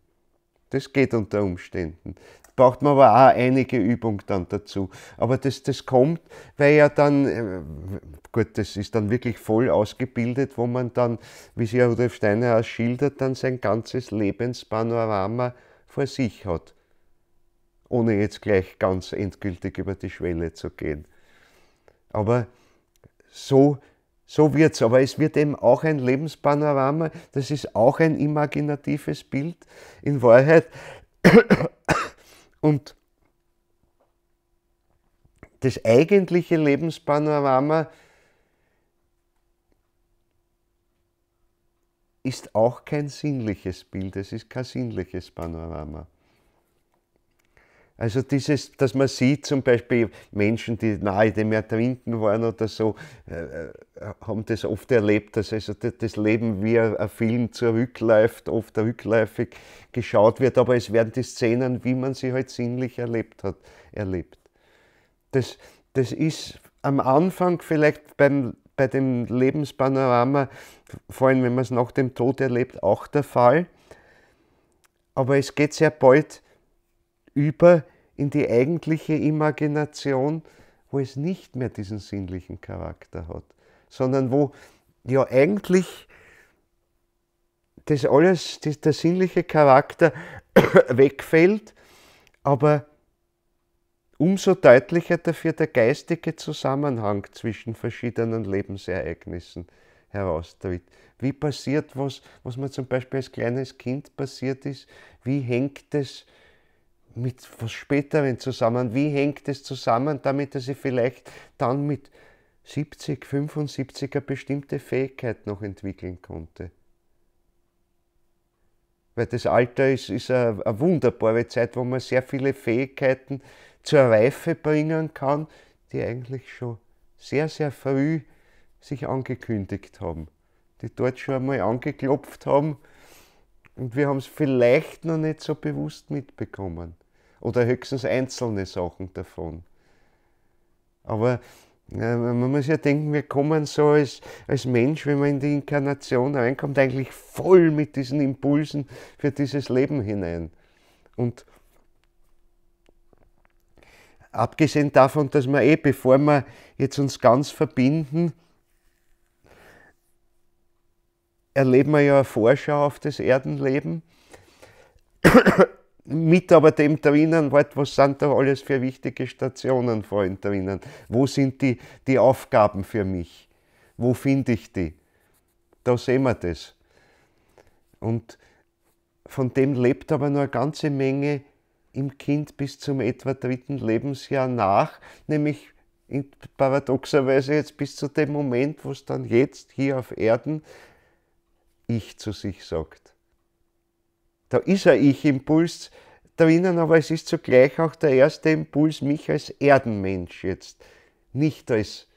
Das geht unter Umständen. braucht man aber auch einige Übung dann dazu. Aber das, das kommt, weil ja dann, äh, gut, das ist dann wirklich voll ausgebildet, wo man dann, wie sie Rudolf Steiner auch schildert, dann sein ganzes Lebenspanorama vor sich hat. Ohne jetzt gleich ganz endgültig über die Schwelle zu gehen. Aber so so wird's, aber es wird eben auch ein Lebenspanorama, das ist auch ein imaginatives Bild in Wahrheit. Und das eigentliche Lebenspanorama ist auch kein sinnliches Bild, es ist kein sinnliches Panorama. Also dieses, dass man sieht zum Beispiel Menschen, die nahe dem Ertrinken waren oder so, äh, äh, haben das oft erlebt, dass also das Leben wie ein Film zurückläuft, oft rückläufig geschaut wird, aber es werden die Szenen, wie man sie halt sinnlich erlebt hat, erlebt. Das, das ist am Anfang vielleicht beim, bei dem Lebenspanorama, vor allem wenn man es nach dem Tod erlebt, auch der Fall. Aber es geht sehr bald über in die eigentliche Imagination, wo es nicht mehr diesen sinnlichen Charakter hat, sondern wo ja eigentlich das alles, das, der sinnliche Charakter wegfällt, aber umso deutlicher dafür der geistige Zusammenhang zwischen verschiedenen Lebensereignissen heraustritt. Wie passiert was, was mir zum Beispiel als kleines Kind passiert ist, wie hängt es mit was Späteren zusammen? Wie hängt es zusammen, damit dass ich vielleicht dann mit 70, 75 eine bestimmte Fähigkeit noch entwickeln konnte? Weil das Alter ist, ist eine, eine wunderbare Zeit, wo man sehr viele Fähigkeiten zur Reife bringen kann, die eigentlich schon sehr, sehr früh sich angekündigt haben, die dort schon einmal angeklopft haben und wir haben es vielleicht noch nicht so bewusst mitbekommen oder höchstens einzelne Sachen davon. Aber äh, man muss ja denken, wir kommen so als, als Mensch, wenn man in die Inkarnation reinkommt, eigentlich voll mit diesen Impulsen für dieses Leben hinein. Und abgesehen davon, dass wir eh, bevor wir jetzt uns ganz verbinden, erleben wir ja eine Vorschau auf das Erdenleben mit aber dem drinnen, was sind da alles für wichtige Stationen vorhin drinnen? Wo sind die, die Aufgaben für mich? Wo finde ich die? Da sehen wir das. Und von dem lebt aber noch eine ganze Menge im Kind bis zum etwa dritten Lebensjahr nach, nämlich paradoxerweise jetzt bis zu dem Moment, wo es dann jetzt hier auf Erden ich zu sich sagt da ist ein Ich-Impuls drinnen, aber es ist zugleich auch der erste Impuls, mich als Erdenmensch jetzt, nicht als,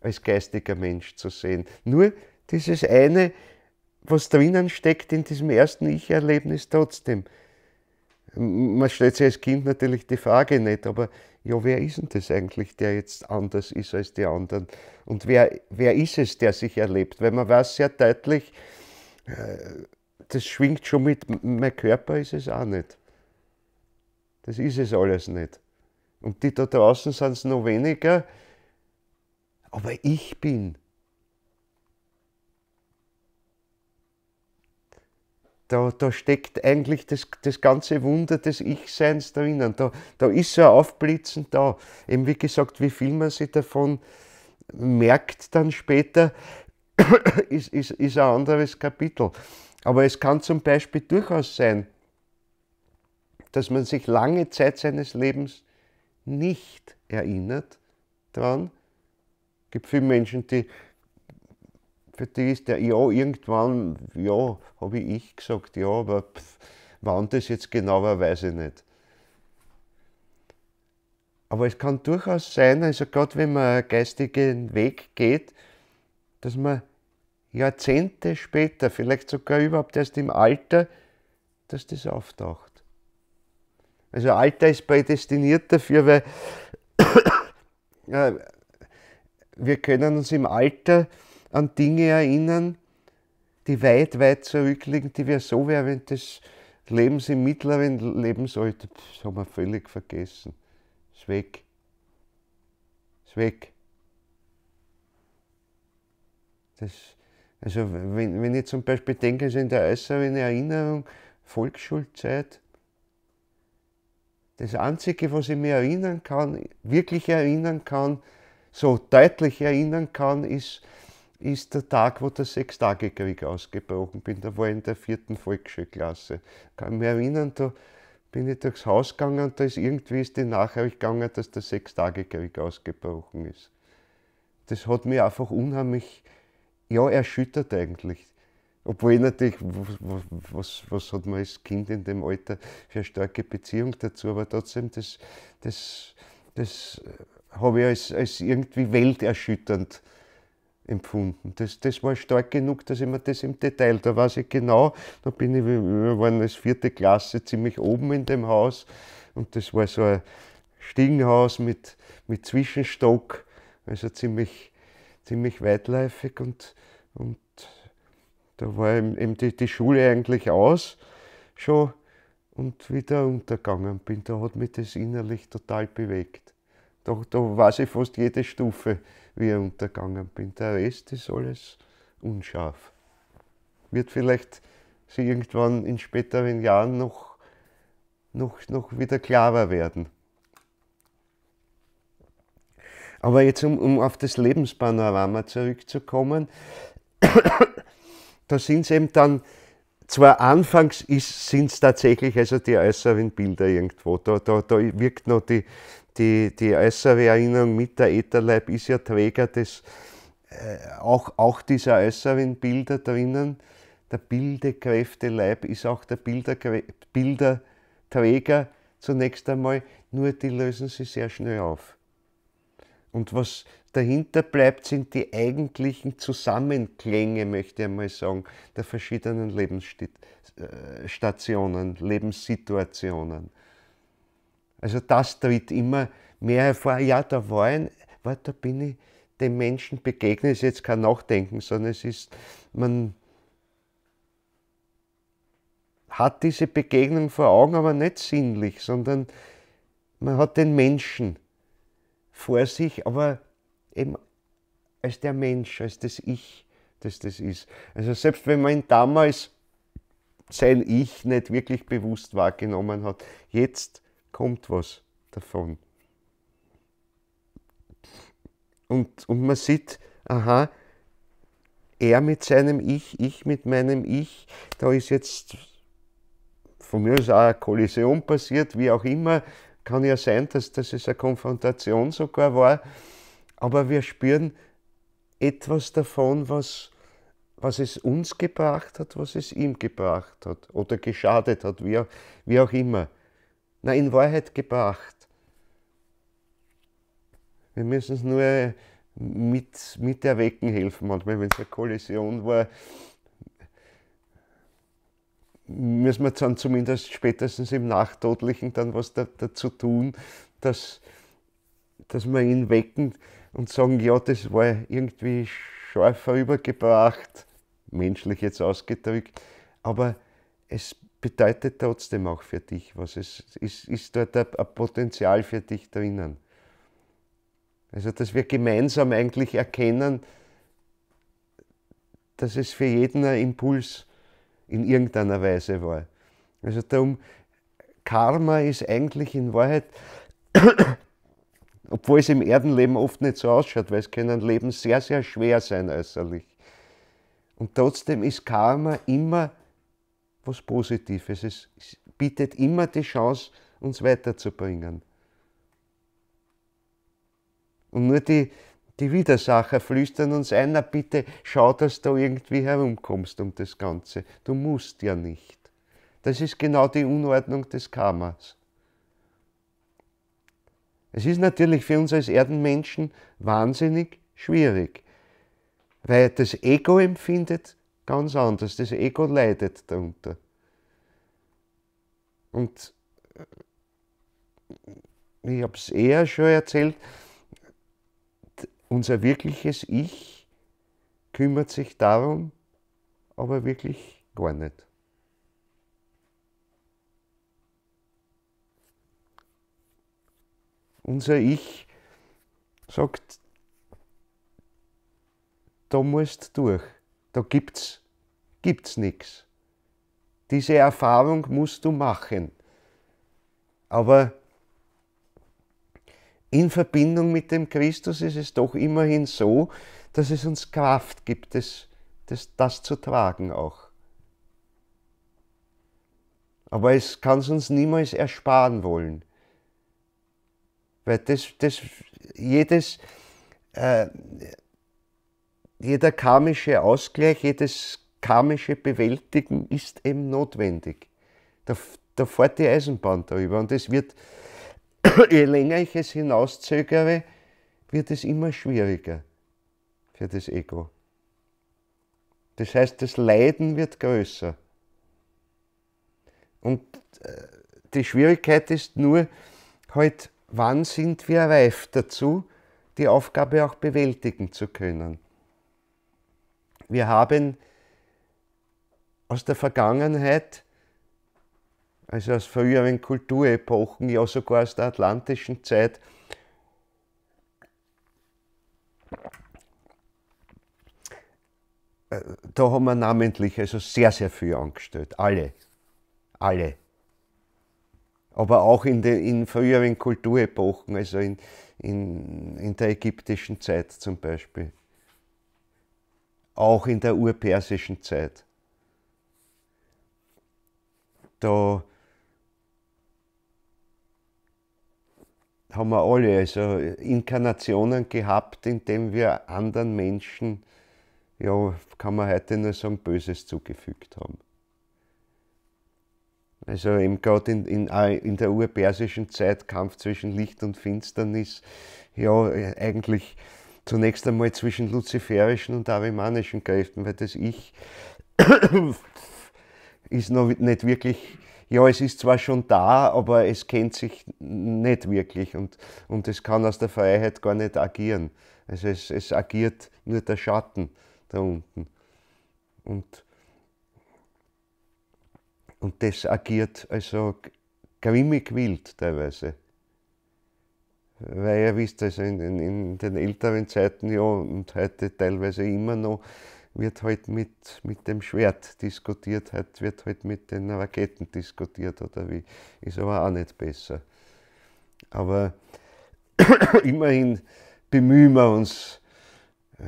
als geistiger Mensch zu sehen. Nur dieses eine, was drinnen steckt in diesem ersten Ich-Erlebnis trotzdem. Man stellt sich als Kind natürlich die Frage nicht, aber ja, wer ist denn das eigentlich, der jetzt anders ist als die anderen? Und wer, wer ist es, der sich erlebt? Weil man weiß sehr deutlich, äh, das schwingt schon mit. Mein Körper ist es auch nicht. Das ist es alles nicht. Und die da draußen sind es noch weniger. Aber ich bin. Da, da steckt eigentlich das, das ganze Wunder des Ich-Seins drinnen. Da, da ist so ein Aufblitzen da. Eben wie gesagt, wie viel man sich davon merkt dann später, ist, ist, ist ein anderes Kapitel. Aber es kann zum Beispiel durchaus sein, dass man sich lange Zeit seines Lebens nicht erinnert daran. Es gibt viele Menschen, die, für die ist der, ja, irgendwann, ja, habe ich, gesagt, ja, aber pff, wann das jetzt genau war, weiß ich nicht. Aber es kann durchaus sein, also gerade wenn man einen geistigen Weg geht, dass man Jahrzehnte später, vielleicht sogar überhaupt erst im Alter, dass das auftaucht. Also Alter ist prädestiniert dafür, weil äh, wir können uns im Alter an Dinge erinnern, die weit, weit zurückliegen, die wir so während des Lebens im mittleren Lebensalter, das haben wir völlig vergessen. Ist weg. Ist weg. Das ist also wenn, wenn ich zum Beispiel denke, also in der äußeren Erinnerung, Volksschulzeit, das Einzige, was ich mir erinnern kann, wirklich erinnern kann, so deutlich erinnern kann, ist, ist der Tag, wo der Sechstagekrieg ausgebrochen bin. Da war ich in der vierten Volksschulklasse. Kann mich erinnern, da bin ich durchs Haus gegangen und da ist irgendwie ist die Nachricht gegangen, dass der Sechstagekrieg ausgebrochen ist. Das hat mich einfach unheimlich ja, erschüttert eigentlich. Obwohl ich natürlich, was, was, was, hat man als Kind in dem Alter für eine starke Beziehung dazu, aber trotzdem, das, das, das äh, habe ich als, als irgendwie welterschütternd empfunden. Das, das war stark genug, dass ich mir das im Detail, da weiß ich genau, da bin ich, wir waren als vierte Klasse ziemlich oben in dem Haus und das war so ein Stiegenhaus mit, mit Zwischenstock, also ziemlich ziemlich weitläufig und, und da war eben die, die Schule eigentlich aus schon und wieder untergegangen bin. Da hat mich das innerlich total bewegt. Da, da weiß ich fast jede Stufe, wie ich untergegangen bin. Der Rest ist alles unscharf. Wird vielleicht sie irgendwann in späteren Jahren noch, noch, noch wieder klarer werden. Aber jetzt, um, um auf das Lebenspanorama zurückzukommen, da sind es eben dann, zwar anfangs sind es tatsächlich also die äußeren Bilder irgendwo, da, da, da wirkt noch die, die, die äußere Erinnerung mit, der Ätherleib ist ja Träger des, äh, auch, auch dieser äußeren Bilder drinnen, der Bildekräfteleib ist auch der Bilderträger zunächst einmal, nur die lösen sie sehr schnell auf. Und was dahinter bleibt, sind die eigentlichen Zusammenklänge, möchte ich einmal sagen, der verschiedenen Lebensstationen, äh, Lebenssituationen. Also das tritt immer mehr hervor. Ja, da war ein, warte, da bin ich dem Menschen begegnet. Es ist jetzt kein Nachdenken, sondern es ist, man hat diese Begegnung vor Augen, aber nicht sinnlich, sondern man hat den Menschen vor sich, aber eben als der Mensch, als das Ich, das das ist. Also selbst wenn man damals sein Ich nicht wirklich bewusst wahrgenommen hat, jetzt kommt was davon. Und, und man sieht, aha, er mit seinem Ich, ich mit meinem Ich, da ist jetzt von mir aus auch eine Kollision passiert, wie auch immer, kann ja sein, dass, dass es eine Konfrontation sogar war, aber wir spüren etwas davon, was, was es uns gebracht hat, was es ihm gebracht hat oder geschadet hat, wie, wie auch immer. Na, in Wahrheit gebracht. Wir müssen es nur mit, mit erwecken helfen, manchmal, wenn es eine Kollision war müssen wir dann zumindest spätestens im Nachtodlichen dann was da, dazu tun, dass, dass wir ihn wecken und sagen, ja, das war irgendwie scharfer übergebracht, menschlich jetzt ausgedrückt, aber es bedeutet trotzdem auch für dich was. Es ist, ist dort ein Potenzial für dich drinnen. Also, dass wir gemeinsam eigentlich erkennen, dass es für jeden ein Impuls ist in irgendeiner Weise war. Also darum, Karma ist eigentlich in Wahrheit, obwohl es im Erdenleben oft nicht so ausschaut, weil es können Leben sehr, sehr schwer sein äußerlich. Und trotzdem ist Karma immer was Positives. Es bietet immer die Chance, uns weiterzubringen. Und nur die, die Widersacher flüstern uns ein, na bitte schau, dass du irgendwie herumkommst um das Ganze. Du musst ja nicht. Das ist genau die Unordnung des Karmas. Es ist natürlich für uns als Erdenmenschen wahnsinnig schwierig, weil das Ego empfindet ganz anders. Das Ego leidet darunter. Und äh, ich habe es eher schon erzählt, unser wirkliches Ich kümmert sich darum, aber wirklich gar nicht. Unser Ich sagt, da musst du durch, da gibt's, gibt's nichts. Diese Erfahrung musst du machen. Aber in Verbindung mit dem Christus ist es doch immerhin so, dass es uns Kraft gibt, das, das, das zu tragen auch. Aber es kann es uns niemals ersparen wollen. Weil das, das, jedes, äh, jeder karmische Ausgleich, jedes karmische Bewältigen ist eben notwendig. Da, da fährt die Eisenbahn darüber und es wird, je länger ich es hinauszögere, wird es immer schwieriger für das Ego. Das heißt, das Leiden wird größer. Und äh, die Schwierigkeit ist nur, halt, wann sind wir reif dazu, die Aufgabe auch bewältigen zu können. Wir haben aus der Vergangenheit also aus früheren Kulturepochen, ja sogar aus der atlantischen Zeit. Äh, da haben wir namentlich also sehr, sehr viel angestellt. Alle. Alle. Aber auch in, den, in früheren Kulturepochen, also in, in, in der ägyptischen Zeit zum Beispiel. Auch in der urpersischen Zeit. Da haben wir alle also Inkarnationen gehabt, indem wir anderen Menschen, ja, kann man heute nur sagen, Böses zugefügt haben. Also eben gerade in, in, äh, in der urpersischen Zeit Kampf zwischen Licht und Finsternis, ja, eigentlich zunächst einmal zwischen luziferischen und arimanischen Kräften, weil das Ich ist noch nicht wirklich ja, es ist zwar schon da, aber es kennt sich nicht wirklich und, und es kann aus der Freiheit gar nicht agieren. Also es, es agiert nur der Schatten da unten. Und, und das agiert also grimmig wild teilweise. Weil ihr wisst, also in, in, in den älteren Zeiten ja und heute teilweise immer noch, wird halt mit, mit dem Schwert diskutiert, halt wird halt mit den Raketen diskutiert oder wie. Ist aber auch nicht besser. Aber immerhin bemühen wir uns äh,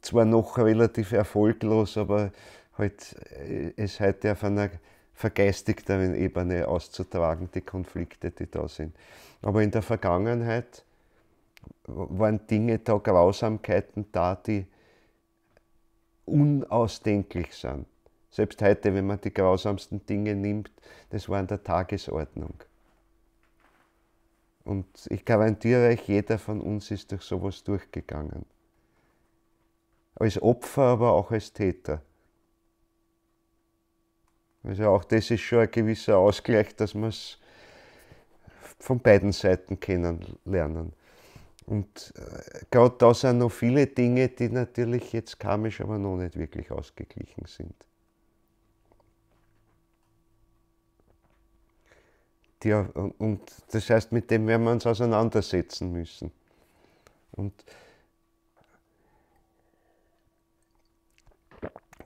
zwar noch relativ erfolglos, aber halt äh, es heute auf einer vergeistigteren Ebene auszutragen, die Konflikte, die da sind. Aber in der Vergangenheit waren Dinge da, Grausamkeiten da, die unausdenklich sind. Selbst heute, wenn man die grausamsten Dinge nimmt, das war an der Tagesordnung. Und ich garantiere euch, jeder von uns ist durch sowas durchgegangen. Als Opfer, aber auch als Täter. Also auch das ist schon ein gewisser Ausgleich, dass man es von beiden Seiten kennenlernen. Und äh, gerade da sind noch viele Dinge, die natürlich jetzt karmisch aber noch nicht wirklich ausgeglichen sind. Die, und das heißt, mit dem werden wir uns auseinandersetzen müssen. Und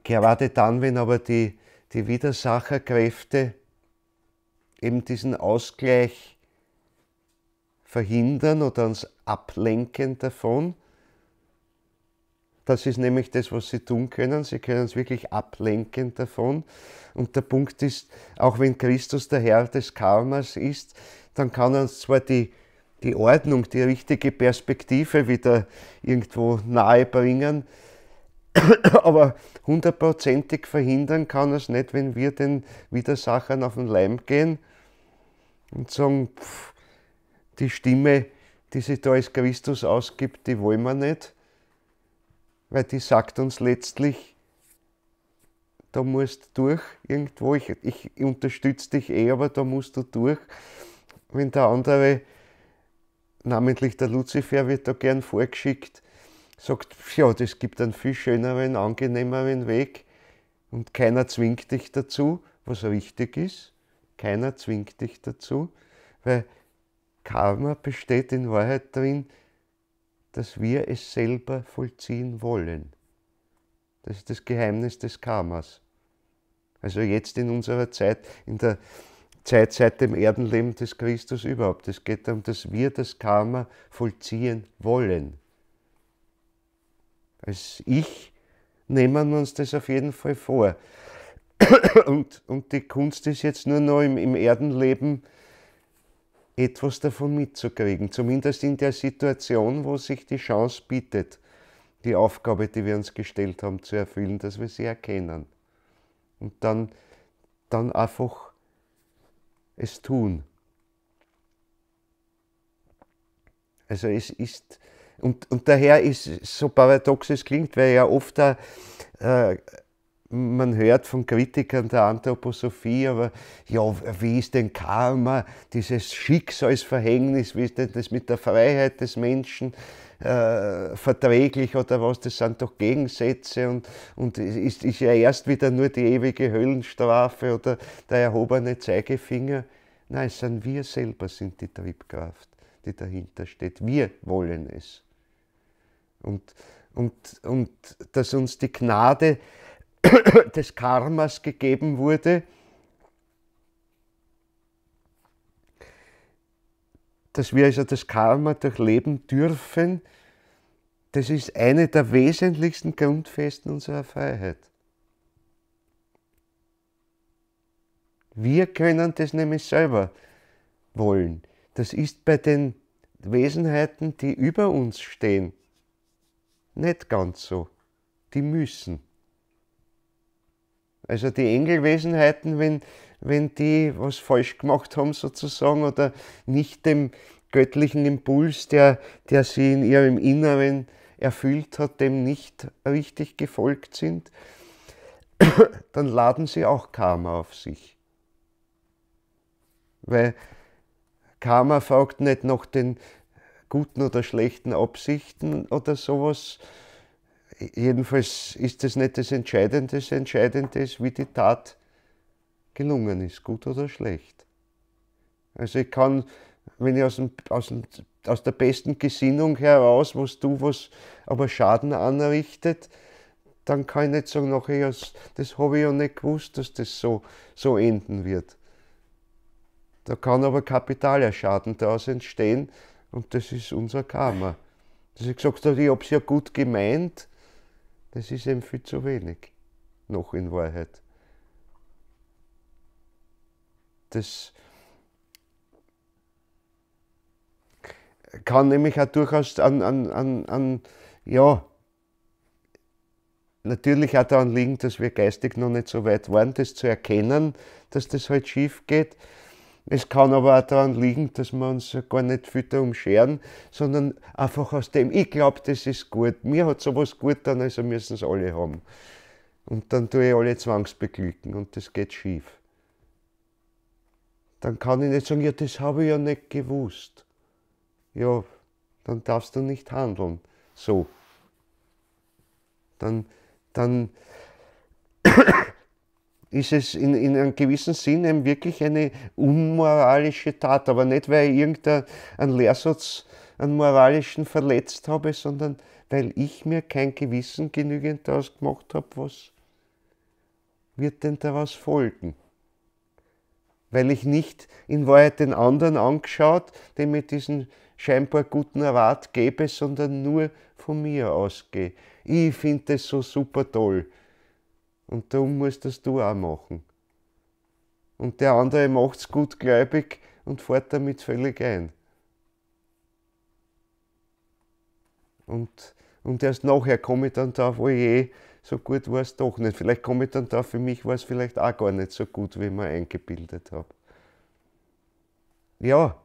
gerade dann, wenn aber die, die Widersacherkräfte eben diesen Ausgleich verhindern oder uns ablenken davon. Das ist nämlich das, was sie tun können. Sie können uns wirklich ablenken davon. Und der Punkt ist, auch wenn Christus der Herr des Karmas ist, dann kann er uns zwar die, die Ordnung, die richtige Perspektive wieder irgendwo nahe bringen, aber hundertprozentig verhindern kann er es nicht, wenn wir den Widersachern auf den Leim gehen und sagen, pff, die Stimme, die sich da als Christus ausgibt, die wollen wir nicht, weil die sagt uns letztlich, da musst du durch irgendwo, ich, ich unterstütze dich eh, aber da musst du durch. Wenn der andere, namentlich der Luzifer, wird da gern vorgeschickt, sagt, ja, das gibt einen viel schöneren, angenehmeren Weg und keiner zwingt dich dazu, was richtig ist. Keiner zwingt dich dazu, weil Karma besteht in Wahrheit darin, dass wir es selber vollziehen wollen. Das ist das Geheimnis des Karmas. Also jetzt in unserer Zeit, in der Zeit seit dem Erdenleben des Christus überhaupt. Es geht darum, dass wir das Karma vollziehen wollen. Als Ich nehmen wir uns das auf jeden Fall vor. Und, und die Kunst ist jetzt nur noch im, im Erdenleben etwas davon mitzukriegen, zumindest in der Situation, wo sich die Chance bietet, die Aufgabe, die wir uns gestellt haben, zu erfüllen, dass wir sie erkennen. Und dann, dann einfach es tun. Also es ist, und, und daher ist, so paradox es klingt, weil ja oft ein, äh, man hört von Kritikern der Anthroposophie, aber ja, wie ist denn Karma, dieses Schicksalsverhängnis, wie ist denn das mit der Freiheit des Menschen? Äh, verträglich oder was, das sind doch Gegensätze und, und ist, ist ja erst wieder nur die ewige Höllenstrafe oder der erhobene Zeigefinger. Nein, es sind wir selber, sind die Triebkraft, die dahinter steht. Wir wollen es. Und, und, und dass uns die Gnade des Karmas gegeben wurde, dass wir also das Karma durchleben dürfen, das ist eine der wesentlichsten Grundfesten unserer Freiheit. Wir können das nämlich selber wollen. Das ist bei den Wesenheiten, die über uns stehen, nicht ganz so. Die müssen. Also die Engelwesenheiten, wenn, wenn die was falsch gemacht haben sozusagen oder nicht dem göttlichen Impuls, der, der sie in ihrem Inneren erfüllt hat, dem nicht richtig gefolgt sind, dann laden sie auch Karma auf sich. Weil Karma fragt nicht nach den guten oder schlechten Absichten oder sowas, jedenfalls ist das nicht das Entscheidende. Das Entscheidende ist, wie die Tat gelungen ist, gut oder schlecht. Also ich kann, wenn ich aus, dem, aus, dem, aus der besten Gesinnung heraus, was du was aber Schaden anrichtet, dann kann ich nicht sagen, noch das habe ich ja nicht gewusst, dass das so, so enden wird. Da kann aber kapitaler Schaden daraus entstehen und das ist unser Karma. Dass ich gesagt habe, ich habe es ja gut gemeint, das ist eben viel zu wenig, noch in Wahrheit. Das kann nämlich auch durchaus an, an, an, an ja, natürlich auch daran liegen, dass wir geistig noch nicht so weit waren, das zu erkennen, dass das halt schief geht. Es kann aber auch daran liegen, dass wir uns gar nicht viel darum scheren, sondern einfach aus dem, ich glaube, das ist gut. Mir hat sowas gut dann, also müssen es alle haben. Und dann tue ich alle zwangsbeglücken und das geht schief. Dann kann ich nicht sagen, ja, das habe ich ja nicht gewusst. Ja, dann darfst du nicht handeln. So. Dann, dann ist es in, in einem gewissen Sinne wirklich eine unmoralische Tat. Aber nicht, weil ich irgendeinen Lehrsatz, einen moralischen verletzt habe, sondern weil ich mir kein Gewissen genügend daraus gemacht habe, was wird denn daraus folgen? Weil ich nicht in Wahrheit den anderen angeschaut, dem ich diesen scheinbar guten Rat gebe, sondern nur von mir ausgehe. Ich finde das so super toll und darum musst das du auch machen. Und der andere macht macht's gutgläubig und fährt damit völlig ein. Und, und erst nachher komme ich dann darauf, oh je, eh so gut war es doch nicht. Vielleicht komme ich dann darauf, für mich war es vielleicht auch gar nicht so gut, wie ich mir eingebildet habe. Ja,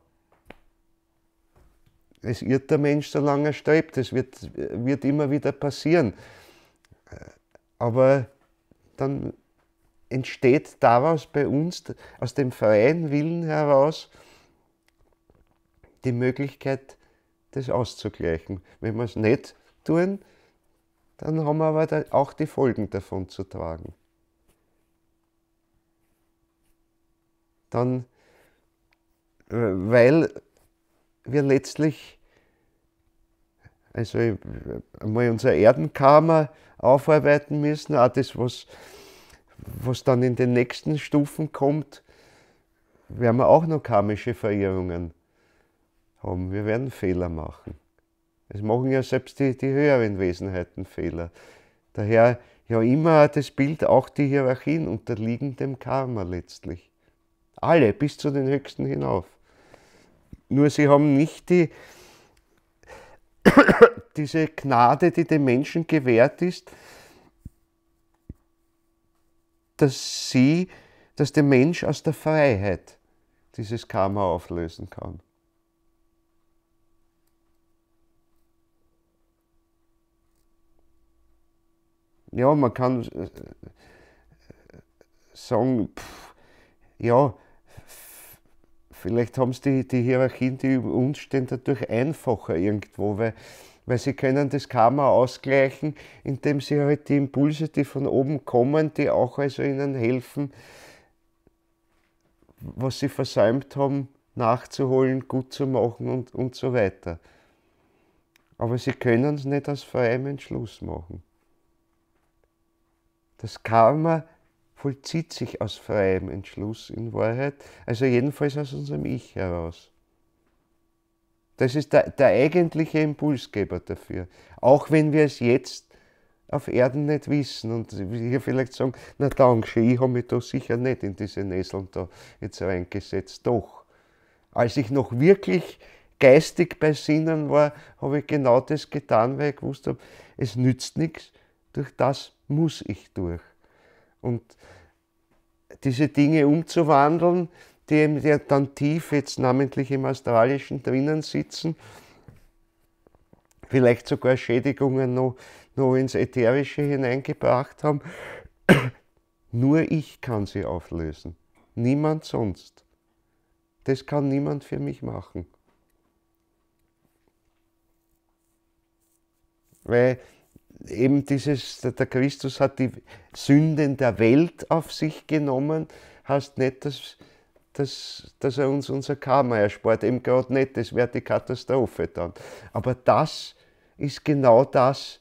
es irrt der Mensch, solange er strebt. Es wird, wird immer wieder passieren. Äh, aber dann entsteht daraus bei uns, aus dem freien Willen heraus, die Möglichkeit, das auszugleichen. Wenn wir es nicht tun, dann haben wir aber auch die Folgen davon zu tragen. Dann, äh, weil wir letztlich also einmal unser Erdenkarma aufarbeiten müssen, auch das, was, was dann in den nächsten Stufen kommt, werden wir auch noch karmische Verirrungen haben. Wir werden Fehler machen. Es machen ja selbst die, die höheren Wesenheiten Fehler. Daher ja immer das Bild, auch die Hierarchien unterliegen dem Karma letztlich. Alle, bis zu den Höchsten hinauf. Nur sie haben nicht die, diese Gnade, die dem Menschen gewährt ist, dass sie, dass der Mensch aus der Freiheit dieses Karma auflösen kann. Ja, man kann äh, äh, sagen, pff, ja, vielleicht haben es die, die Hierarchien, die über uns stehen, dadurch einfacher irgendwo, weil, weil sie können das Karma ausgleichen, indem sie halt die Impulse, die von oben kommen, die auch also ihnen helfen, was sie versäumt haben, nachzuholen, gut zu machen und, und so weiter. Aber sie können es nicht aus freiem Entschluss machen. Das Karma vollzieht sich aus freiem Entschluss in Wahrheit, also jedenfalls aus unserem Ich heraus. Das ist der, der eigentliche Impulsgeber dafür. Auch wenn wir es jetzt auf Erden nicht wissen und hier vielleicht sagen, na danke, ich habe mich da sicher nicht in diese Nesseln da jetzt reingesetzt. Doch, als ich noch wirklich geistig bei Sinnen war, habe ich genau das getan, weil ich gewusst habe, es nützt nichts, durch das muss ich durch. Und diese Dinge umzuwandeln, die eben dann tief jetzt namentlich im Australischen drinnen sitzen, vielleicht sogar Schädigungen noch, noch ins Ätherische hineingebracht haben. Nur ich kann sie auflösen, niemand sonst. Das kann niemand für mich machen. Weil eben dieses, der Christus hat die Sünden der Welt auf sich genommen, heißt nicht, dass, dass, dass er uns unser Karma erspart. Eben gerade nicht, das wäre die Katastrophe dann. Aber das ist genau das,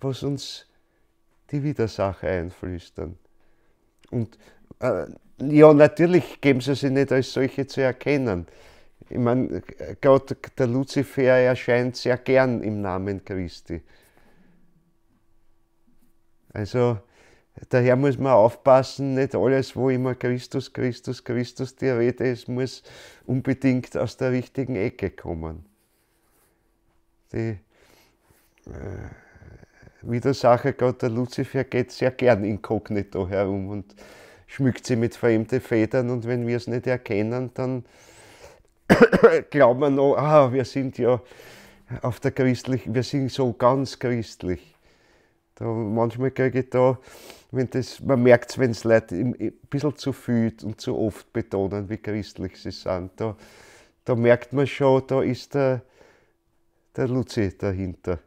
was uns die Widersacher einflüstern. Und äh, ja, natürlich geben sie sich nicht als solche zu erkennen. Ich meine, äh, gerade der Luzifer erscheint sehr gern im Namen Christi. Also daher muss man aufpassen, nicht alles, wo immer Christus, Christus, Christus die Rede ist, muss unbedingt aus der richtigen Ecke kommen. Die äh, Widersacher Gott, der Luzifer, geht sehr gern inkognito herum und schmückt sie mit fremden Federn und wenn wir es nicht erkennen, dann glauben wir noch, ah, wir sind ja auf der christlichen, wir sind so ganz christlich. Da manchmal kriege ich da, wenn das, man merkt es, wenn es Leute ein bisschen zu viel und zu oft betonen, wie christlich sie sind. Da, da merkt man schon, da ist der, der Luzi dahinter.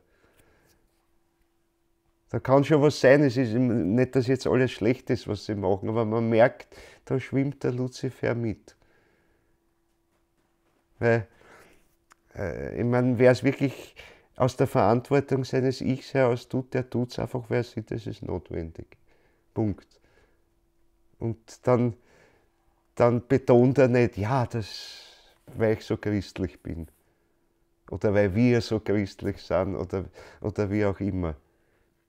Da kann schon was sein, es ist nicht, dass jetzt alles schlecht ist, was sie machen, aber man merkt, da schwimmt der Luzifer mit. Weil, äh, ich meine, wäre es wirklich aus der Verantwortung seines Ichs heraus tut, der tut es einfach, weil er sieht, es ist notwendig. Punkt. Und dann, dann betont er nicht, ja, das, weil ich so christlich bin. Oder weil wir so christlich sind oder, oder wie auch immer.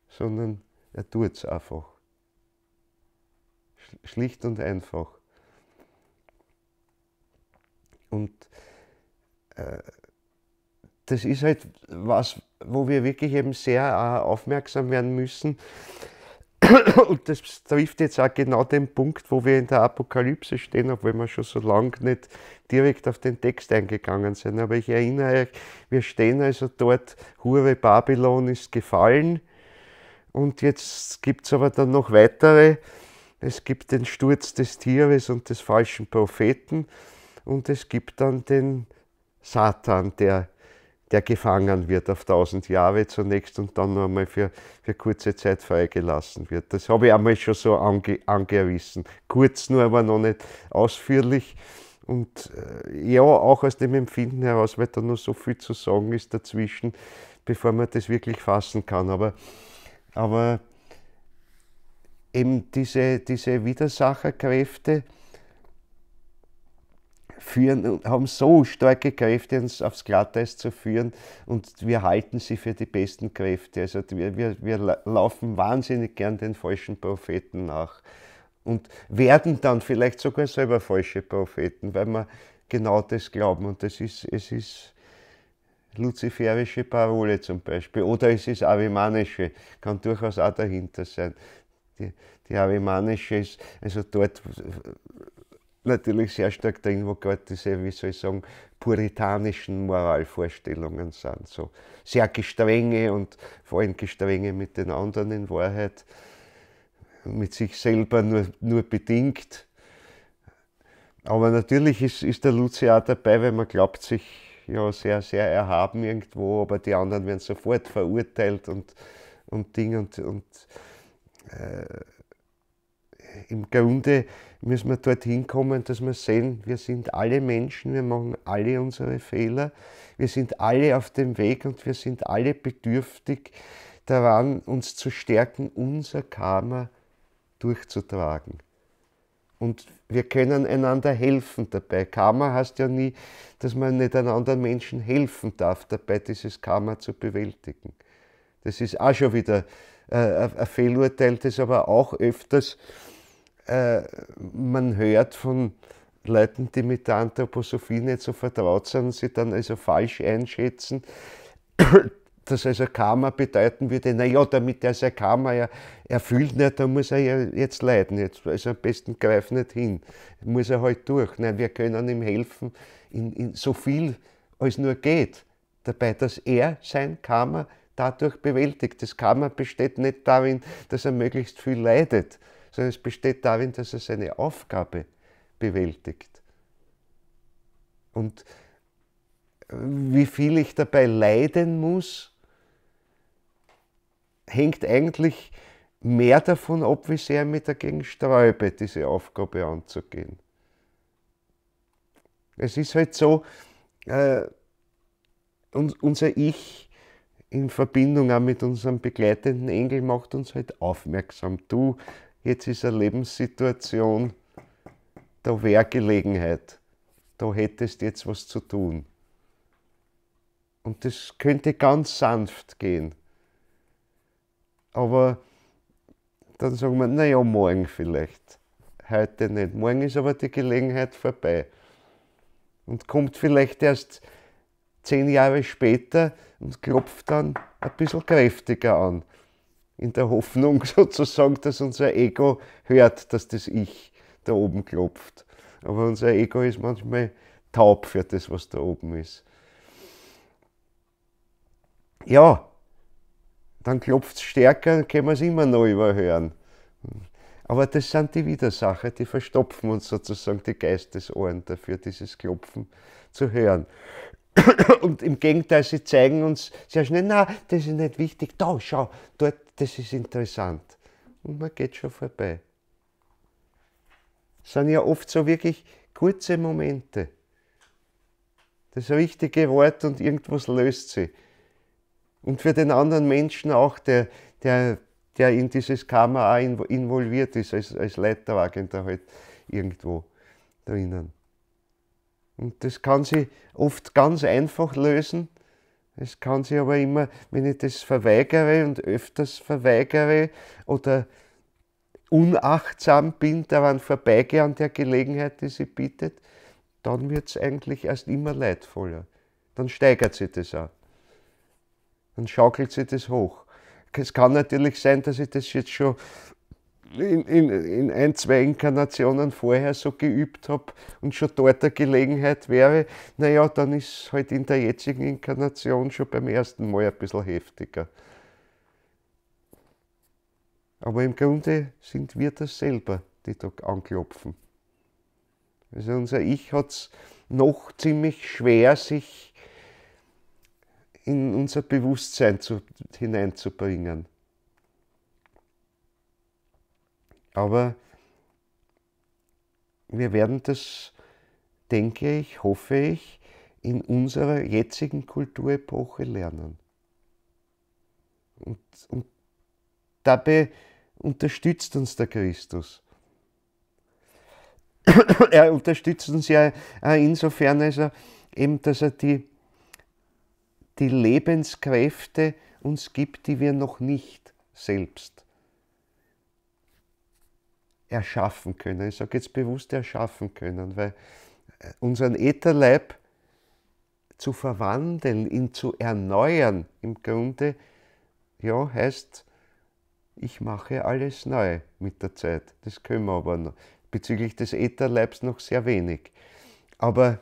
Sondern er tut es einfach. Schlicht und einfach. Und äh, das ist halt was, wo wir wirklich eben sehr äh, aufmerksam werden müssen. Und das trifft jetzt auch genau den Punkt, wo wir in der Apokalypse stehen, obwohl wir schon so lange nicht direkt auf den Text eingegangen sind. Aber ich erinnere euch, wir stehen also dort, Hure Babylon ist gefallen. Und jetzt gibt es aber dann noch weitere. Es gibt den Sturz des Tieres und des falschen Propheten. Und es gibt dann den Satan, der der gefangen wird auf 1000 Jahre zunächst und dann noch einmal für, für kurze Zeit freigelassen wird. Das habe ich einmal schon so ange, angerissen. Kurz nur, aber noch nicht ausführlich. Und äh, ja, auch aus dem Empfinden heraus, weil da noch so viel zu sagen ist dazwischen, bevor man das wirklich fassen kann. Aber, aber eben diese, diese Widersacherkräfte, führen, haben so starke Kräfte, uns aufs Glatteis zu führen und wir halten sie für die besten Kräfte. Also wir, wir, wir laufen wahnsinnig gern den falschen Propheten nach und werden dann vielleicht sogar selber falsche Propheten, weil wir genau das glauben und das ist, es ist luziferische Parole zum Beispiel oder es ist arimanische, kann durchaus auch dahinter sein. Die, die arimanische ist also dort natürlich sehr stark drin, wo gerade diese, eh, wie soll ich sagen, puritanischen Moralvorstellungen sind. So sehr gestrenge und vor allem gestrenge mit den anderen in Wahrheit, mit sich selber nur, nur bedingt. Aber natürlich ist, ist der Luzi auch dabei, weil man glaubt sich ja sehr, sehr erhaben irgendwo, aber die anderen werden sofort verurteilt und, und Ding und, und äh, im Grunde müssen wir dorthin kommen, dass wir sehen, wir sind alle Menschen, wir machen alle unsere Fehler, wir sind alle auf dem Weg und wir sind alle bedürftig daran, uns zu stärken, unser Karma durchzutragen. Und wir können einander helfen dabei. Karma heißt ja nie, dass man nicht einem anderen Menschen helfen darf, dabei dieses Karma zu bewältigen. Das ist auch schon wieder äh, ein Fehlurteil, das aber auch öfters äh, man hört von Leuten, die mit der Anthroposophie nicht so vertraut sind, sie dann also falsch einschätzen, dass also Karma bedeuten würde, naja, damit er sein Karma er erfüllt, nicht, da muss er ja jetzt leiden, jetzt, also am besten greif nicht hin, muss er halt durch. Nein, wir können ihm helfen, in, in so viel als nur geht, dabei, dass er sein Karma dadurch bewältigt. Das Karma besteht nicht darin, dass er möglichst viel leidet, sondern es besteht darin, dass er seine Aufgabe bewältigt. Und äh, wie viel ich dabei leiden muss, hängt eigentlich mehr davon ab, wie sehr ich mich dagegen sträube, diese Aufgabe anzugehen. Es ist halt so, äh, unser Ich in Verbindung auch mit unserem begleitenden Engel macht uns halt aufmerksam. Du jetzt ist eine Lebenssituation, da wäre Gelegenheit, da hättest jetzt was zu tun. Und das könnte ganz sanft gehen. Aber dann sagen wir, naja, morgen vielleicht. Heute nicht. Morgen ist aber die Gelegenheit vorbei. Und kommt vielleicht erst zehn Jahre später und klopft dann ein bisschen kräftiger an in der Hoffnung sozusagen, dass unser Ego hört, dass das Ich da oben klopft. Aber unser Ego ist manchmal taub für das, was da oben ist. Ja, dann klopft es stärker, dann können wir es immer noch überhören. Aber das sind die Widersacher, die verstopfen uns sozusagen die Geistesohren dafür, dieses Klopfen zu hören. Und im Gegenteil, sie zeigen uns sehr schnell, na, das ist nicht wichtig, da, schau, dort, das ist interessant. Und man geht schon vorbei. Das sind ja oft so wirklich kurze Momente. Das richtige Wort und irgendwas löst sie. Und für den anderen Menschen auch, der, der, der in dieses Karma auch involviert ist, als, als Leidtragender halt irgendwo drinnen. Und das kann sich oft ganz einfach lösen. Es kann sich aber immer, wenn ich das verweigere und öfters verweigere oder unachtsam bin, daran vorbeigehe an der Gelegenheit, die sie bietet, dann wird es eigentlich erst immer leidvoller. Dann steigert sich das auch. Dann schaukelt sich das hoch. Es kann natürlich sein, dass ich das jetzt schon in, in, in, ein, zwei Inkarnationen vorher so geübt habe und schon dort der Gelegenheit wäre, naja, dann ist halt in der jetzigen Inkarnation schon beim ersten Mal ein bisschen heftiger. Aber im Grunde sind wir das selber, die da anklopfen. Also unser Ich hat es noch ziemlich schwer, sich in unser Bewusstsein zu, hineinzubringen. Aber wir werden das, denke ich, hoffe ich, in unserer jetzigen Kulturepoche lernen. Und, und dabei unterstützt uns der Christus. er unterstützt uns ja insofern, als er eben, dass er die, die Lebenskräfte uns gibt, die wir noch nicht selbst erschaffen können. Ich sage jetzt bewusst erschaffen können, weil äh, unseren Ätherleib zu verwandeln, ihn zu erneuern, im Grunde, ja, heißt, ich mache alles neu mit der Zeit. Das können wir aber noch. bezüglich des Ätherleibs noch sehr wenig. Aber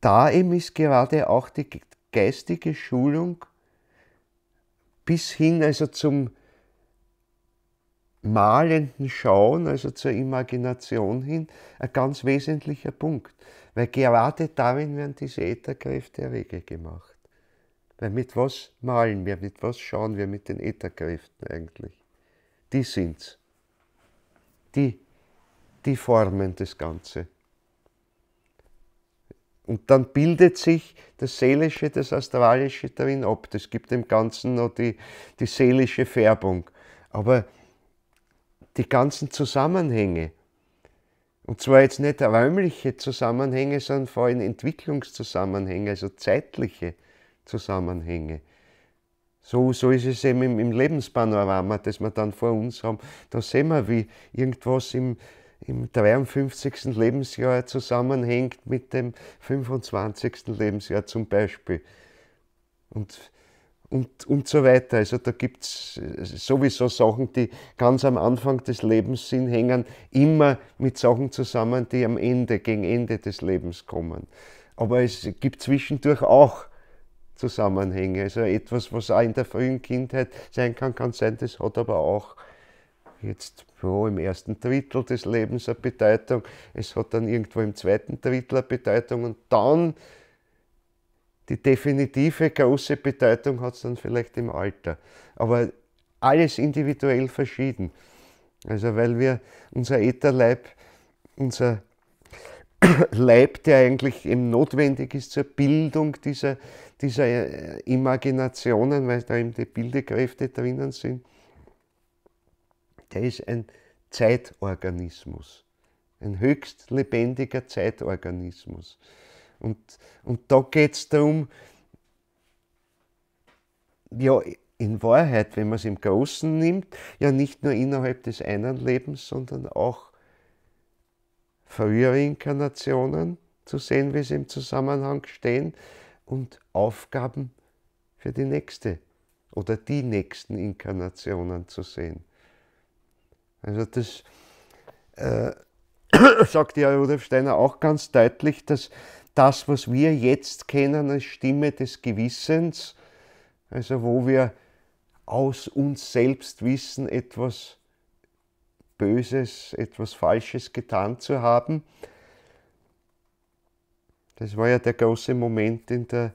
da eben ist gerade auch die geistige Schulung bis hin also zum malenden Schauen, also zur Imagination hin, ein ganz wesentlicher Punkt. Weil gerade darin werden diese Ätherkräfte ja Wege gemacht. Weil mit was malen wir, mit was schauen wir, mit den Ätherkräften eigentlich? Die sind's. Die, die formen das Ganze. Und dann bildet sich das Seelische, das Astralische darin ab. Das gibt dem Ganzen noch die, die seelische Färbung. Aber die ganzen Zusammenhänge, und zwar jetzt nicht räumliche Zusammenhänge, sondern vor allem Entwicklungszusammenhänge, also zeitliche Zusammenhänge. So, so ist es eben im, im Lebenspanorama, das wir dann vor uns haben. Da sehen wir, wie irgendwas im, im 53. Lebensjahr zusammenhängt mit dem 25. Lebensjahr zum Beispiel. Und, und, und so weiter. Also da gibt es äh, sowieso Sachen, die ganz am Anfang des Lebens sind, hängen immer mit Sachen zusammen, die am Ende, gegen Ende des Lebens kommen. Aber es gibt zwischendurch auch Zusammenhänge. Also etwas, was auch in der frühen Kindheit sein kann, kann sein, das hat aber auch jetzt so im ersten Drittel des Lebens eine Bedeutung, es hat dann irgendwo im zweiten Drittel eine Bedeutung und dann die definitive große Bedeutung hat es dann vielleicht im Alter. Aber alles individuell verschieden. Also weil wir unser Ätherleib, unser Leib, der eigentlich eben notwendig ist zur Bildung dieser, dieser äh, Imaginationen, weil da eben die Bildekräfte drinnen sind, der ist ein Zeitorganismus, ein höchst lebendiger Zeitorganismus. Und, und da geht es darum, ja, in Wahrheit, wenn man es im Großen nimmt, ja nicht nur innerhalb des einen Lebens, sondern auch frühere Inkarnationen zu sehen, wie sie im Zusammenhang stehen und Aufgaben für die nächste oder die nächsten Inkarnationen zu sehen. Also das äh, sagt ja Rudolf Steiner auch ganz deutlich, dass das, was wir jetzt kennen als Stimme des Gewissens, also wo wir aus uns selbst wissen, etwas Böses, etwas Falsches getan zu haben, das war ja der große Moment in der,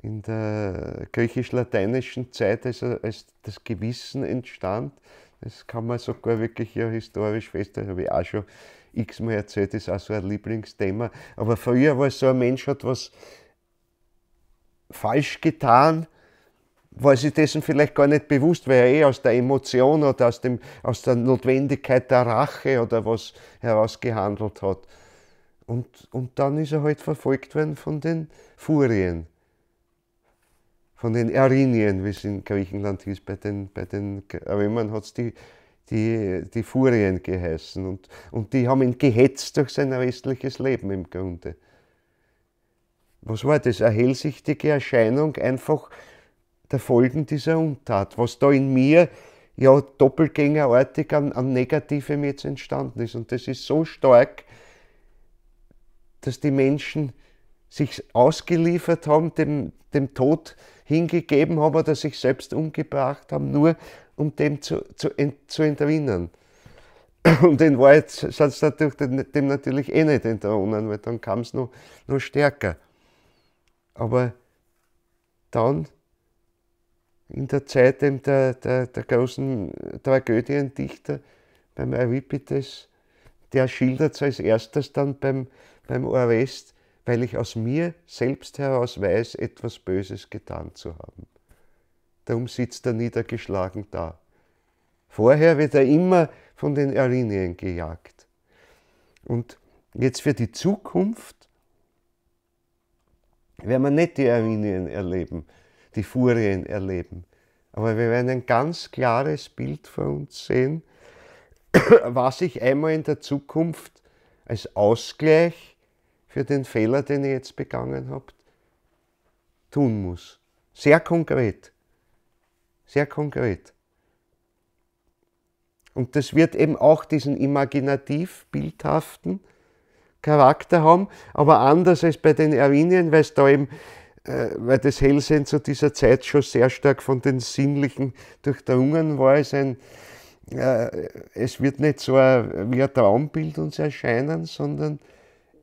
in der griechisch-lateinischen Zeit, als, als das Gewissen entstand. Das kann man sogar wirklich ja historisch feststellen, habe ich auch schon x-mal erzählt, das ist auch so ein Lieblingsthema. Aber früher war es so, ein Mensch hat was falsch getan, war sich dessen vielleicht gar nicht bewusst, weil er eh aus der Emotion oder aus, dem, aus der Notwendigkeit der Rache oder was herausgehandelt hat. Und, und dann ist er halt verfolgt worden von den Furien von den Erinien, wie es in Griechenland hieß, bei den, bei den Römern hat es die, die, die Furien geheißen. Und, und die haben ihn gehetzt durch sein restliches Leben im Grunde. Was war das? Eine hellsichtige Erscheinung einfach der Folgen dieser Untat. Was da in mir ja doppelgängerartig an, an Negativem jetzt entstanden ist. Und das ist so stark, dass die Menschen sich ausgeliefert haben dem, dem Tod, hingegeben haben oder sich selbst umgebracht haben, nur um dem zu, zu, zu entwinnen. Und in Wahrheit sind sie dadurch dem natürlich eh nicht entronnen, weil dann kam es noch, noch stärker. Aber dann, in der Zeit eben der, der, der großen Tragödiendichter, beim Euripides, der schildert es als erstes dann beim, beim Orest, weil ich aus mir selbst heraus weiß, etwas Böses getan zu haben. Darum sitzt er niedergeschlagen da. Vorher wird er immer von den Erinnerungen gejagt. Und jetzt für die Zukunft werden wir nicht die Erinnerungen erleben, die Furien erleben. Aber wir werden ein ganz klares Bild vor uns sehen, was ich einmal in der Zukunft als Ausgleich für den Fehler, den ihr jetzt begangen habt, tun muss. Sehr konkret. Sehr konkret. Und das wird eben auch diesen imaginativ bildhaften Charakter haben, aber anders als bei den Erwinien, weil es da eben äh, weil das Hellsehen zu dieser Zeit schon sehr stark von den Sinnlichen durchdrungen war. Es, ein, äh, es wird nicht so ein, wie ein Traumbild uns erscheinen, sondern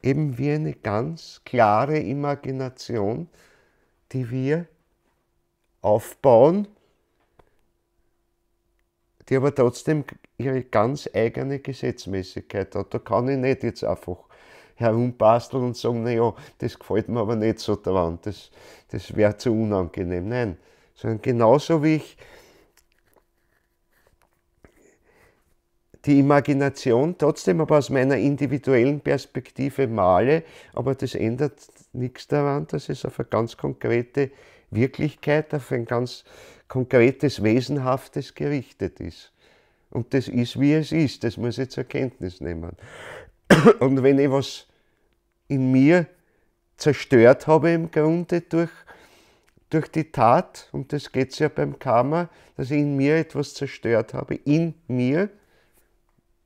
eben wie eine ganz klare Imagination, die wir aufbauen, die aber trotzdem ihre ganz eigene Gesetzmäßigkeit hat. Da kann ich nicht jetzt einfach herumbasteln und sagen, naja, das gefällt mir aber nicht so dran, das, das wäre zu unangenehm. Nein, sondern genauso wie ich die Imagination trotzdem aber aus meiner individuellen Perspektive male, aber das ändert nichts daran, dass es auf eine ganz konkrete Wirklichkeit, auf ein ganz konkretes, wesenhaftes gerichtet ist. Und das ist, wie es ist, das muss ich zur Kenntnis nehmen. Und wenn ich was in mir zerstört habe im Grunde durch, durch die Tat, und das geht es ja beim Karma, dass ich in mir etwas zerstört habe, in mir,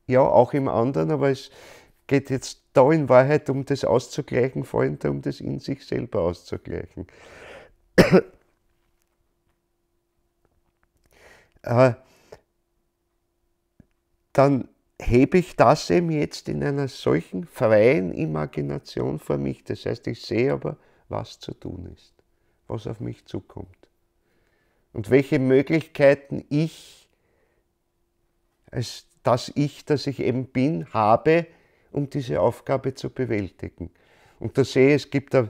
ja, auch im anderen, aber es geht jetzt da in Wahrheit um das auszugleichen, vor allem um das in sich selber auszugleichen. äh, dann hebe ich das eben jetzt in einer solchen freien Imagination vor mich. Das heißt, ich sehe aber, was zu tun ist, was auf mich zukommt und welche Möglichkeiten ich als das Ich, das ich eben bin, habe, um diese Aufgabe zu bewältigen. Und da sehe ich, es gibt da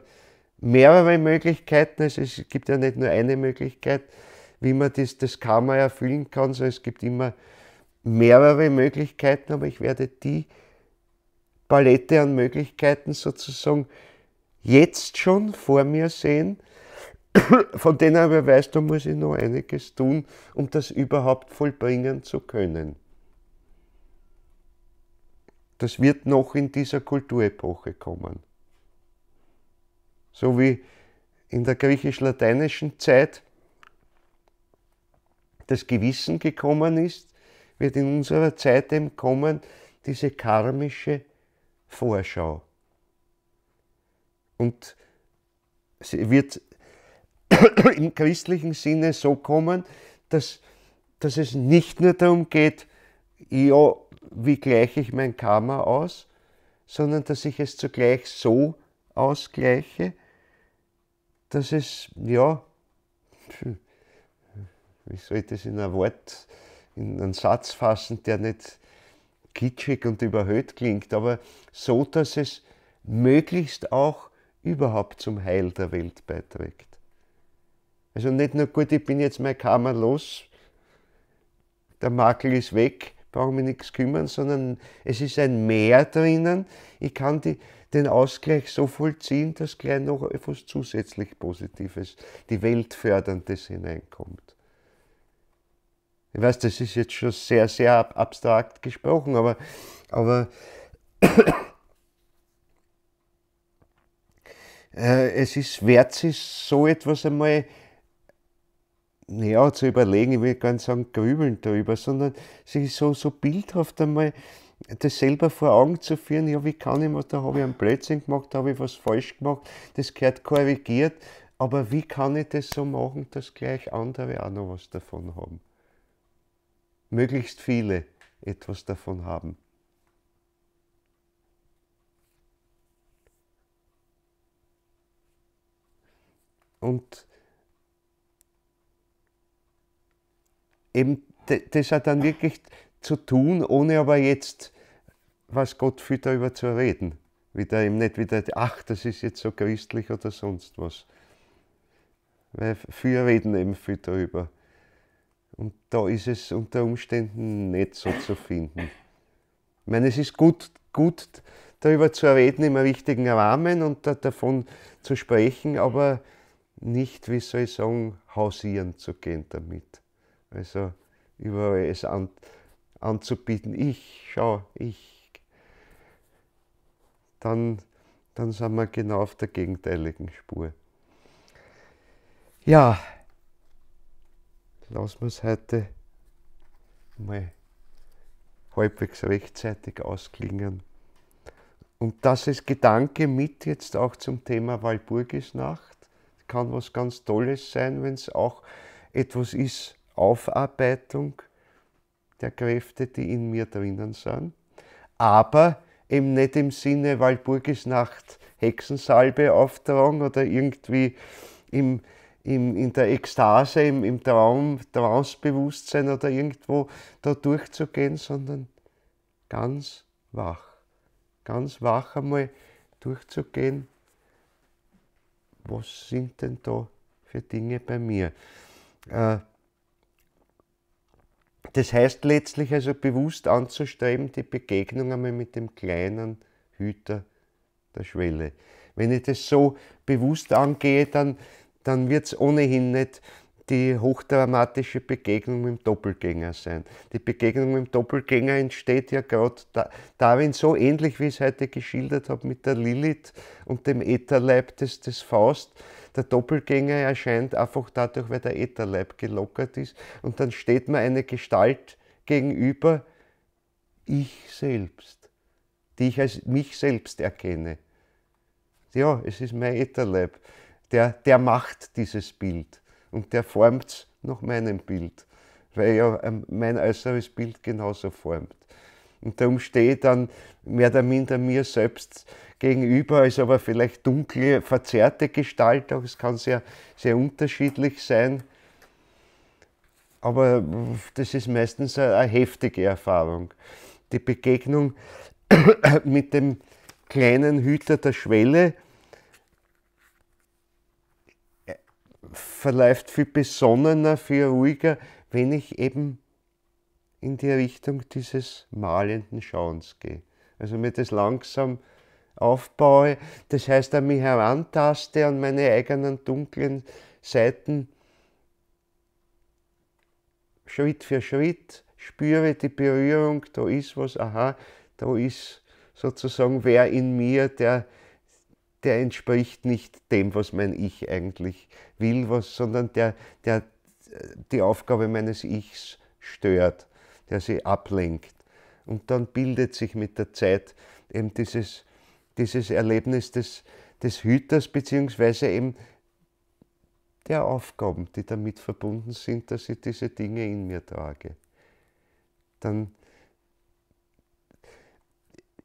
mehrere Möglichkeiten, also es gibt ja nicht nur eine Möglichkeit, wie man das, das Karma erfüllen kann, sondern es gibt immer mehrere Möglichkeiten, aber ich werde die Palette an Möglichkeiten sozusagen jetzt schon vor mir sehen, von denen aber weiß, da muss ich noch einiges tun, um das überhaupt vollbringen zu können. Das wird noch in dieser Kulturepoche kommen. So wie in der griechisch-lateinischen Zeit das Gewissen gekommen ist, wird in unserer Zeit eben kommen diese karmische Vorschau. Und sie wird im christlichen Sinne so kommen, dass, dass es nicht nur darum geht, ja, wie gleiche ich mein Karma aus, sondern dass ich es zugleich so ausgleiche, dass es, ja, wie soll ich das in ein Wort, in einen Satz fassen, der nicht kitschig und überhöht klingt, aber so, dass es möglichst auch überhaupt zum Heil der Welt beiträgt. Also nicht nur gut, ich bin jetzt mein Karma los, der Makel ist weg, brauche mich nichts kümmern, sondern es ist ein Mehr drinnen. Ich kann die, den Ausgleich so vollziehen, dass gleich noch etwas zusätzlich Positives, die Weltförderndes hineinkommt. Ich weiß, das ist jetzt schon sehr, sehr abstrakt gesprochen, aber, aber äh, es ist wert, sich so etwas einmal naja, zu überlegen, ich will gar nicht sagen, grübeln darüber, sondern sich so, so bildhaft einmal das selber vor Augen zu führen, ja, wie kann ich mir, da habe ich einen Blödsinn gemacht, da habe ich was falsch gemacht, das gehört korrigiert, aber wie kann ich das so machen, dass gleich andere auch noch was davon haben? Möglichst viele etwas davon haben. Und eben das hat dann wirklich zu tun, ohne aber jetzt was Gott viel darüber zu reden. Wieder eben nicht wieder, ach, das ist jetzt so christlich oder sonst was. Weil viele reden eben viel darüber. Und da ist es unter Umständen nicht so zu finden. Ich meine, es ist gut, gut darüber zu reden im richtigen Rahmen und da, davon zu sprechen, aber nicht, wie soll ich sagen, hausieren zu gehen damit. Also überall es an, anzubieten. Ich, schau, ich. Dann, dann sind wir genau auf der gegenteiligen Spur. Ja, lassen wir es heute mal halbwegs rechtzeitig ausklingen. Und das ist Gedanke mit jetzt auch zum Thema Walburgisnacht. Kann was ganz Tolles sein, wenn es auch etwas ist, Aufarbeitung der Kräfte, die in mir drinnen sind, aber eben nicht im Sinne Walpurgisnacht Hexensalbe auftragen oder irgendwie im, im, in der Ekstase, im, im Traum, Traumsbewusstsein oder irgendwo da durchzugehen, sondern ganz wach, ganz wach einmal durchzugehen, was sind denn da für Dinge bei mir. Äh, das heißt letztlich also bewusst anzustreben, die Begegnung einmal mit dem kleinen Hüter der Schwelle. Wenn ich das so bewusst angehe, dann, dann wird es ohnehin nicht die hochdramatische Begegnung mit dem Doppelgänger sein. Die Begegnung mit dem Doppelgänger entsteht ja gerade da, darin so ähnlich, wie ich es heute geschildert habe, mit der Lilith und dem Ätherleib des, des Faust, der Doppelgänger erscheint einfach dadurch, weil der Ätherleib gelockert ist. Und dann steht mir eine Gestalt gegenüber, ich selbst, die ich als mich selbst erkenne. Ja, es ist mein Ätherleib. Der, der macht dieses Bild und der formt es nach meinem Bild, weil ja ähm, mein äußeres Bild genauso formt. Und darum stehe ich dann mehr oder minder mir selbst Gegenüber ist aber vielleicht dunkle, verzerrte Gestalt, auch Es kann sehr, sehr unterschiedlich sein. Aber das ist meistens eine heftige Erfahrung. Die Begegnung mit dem kleinen Hüter der Schwelle äh, verläuft viel besonnener, viel ruhiger, wenn ich eben in die Richtung dieses malenden Schauens gehe. Also mir das langsam aufbaue. Das heißt, an mich herantaste, an meine eigenen dunklen Seiten. Schritt für Schritt spüre die Berührung, da ist was, aha, da ist sozusagen wer in mir, der, der entspricht nicht dem, was mein Ich eigentlich will, was, sondern der, der die Aufgabe meines Ichs stört, der sie ablenkt. Und dann bildet sich mit der Zeit eben dieses dieses Erlebnis des, des Hüters beziehungsweise eben der Aufgaben, die damit verbunden sind, dass ich diese Dinge in mir trage. Dann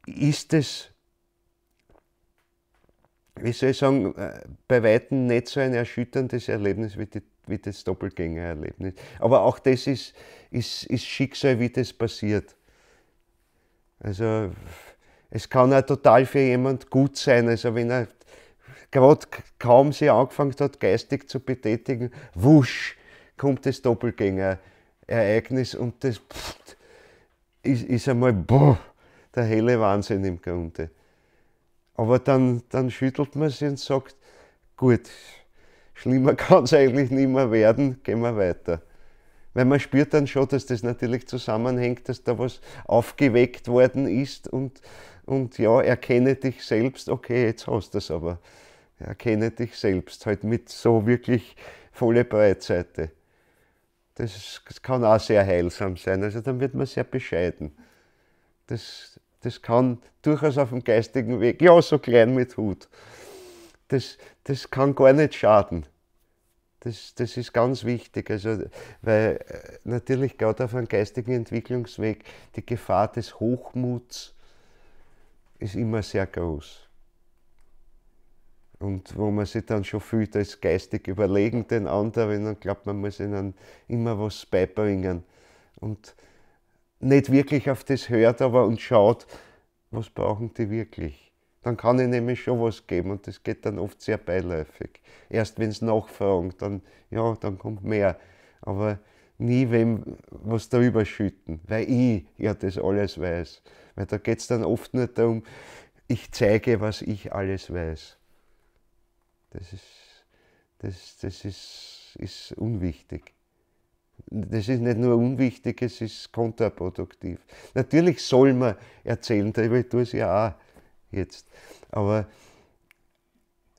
ist es, wie soll ich sagen, äh, bei weitem nicht so ein erschütterndes Erlebnis wie, die, wie das Doppelgängererlebnis. Aber auch das ist, ist, ist Schicksal, wie das passiert. Also es kann auch total für jemand gut sein. Also wenn er gerade kaum sich angefangen hat, geistig zu betätigen, wusch, kommt das Doppelgänger-Ereignis und das pff, ist, ist einmal boah, der helle Wahnsinn im Grunde. Aber dann, dann schüttelt man sich und sagt, gut, schlimmer kann es eigentlich nicht mehr werden, gehen wir weiter. Weil man spürt dann schon, dass das natürlich zusammenhängt, dass da was aufgeweckt worden ist und und ja, erkenne dich selbst, okay, jetzt hast du es aber. Erkenne dich selbst, halt mit so wirklich volle Breitseite. Das, kann auch sehr heilsam sein, also dann wird man sehr bescheiden. Das, das kann durchaus auf dem geistigen Weg, ja, so klein mit Hut, das, das kann gar nicht schaden. Das, das, ist ganz wichtig, also, weil äh, natürlich gerade auf einem geistigen Entwicklungsweg die Gefahr des Hochmuts ist immer sehr groß. Und wo man sich dann schon fühlt als geistig überlegen den anderen, dann glaubt man, muss ihnen immer was beibringen. Und nicht wirklich auf das hört, aber und schaut, was brauchen die wirklich. Dann kann ich nämlich schon was geben und das geht dann oft sehr beiläufig. Erst wenn es nachfragen, dann, ja, dann kommt mehr. Aber nie wem was darüber schütten, weil ich ja das alles weiß. Weil da geht es dann oft nur darum, ich zeige, was ich alles weiß. Das ist, das, das ist, ist unwichtig. Das ist nicht nur unwichtig, es ist kontraproduktiv. Natürlich soll man erzählen, darüber tue es ja auch jetzt. Aber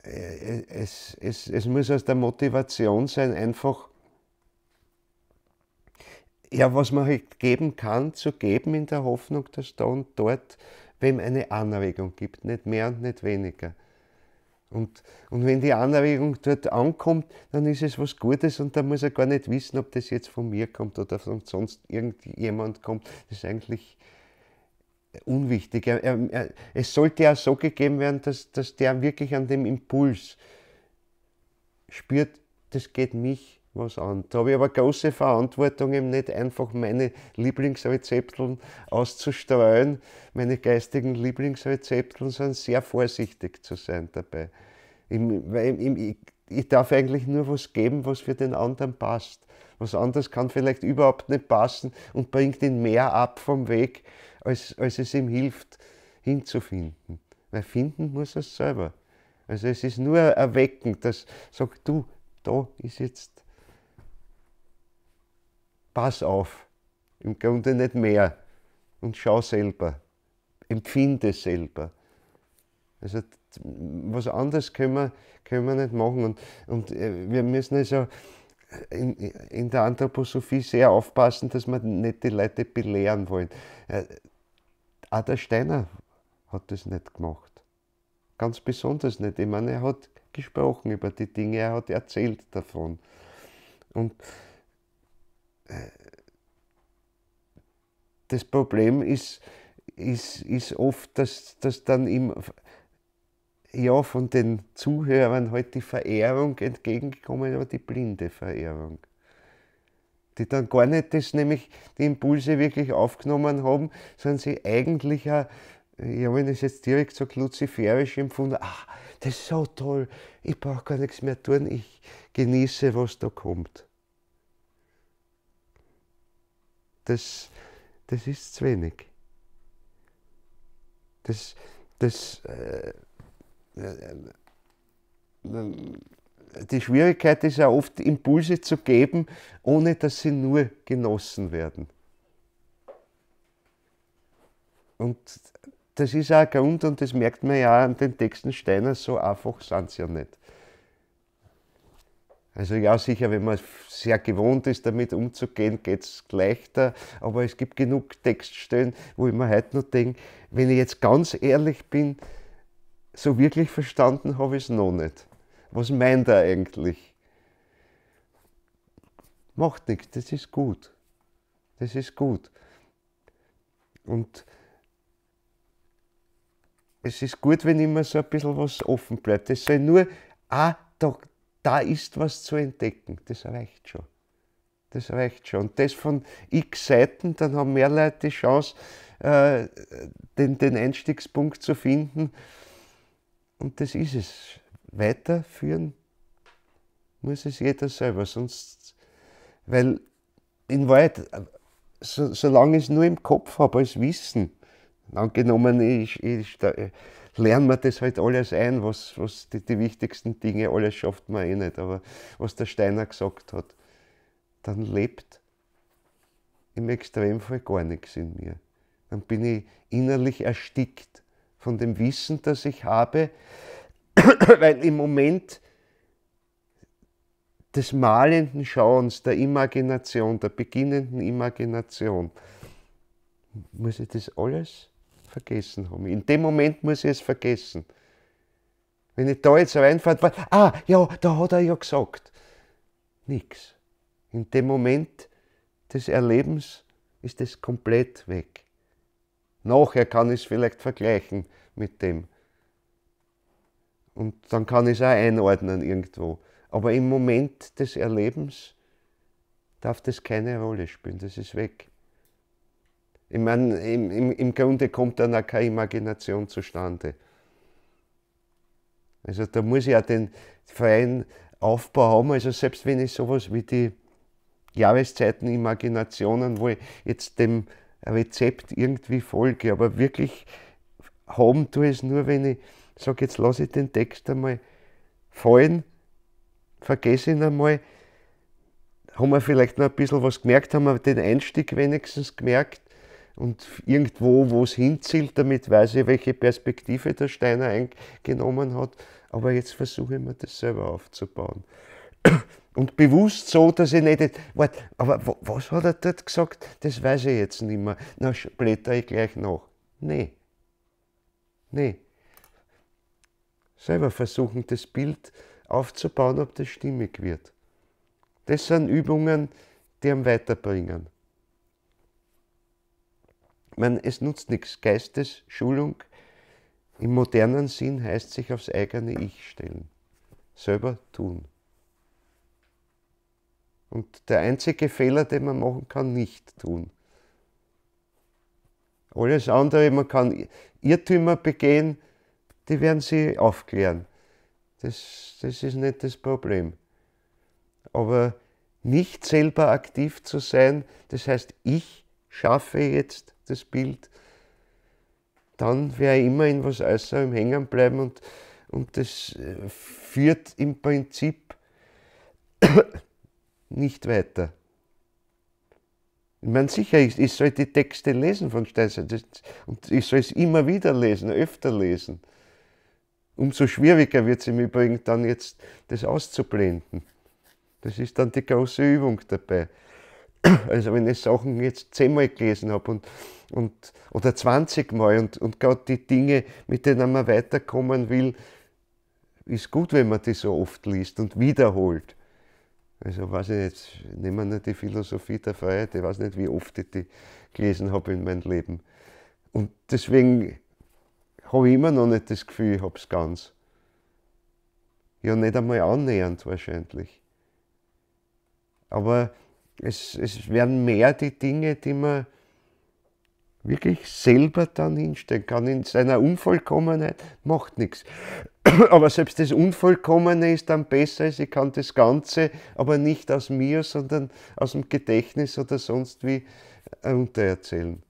äh, es, es, es muss aus der Motivation sein, einfach ja, was man halt geben kann, zu geben in der Hoffnung, dass da und dort wem eine Anregung gibt, nicht mehr und nicht weniger. Und, und wenn die Anregung dort ankommt, dann ist es was Gutes und da muss er gar nicht wissen, ob das jetzt von mir kommt oder von sonst irgendjemand kommt. Das ist eigentlich unwichtig. Er, er, er, es sollte ja so gegeben werden, dass, dass der wirklich an dem Impuls spürt, das geht mich was an. Da habe ich aber große Verantwortung, eben nicht einfach meine Lieblingsrezepteln auszustreuen. Meine geistigen Lieblingsrezepteln sind sehr vorsichtig zu sein dabei. Ich, ich, ich darf eigentlich nur was geben, was für den anderen passt. Was anderes kann vielleicht überhaupt nicht passen und bringt ihn mehr ab vom Weg, als, als es ihm hilft, hinzufinden. Weil finden muss er es selber. Also es ist nur erwecken, dass sagt, du, da ist jetzt pass auf, im Grunde nicht mehr und schau selber, empfinde selber. Also was anderes können wir, können wir nicht machen und, und äh, wir müssen also in, in der Anthroposophie sehr aufpassen, dass wir nicht die Leute belehren wollen. Äh, auch der Steiner hat das nicht gemacht. Ganz besonders nicht. Ich meine, er hat gesprochen über die Dinge, er hat erzählt davon. Und das Problem ist, ist, ist oft, dass, dass dann im, ja, von den Zuhörern halt die Verehrung entgegengekommen, ist, aber die blinde Verehrung. Die dann gar nicht das, nämlich die Impulse wirklich aufgenommen haben, sondern sie eigentlich auch, ja wenn ich es jetzt direkt so luziferisch empfunden, ach, das ist so toll, ich brauche gar nichts mehr tun, ich genieße, was da kommt. Das, das ist zu wenig. Das, das, äh, äh, die Schwierigkeit ist ja oft, Impulse zu geben, ohne dass sie nur genossen werden. Und das ist auch ein Grund, und das merkt man ja an den Texten Steiner, so einfach sind sie ja nicht. Also ja, sicher, wenn man sehr gewohnt ist, damit umzugehen, geht es leichter. Aber es gibt genug Textstellen, wo ich mir heute noch denke, wenn ich jetzt ganz ehrlich bin, so wirklich verstanden habe ich es noch nicht. Was meint er eigentlich? Macht nichts, das ist gut. Das ist gut. Und es ist gut, wenn immer so ein bisschen was offen bleibt. Es soll nur, ah, da, da ist was zu entdecken. Das reicht schon. Das reicht schon. Und das von x Seiten, dann haben mehr Leute die Chance, äh, den, den Einstiegspunkt zu finden. Und das ist es. Weiterführen muss es jeder selber, sonst, weil in Wahrheit, so, solange ich es nur im Kopf habe als Wissen, angenommen, ich, ich, lernen wir das halt alles ein, was, was die, die wichtigsten Dinge, alles schafft man eh nicht. Aber was der Steiner gesagt hat, dann lebt im Extremfall gar nichts in mir. Dann bin ich innerlich erstickt von dem Wissen, das ich habe, weil im Moment des malenden Schauens, der Imagination, der beginnenden Imagination, muss ich das alles vergessen haben. In dem Moment muss ich es vergessen. Wenn ich da jetzt reinfahre, weil, ah, ja, da hat er ja gesagt. Nix. In dem Moment des Erlebens ist es komplett weg. Nachher kann ich es vielleicht vergleichen mit dem. Und dann kann ich es auch einordnen irgendwo. Aber im Moment des Erlebens darf das keine Rolle spielen, das ist weg. Ich meine, im, im, im Grunde kommt dann auch keine Imagination zustande. Also da muss ich ja den freien Aufbau haben. Also selbst wenn ich sowas wie die Jahreszeiten, Imaginationen, wo ich jetzt dem Rezept irgendwie folge, aber wirklich haben tue ich es nur, wenn ich sage, jetzt lasse ich den Text einmal fallen, vergesse ihn einmal, haben wir vielleicht noch ein bisschen was gemerkt, haben wir den Einstieg wenigstens gemerkt und irgendwo, wo es hinzielt, damit weiß ich, welche Perspektive der Steiner eingenommen hat. Aber jetzt versuche ich mir das selber aufzubauen. Und bewusst so, dass ich nicht. Warte, aber was hat er dort gesagt? Das weiß ich jetzt nicht mehr. Na, blätter ich gleich nach. Nee. Nee. Selber versuchen, das Bild aufzubauen, ob das stimmig wird. Das sind Übungen, die am weiterbringen man, es nutzt nichts. Geistesschulung im modernen Sinn heißt sich aufs eigene Ich stellen, selber tun. Und der einzige Fehler, den man machen kann, nicht tun. Alles andere, man kann Irrtümer begehen, die werden sie aufklären. Das, das ist nicht das Problem. Aber nicht selber aktiv zu sein, das heißt, ich schaffe jetzt das Bild, dann wäre ich immer in was Äußerem hängen bleiben und, und das äh, führt im Prinzip nicht weiter. Ich meine, sicher, ich, ich soll die Texte lesen von Steiser das, und ich soll es immer wieder lesen, öfter lesen. Umso schwieriger wird es im Übrigen dann jetzt, das auszublenden. Das ist dann die große Übung dabei. Also wenn ich Sachen jetzt zehnmal gelesen habe und, und, oder 20 Mal und, und gerade die Dinge, mit denen man weiterkommen will, ist gut, wenn man die so oft liest und wiederholt. Also weiß ich jetzt, nehmen wir die Philosophie der Freiheit, ich weiß nicht, wie oft ich die gelesen habe in meinem Leben. Und deswegen habe ich immer noch nicht das Gefühl, ich habe es ganz. Ja, nicht einmal annähernd wahrscheinlich. Aber es, es werden mehr die Dinge, die man wirklich selber dann hinstellen kann. In seiner Unvollkommenheit macht nichts. Aber selbst das Unvollkommene ist dann besser, als ich kann das Ganze, aber nicht aus mir, sondern aus dem Gedächtnis oder sonst wie äh, untererzählen.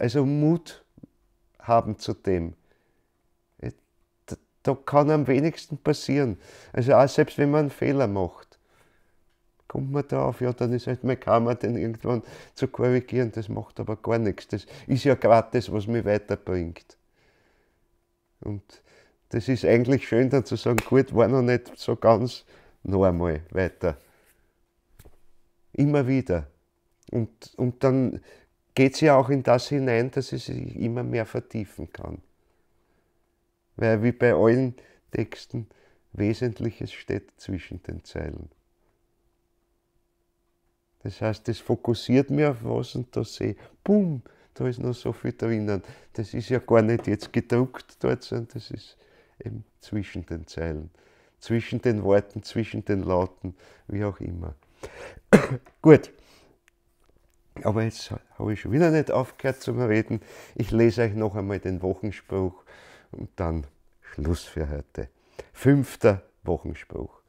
Also Mut haben zu dem. Äh, da kann am wenigsten passieren. Also auch selbst wenn man einen Fehler macht kommt man drauf, ja, dann ist halt mein Karma, den irgendwann zu korrigieren, das macht aber gar nichts. Das ist ja gerade das, was mich weiterbringt. Und das ist eigentlich schön, dann zu sagen, gut, war noch nicht so ganz, normal weiter. Immer wieder. Und, und dann geht es ja auch in das hinein, dass es sich immer mehr vertiefen kann. Weil wie bei allen Texten Wesentliches steht zwischen den Zeilen. Das heißt, das fokussiert mich auf was und da sehe ich, bumm, da ist noch so viel drinnen. Das ist ja gar nicht jetzt gedruckt dort, sondern das ist eben zwischen den Zeilen, zwischen den Worten, zwischen den Lauten, wie auch immer. Gut. Aber jetzt habe ich schon wieder nicht aufgehört zu Reden. Ich lese euch noch einmal den Wochenspruch und dann Schluss für heute. Fünfter Wochenspruch.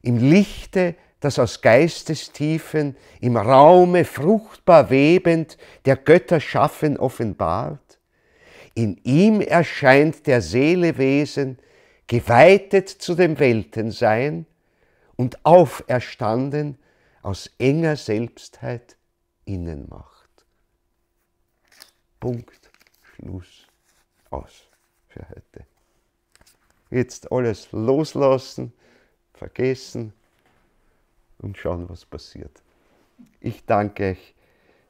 Im Lichte das aus Geistestiefen im Raume fruchtbar webend der Götter Schaffen offenbart? In ihm erscheint der Seele Wesen, geweitet zu dem Weltensein und auferstanden aus enger Selbstheit Innenmacht. Punkt, Schluss, aus für heute. Jetzt alles loslassen, vergessen und schauen, was passiert. Ich danke euch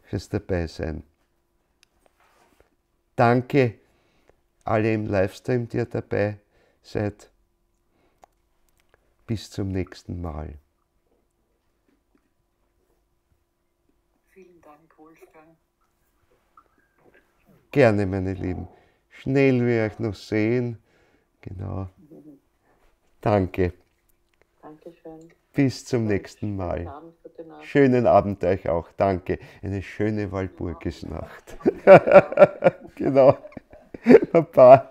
fürs Dabeisein. Danke alle im Livestream, die ihr dabei seid. Bis zum nächsten Mal. Vielen Dank, Wolfgang. Gerne, meine Lieben. Schnell wir euch noch sehen. Genau. Danke. Dankeschön. Bis zum nächsten Mal. Schönen Abend euch auch. Danke. Eine schöne Walburgisnacht. genau. Baba.